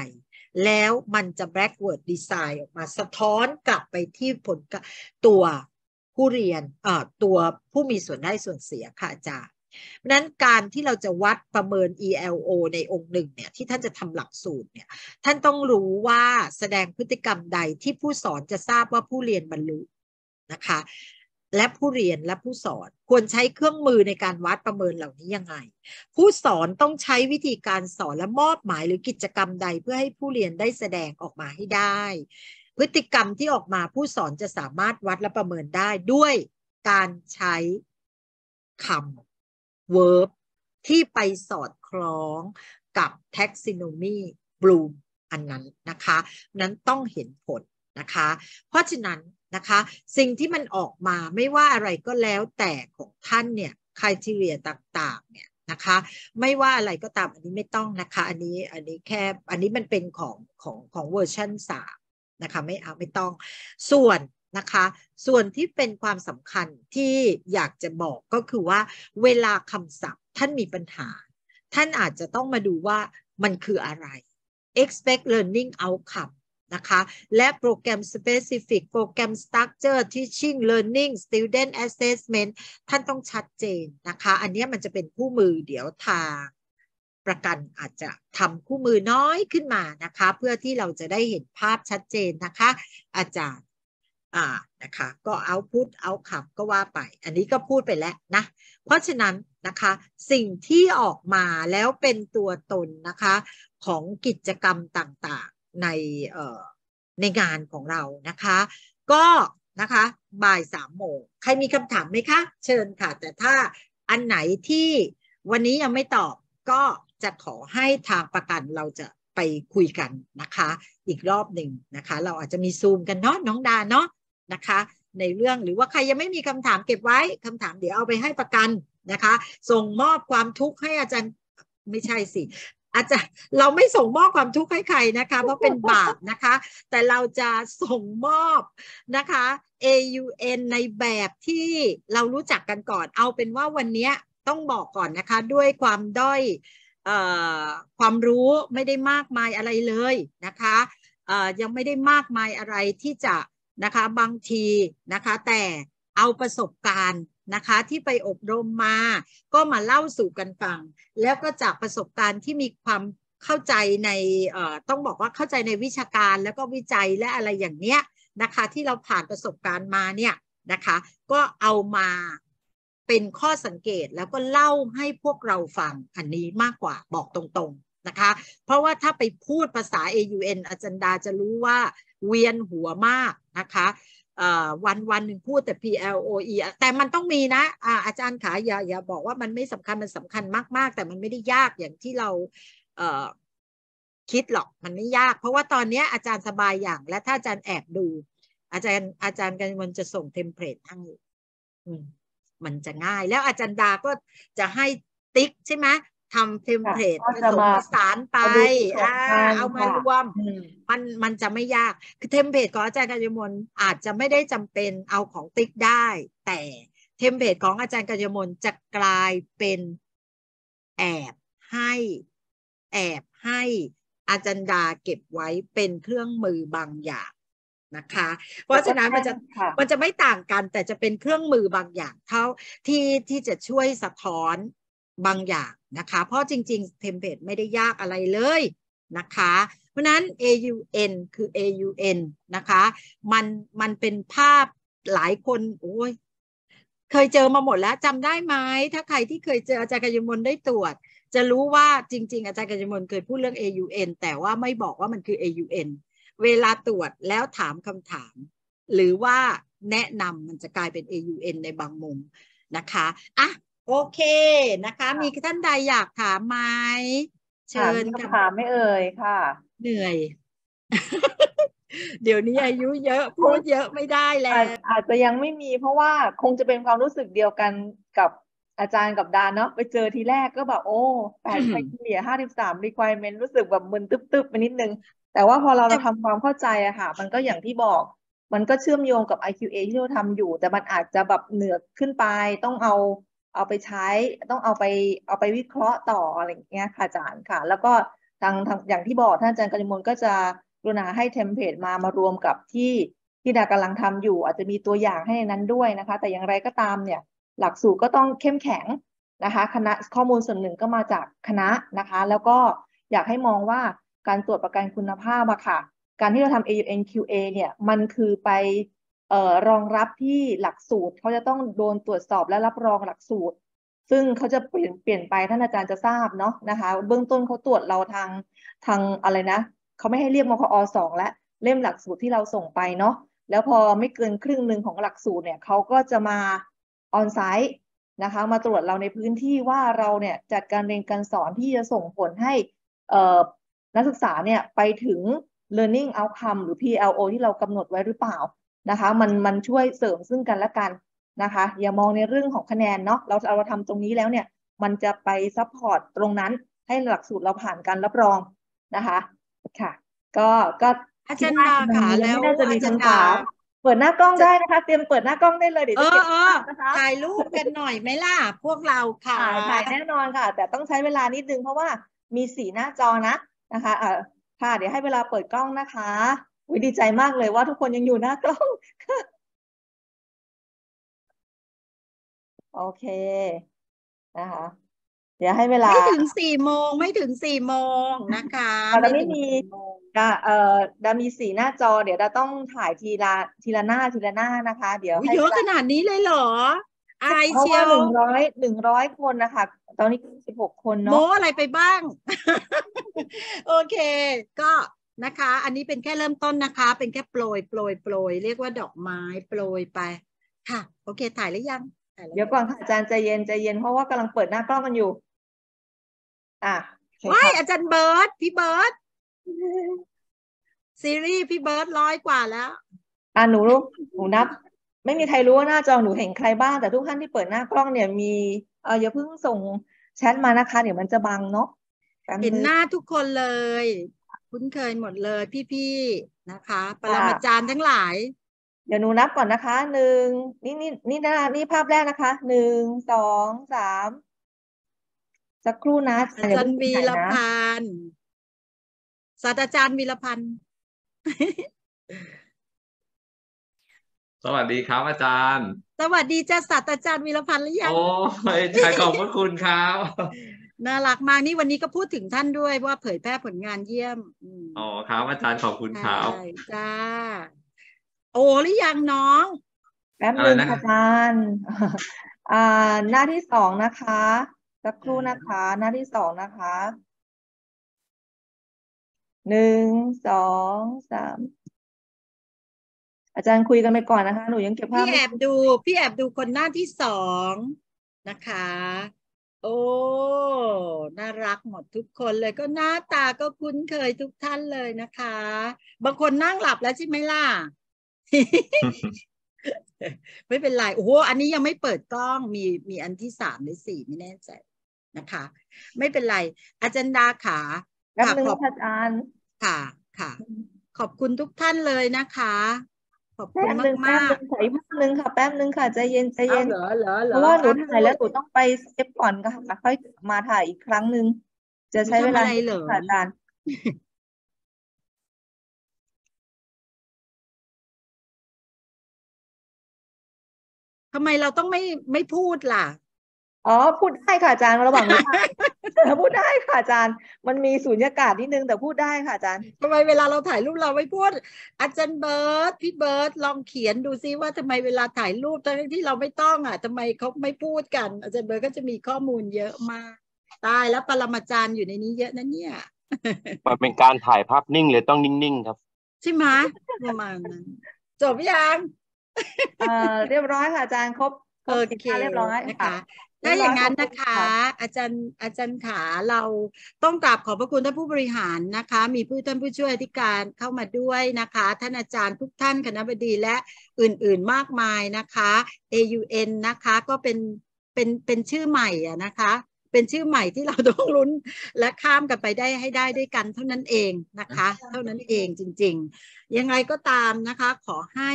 แล้วมันจะ backward design ออกมาสะท้อนกลับไปที่ผลตัวผู้เรียนเอ่อตัวผู้มีส่วนได้ส่วนเสียค่ะอาจารย์นั้นการที่เราจะวัดประเมิน ELO ในองค์หนึ่งเนี่ยที่ท่านจะทำหลักสูตรเนี่ยท่านต้องรู้ว่าแสดงพฤติกรรมใดที่ผู้สอนจะทราบว่าผู้เรียนบรรลุนะคะและผู้เรียนและผู้สอนควรใช้เครื่องมือในการวัดประเมินเหล่านี้ยังไง ผู้สอนต้องใช้วิธีการสอนและมอบหมายหรือกิจกรรมใด เพื่อให้ผู้เรียนได้แสดงออกมาให้ได้พฤติกรรมที่ออกมาผู้สอนจะสามารถวัดและประเมินได้ด้วย การใช้คำ verb ที่ไปสอดคล้องกับ taxonomy bloom อันนั้นนะคะนั้นต้องเห็นผลนะคะเพราะฉะนั้นนะคะสิ่งที่มันออกมาไม่ว่าอะไรก็แล้วแต่ของท่านเนี่ยคุณทีเรียต่างๆเนี่ยนะคะไม่ว่าอะไรก็ตามอันนี้ไม่ต้องนะคะอันนี้อันนี้แค่อันนี้มันเป็นของของของเวอร์ชันสามนะคะไม่เอาไม่ต้อง ส่วนนะคะส่วนที่เป็นความสำคัญที่อยากจะบอกก็คือว่าเวลาคำศัพท์ท่านมีปัญหา ท่านอาจจะต้องมาดูว่ามันคืออะไร expect learning outcome นะคะและโปรแกรม Specific โปรแกรม Structure Teaching Learning Student Assessment ท่านต้องชัดเจนนะคะอันนี้มันจะเป็นคู่มือเดี๋ยวทางประกันอาจจะทำคู่มือน้อยขึ้นมานะคะเพื่อที่เราจะได้เห็นภาพชัดเจนนะคะ อาจารย์อ่านะคะก็เอาพูดเอาขับก็ว่าไป อันนี้ก็พูดไปแล้วนะ เพราะฉะนั้นนะคะสิ่งที่ออกมาแล้วเป็นตัวตนนะคะของกิจกรรมต่างในในงานของเรานะคะ ก็นะคะบ่ายสามโมงใครมีคำถามไหมคะ เชิญค่ะ แต่ถ้าอันไหนที่วันนี้ยังไม่ตอบก็จะขอให้ทางประกันเราจะไปคุยกันนะคะ อีกรอบหนึ่งนะคะ เราอาจจะมีซูมกันเนาะน้องดาเนาะนะคะ ในเรื่องหรือว่าใครยังไม่มีคำถามเก็บไว้คำถามเดี๋ยวเอาไปให้ประกันนะคะส่งมอบความทุกข์ให้อาจารย์ไม่ใช่สิอาจจะเราไม่ส่งมอบความทุกข์ให้ใครนะคะเพราะเป็นบาปนะคะ แต่เราจะส่งมอบนะคะ AUN ในแบบที่เรารู้จักกันก่อน เอาเป็นว่าวันนี้ต้องบอกก่อนนะคะด้วยความด้อยอความรู้ไม่ได้มากมายอะไรเลยนะคะยังไม่ได้มากมายอะไรที่จะนะคะบางทีนะคะแต่เอาประสบการณ์นะคะที่ไปอบรมมาก็มาเล่าสู่กันฟังแล้วก็จากประสบการณ์ที่มีความเข้าใจในต้องบอกว่าเข้าใจในวิชาการแล้วก็วิจัยและอะไรอย่างเนี้ยนะคะ ที่เราผ่านประสบการณ์มาเนี่ยนะคะ ก็เอามาเป็นข้อสังเกตแล้วก็เล่าให้พวกเราฟังอันนี้มากกว่า บอกตรงๆนะคะเพราะว่าถ้าไปพูดภาษา AUN อาจารย์ดาจะรู้ว่าเวียนหัวมากนะคะวันวันหนึ่งพูดแต่ PLOE แต่มันต้องมีนะ อาจารย์ขาอย่าอย่าบอกว่ามันไม่สำคัญมันสำคัญมากๆ แต่มันไม่ได้ยากอย่างที่เราคิดหรอกมันไม่ยาก เพราะว่าตอนนี้อาจารย์สบายอย่างและถ้าอาจารย์แอบดู อาจารย์อาจารย์กันมันจะส่งเทมเพลตให้มันจะง่าย แล้วอาจารย์ดาก็จะให้ติ๊กใช่ไหมทำเทมเพลตผสมผสานไป เอามารวม มันมันจะไม่ยาก คือเทมเพลตของอาจารย์กัญญมลอาจจะไม่ได้จำเป็นเอาของติ๊กได้ แต่เทมเพลตของอาจารย์กัญญมลจะกลายเป็นแอบให้แอบให้อาจารย์ดาเก็บไว้เป็นเครื่องมือบางอย่างนะคะ เพราะฉะนั้นมันจะมันจะไม่ต่างกัน แต่จะเป็นเครื่องมือบางอย่างเท่าที่ที่จะช่วยสะท้อนบางอย่างนะคะ เพราะจริงๆเทมเพลตไม่ได้ยากอะไรเลยนะคะเพราะนั้น AUN คือ AUN นะคะมันมันเป็นภาพหลายคนโอ้ยเคยเจอมาหมดแล้วจำได้ไหมถ้าใครที่เคยเจออาจารย์กัญญมลได้ตรวจ จะรู้ว่าจริง ๆ อาจารย์กัญญมลเคยพูดเรื่อง AUN แต่ว่าไม่บอกว่ามันคือ AUN เวลาตรวจแล้วถามคำถามหรือว่าแนะนำมันจะกลายเป็น AUN ในบางมุมนะคะอ่ะโอเคนะคะ มีท่านใดอยากถามไหมเชิญค่ะถามไม่เอ่ยค่ะ เหนื่อย เดี๋ยวนี้อายุเยอะ พูดเยอะไม่ได้แล้ว อาจจะยังไม่มี เพราะว่าคงจะเป็นความรู้สึกเดียวกันกับอาจารย์กับดานเนาะไปเจอทีแรกก็แบบ โอ้แปดไคเลี่ยห้าสิบสามรีควอรเมนรู้สึกแบบมึนตึ๊บๆ ไปนิดนึง แต่ว่าพอเราทำทำความเข้าใจอะค่ะมันก็อย่างที่บอกมันก็เชื่อมโยงกับ IQA ที่เราทำอยู่ แต่มันอาจจะแบบเหนือขึ้นไปต้องเอาเอาไปใช้ต้องเอาไปเอาไปวิเคราะห์ต่ออะไรอย่างเงี้ยค่ะอาจารย์ค่ะแล้วก็ทางทางอย่างที่บอกท่านอาจารย์กริมลก็จะกรุณาให้เทมเพลตมามารวมกับที่ที่ดากำลังทำอยู่ อาจจะมีตัวอย่างให้ในนั้นด้วยนะคะ แต่อย่างไรก็ตามเนี่ย หลักสูตรก็ต้องเข้มแข็งนะคะ คณะข้อมูลส่วนหนึ่งก็มาจากคณะนะคะ แล้วก็อยากให้มองว่าการตรวจประกันคุณภาพอะค่ะ การที่เราทำ AUNQA เนี่ยมันคือไปรองรับที่หลักสูตรเขาจะต้องโดนตรวจสอบและรับรองหลักสูตร ซึ่งเขาจะเปลี่ยนเปลี่ยนไปท่านอาจารย์จะทราบเนาะนะคะ เบื้องต้นเขาตรวจเราทางทางอะไรนะเขาไม่ให้เรียกมคอสองและเล่มหลักสูตรที่เราส่งไปเนาะแล้วพอไม่เกินครึ่งหนึ่งของหลักสูตรเนี่ยเขาก็จะมาออนไซต์นะคะมาตรวจเราในพื้นที่ว่าเราเนี่ยจัดการเรียนการสอนที่จะส่งผลให้นักศึกษาเนี่ยไปถึง learning outcome หรือ PLO ที่เรากำหนดไว้หรือเปล่านะคะมันมันช่วยเสริมซึ่งกันและกันนะคะ อย่ามองในเรื่องของคะแนนเนาะเราเราทำตรงนี้แล้วเนี่ยมันจะไปซัพพอร์ตตรงนั้นให้หลักสูตรเราผ่านการรับรองนะคะค่ะ ก็ก็อาจารย์ดาค่ะแล้วอาจารย์ดาเปิดหน้ากล้องได้นะคะ เตรียมเปิดหน้ากล้องได้เลยเดี๋ยวจะเก็บภาพนะคะถ่ายรูปกันหน่อยไหมล่ะพวกเราค่ะถ่ายแน่นอนค่ะ แต่ต้องใช้เวลานิดนึงเพราะว่ามีสีหน้าจอนะนะคะเออค่ะเดี๋ยวให้เวลาเปิดกล้องนะคะวิดีใจมากเลยว่าทุกคนยังอยู่หน้ากล้องโอเคนะคะ เดี๋ยวให้เวลาไม่ถึงสี่โมงไม่ถึงสี่โมงนะคะดาไม่มีนะเอ่อดามีสีหน้าจอ เดี๋ยวเราต้องถ่ายทีละทีละหน้าทีละหน้านะคะ เดี๋ยวเยอะขนาดนี้เลยเหรออายเชียวหนึ่งร้อยหนึ่งร้อยคนนะคะ ตอนนี้สิบหกคนเนาะโมอะไรไปบ้าง โอเค ก็นะคะ อันนี้เป็นแค่เริ่มต้นนะคะ เป็นแค่โปรยโปรยโปรยเรียกว่าดอกไม้โปรยไปค่ะ โอเค ถ่ายหรือยังเดี๋ยวก่อนค่ะอาจารย์ใจเย็นใจเย็น เพราะว่ากำลังเปิดหน้ากล้องกันอยู่ อ่ะไม่อาจารย์เบิร์ดพี่เบิร์ดซีรีส์พี่เบิร์ดร้อยกว่าแล้ว อ่ะหนูรู้หนูนับ ไม่มีใครรู้ว่าหน้าจอหนูเห็นใครบ้าง แต่ทุกท่านที่เปิดหน้ากล้องเนี่ยมีเอออย่าเพิ่งส่งแชทมานะคะเดี๋ยวมันจะบังเนาะเห็นหน้าทุกคนเลยคุ้นเคยหมดเลยพี่ๆนะคะปรมาจารย์ทั้งหลายเดี๋ยวหนูนับก่อนนะคะหนึ่งนี่นี่นี่นะนี่ภาพแรกนะคะหนึ่งสองสามสักครู่นะอาจารย์วีรพันธ์ศาสตราจารย์วีรพันธ์สวัสดีครับ อาจารย์ สวัสดีจ้าศาสตราจารย์วีรพันธ์หรือยังโอ้ยชายขอบพระคุณครับน่ารักมากนี่วันนี้ก็พูดถึงท่านด้วยว่า เผยแพร่ผลงานเยี่ยมอ๋อครับอาจารย์ขอบคุณครับจ้าโอหรือยังน้องแป๊บนึงอาจารย์หน้าที่สองนะคะสักครู่นะคะ หน้าที่สองนะคะหนึ่งสองสามอาจารย์คุยกันไปก่อนนะคะหนูยังเก็บภาพพี่แอบดู พี่แอบดูคนหน้าที่สองนะคะ โอ้น่ารักหมดทุกคนเลยก็หน้าตาก็คุ้นเคยทุกท่านเลยนะคะ บางคนนั่งหลับแล้วใช่ไหมล่ะไม่เป็นไรโอ้โหอันนี้ยังไม่เปิดกล้องมีมีอันที่สามหรือสี่ไม่แน่ใจนะคะ ไม่เป็นไร อาจารย์ดาขาค่ะขอบอาจารย์ค่ะค่ะ ขอบคุณทุกท่านเลยนะคะ ขอบคุณมากมากขอาีกแป๊บนึงค่ะ แป๊บนึงค่ะใจเย็นใจเย็นเหรอเหรอเพราะว่าหนูถ่ายแล้วหนูต้องไปเซฟก่อนค่ะค่อยมาถ่ายอีกครั้งนึง จะใช้เวลาเหรออาจารย์ทำไมเราต้องไม่ไม่พูดล่ะ อ๋อพูดได้ค่ะอาจารย์ระหว่างพูดได้ค่ะอาจารย์ มันมีสุญญากาศนิดนึงแต่พูดได้ค่ะอาจารย์ทำไมเวลาเราถ่ายรูปเราไม่พูด อาจารย์เบิร์ตพี่เบิร์ตลองเขียนดูซิว่าทำไมเวลาถ่ายรูปตอนที่เราไม่ต้องอ่ะทำไมเขาไม่พูดกัน อาจารย์เบิร์ตก็จะมีข้อมูลเยอะมาก ตายแล้วปรมาจารย์อยู่ในนี้เยอะนะเนี่ยมันเป็นการถ่ายภาพนิ่งเลยต้องนิ่งๆครับ ใช่ไหมประมาณนั้นจบยังเรียบร้อยค่ะอาจารย์ครบโอเคเรียบร้อยนะคะถ้าอย่างนั้นนะคะอาจารย์อาจารย์ขาเราต้องกราบขอบพระคุณท่านผู้บริหารนะคะ มีผู้ท่านผู้ช่วยอธิการเข้ามาด้วยนะคะ ท่านอาจารย์ทุกท่านคณะบดีและอื่นๆมากมายนะคะ AUN นะคะก็เป็นเป็นเป็นชื่อใหม่อะนะคะเป็นชื่อใหม่ที่เราต้องลุ้นและข้ามกันไปได้ให้ได้ ด้วยกันเท่านั้นเองนะคะ เท่านั้นเองจริงๆ ยังไงก็ตามนะคะขอให้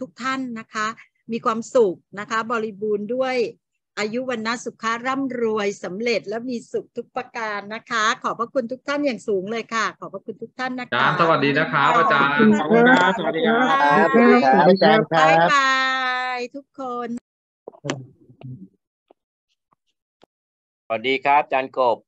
ทุกท่านนะคะ มีความสุขนะคะ บริบูรณ์ด้วย อายุวันนะสุขะร่ำรวยสำเร็จและมีสุขทุกประการนะคะ ขอบพระคุณทุกท่านอย่างสูงเลยค่ะ ขอบพระคุณทุกท่านนะคะสวัสดีนะครับอาจารย์ขอบคุณครับสวัสดี ครับอาจารยครับบ๊ายบายทุกคนสวัสดีครับอาจารย์กบ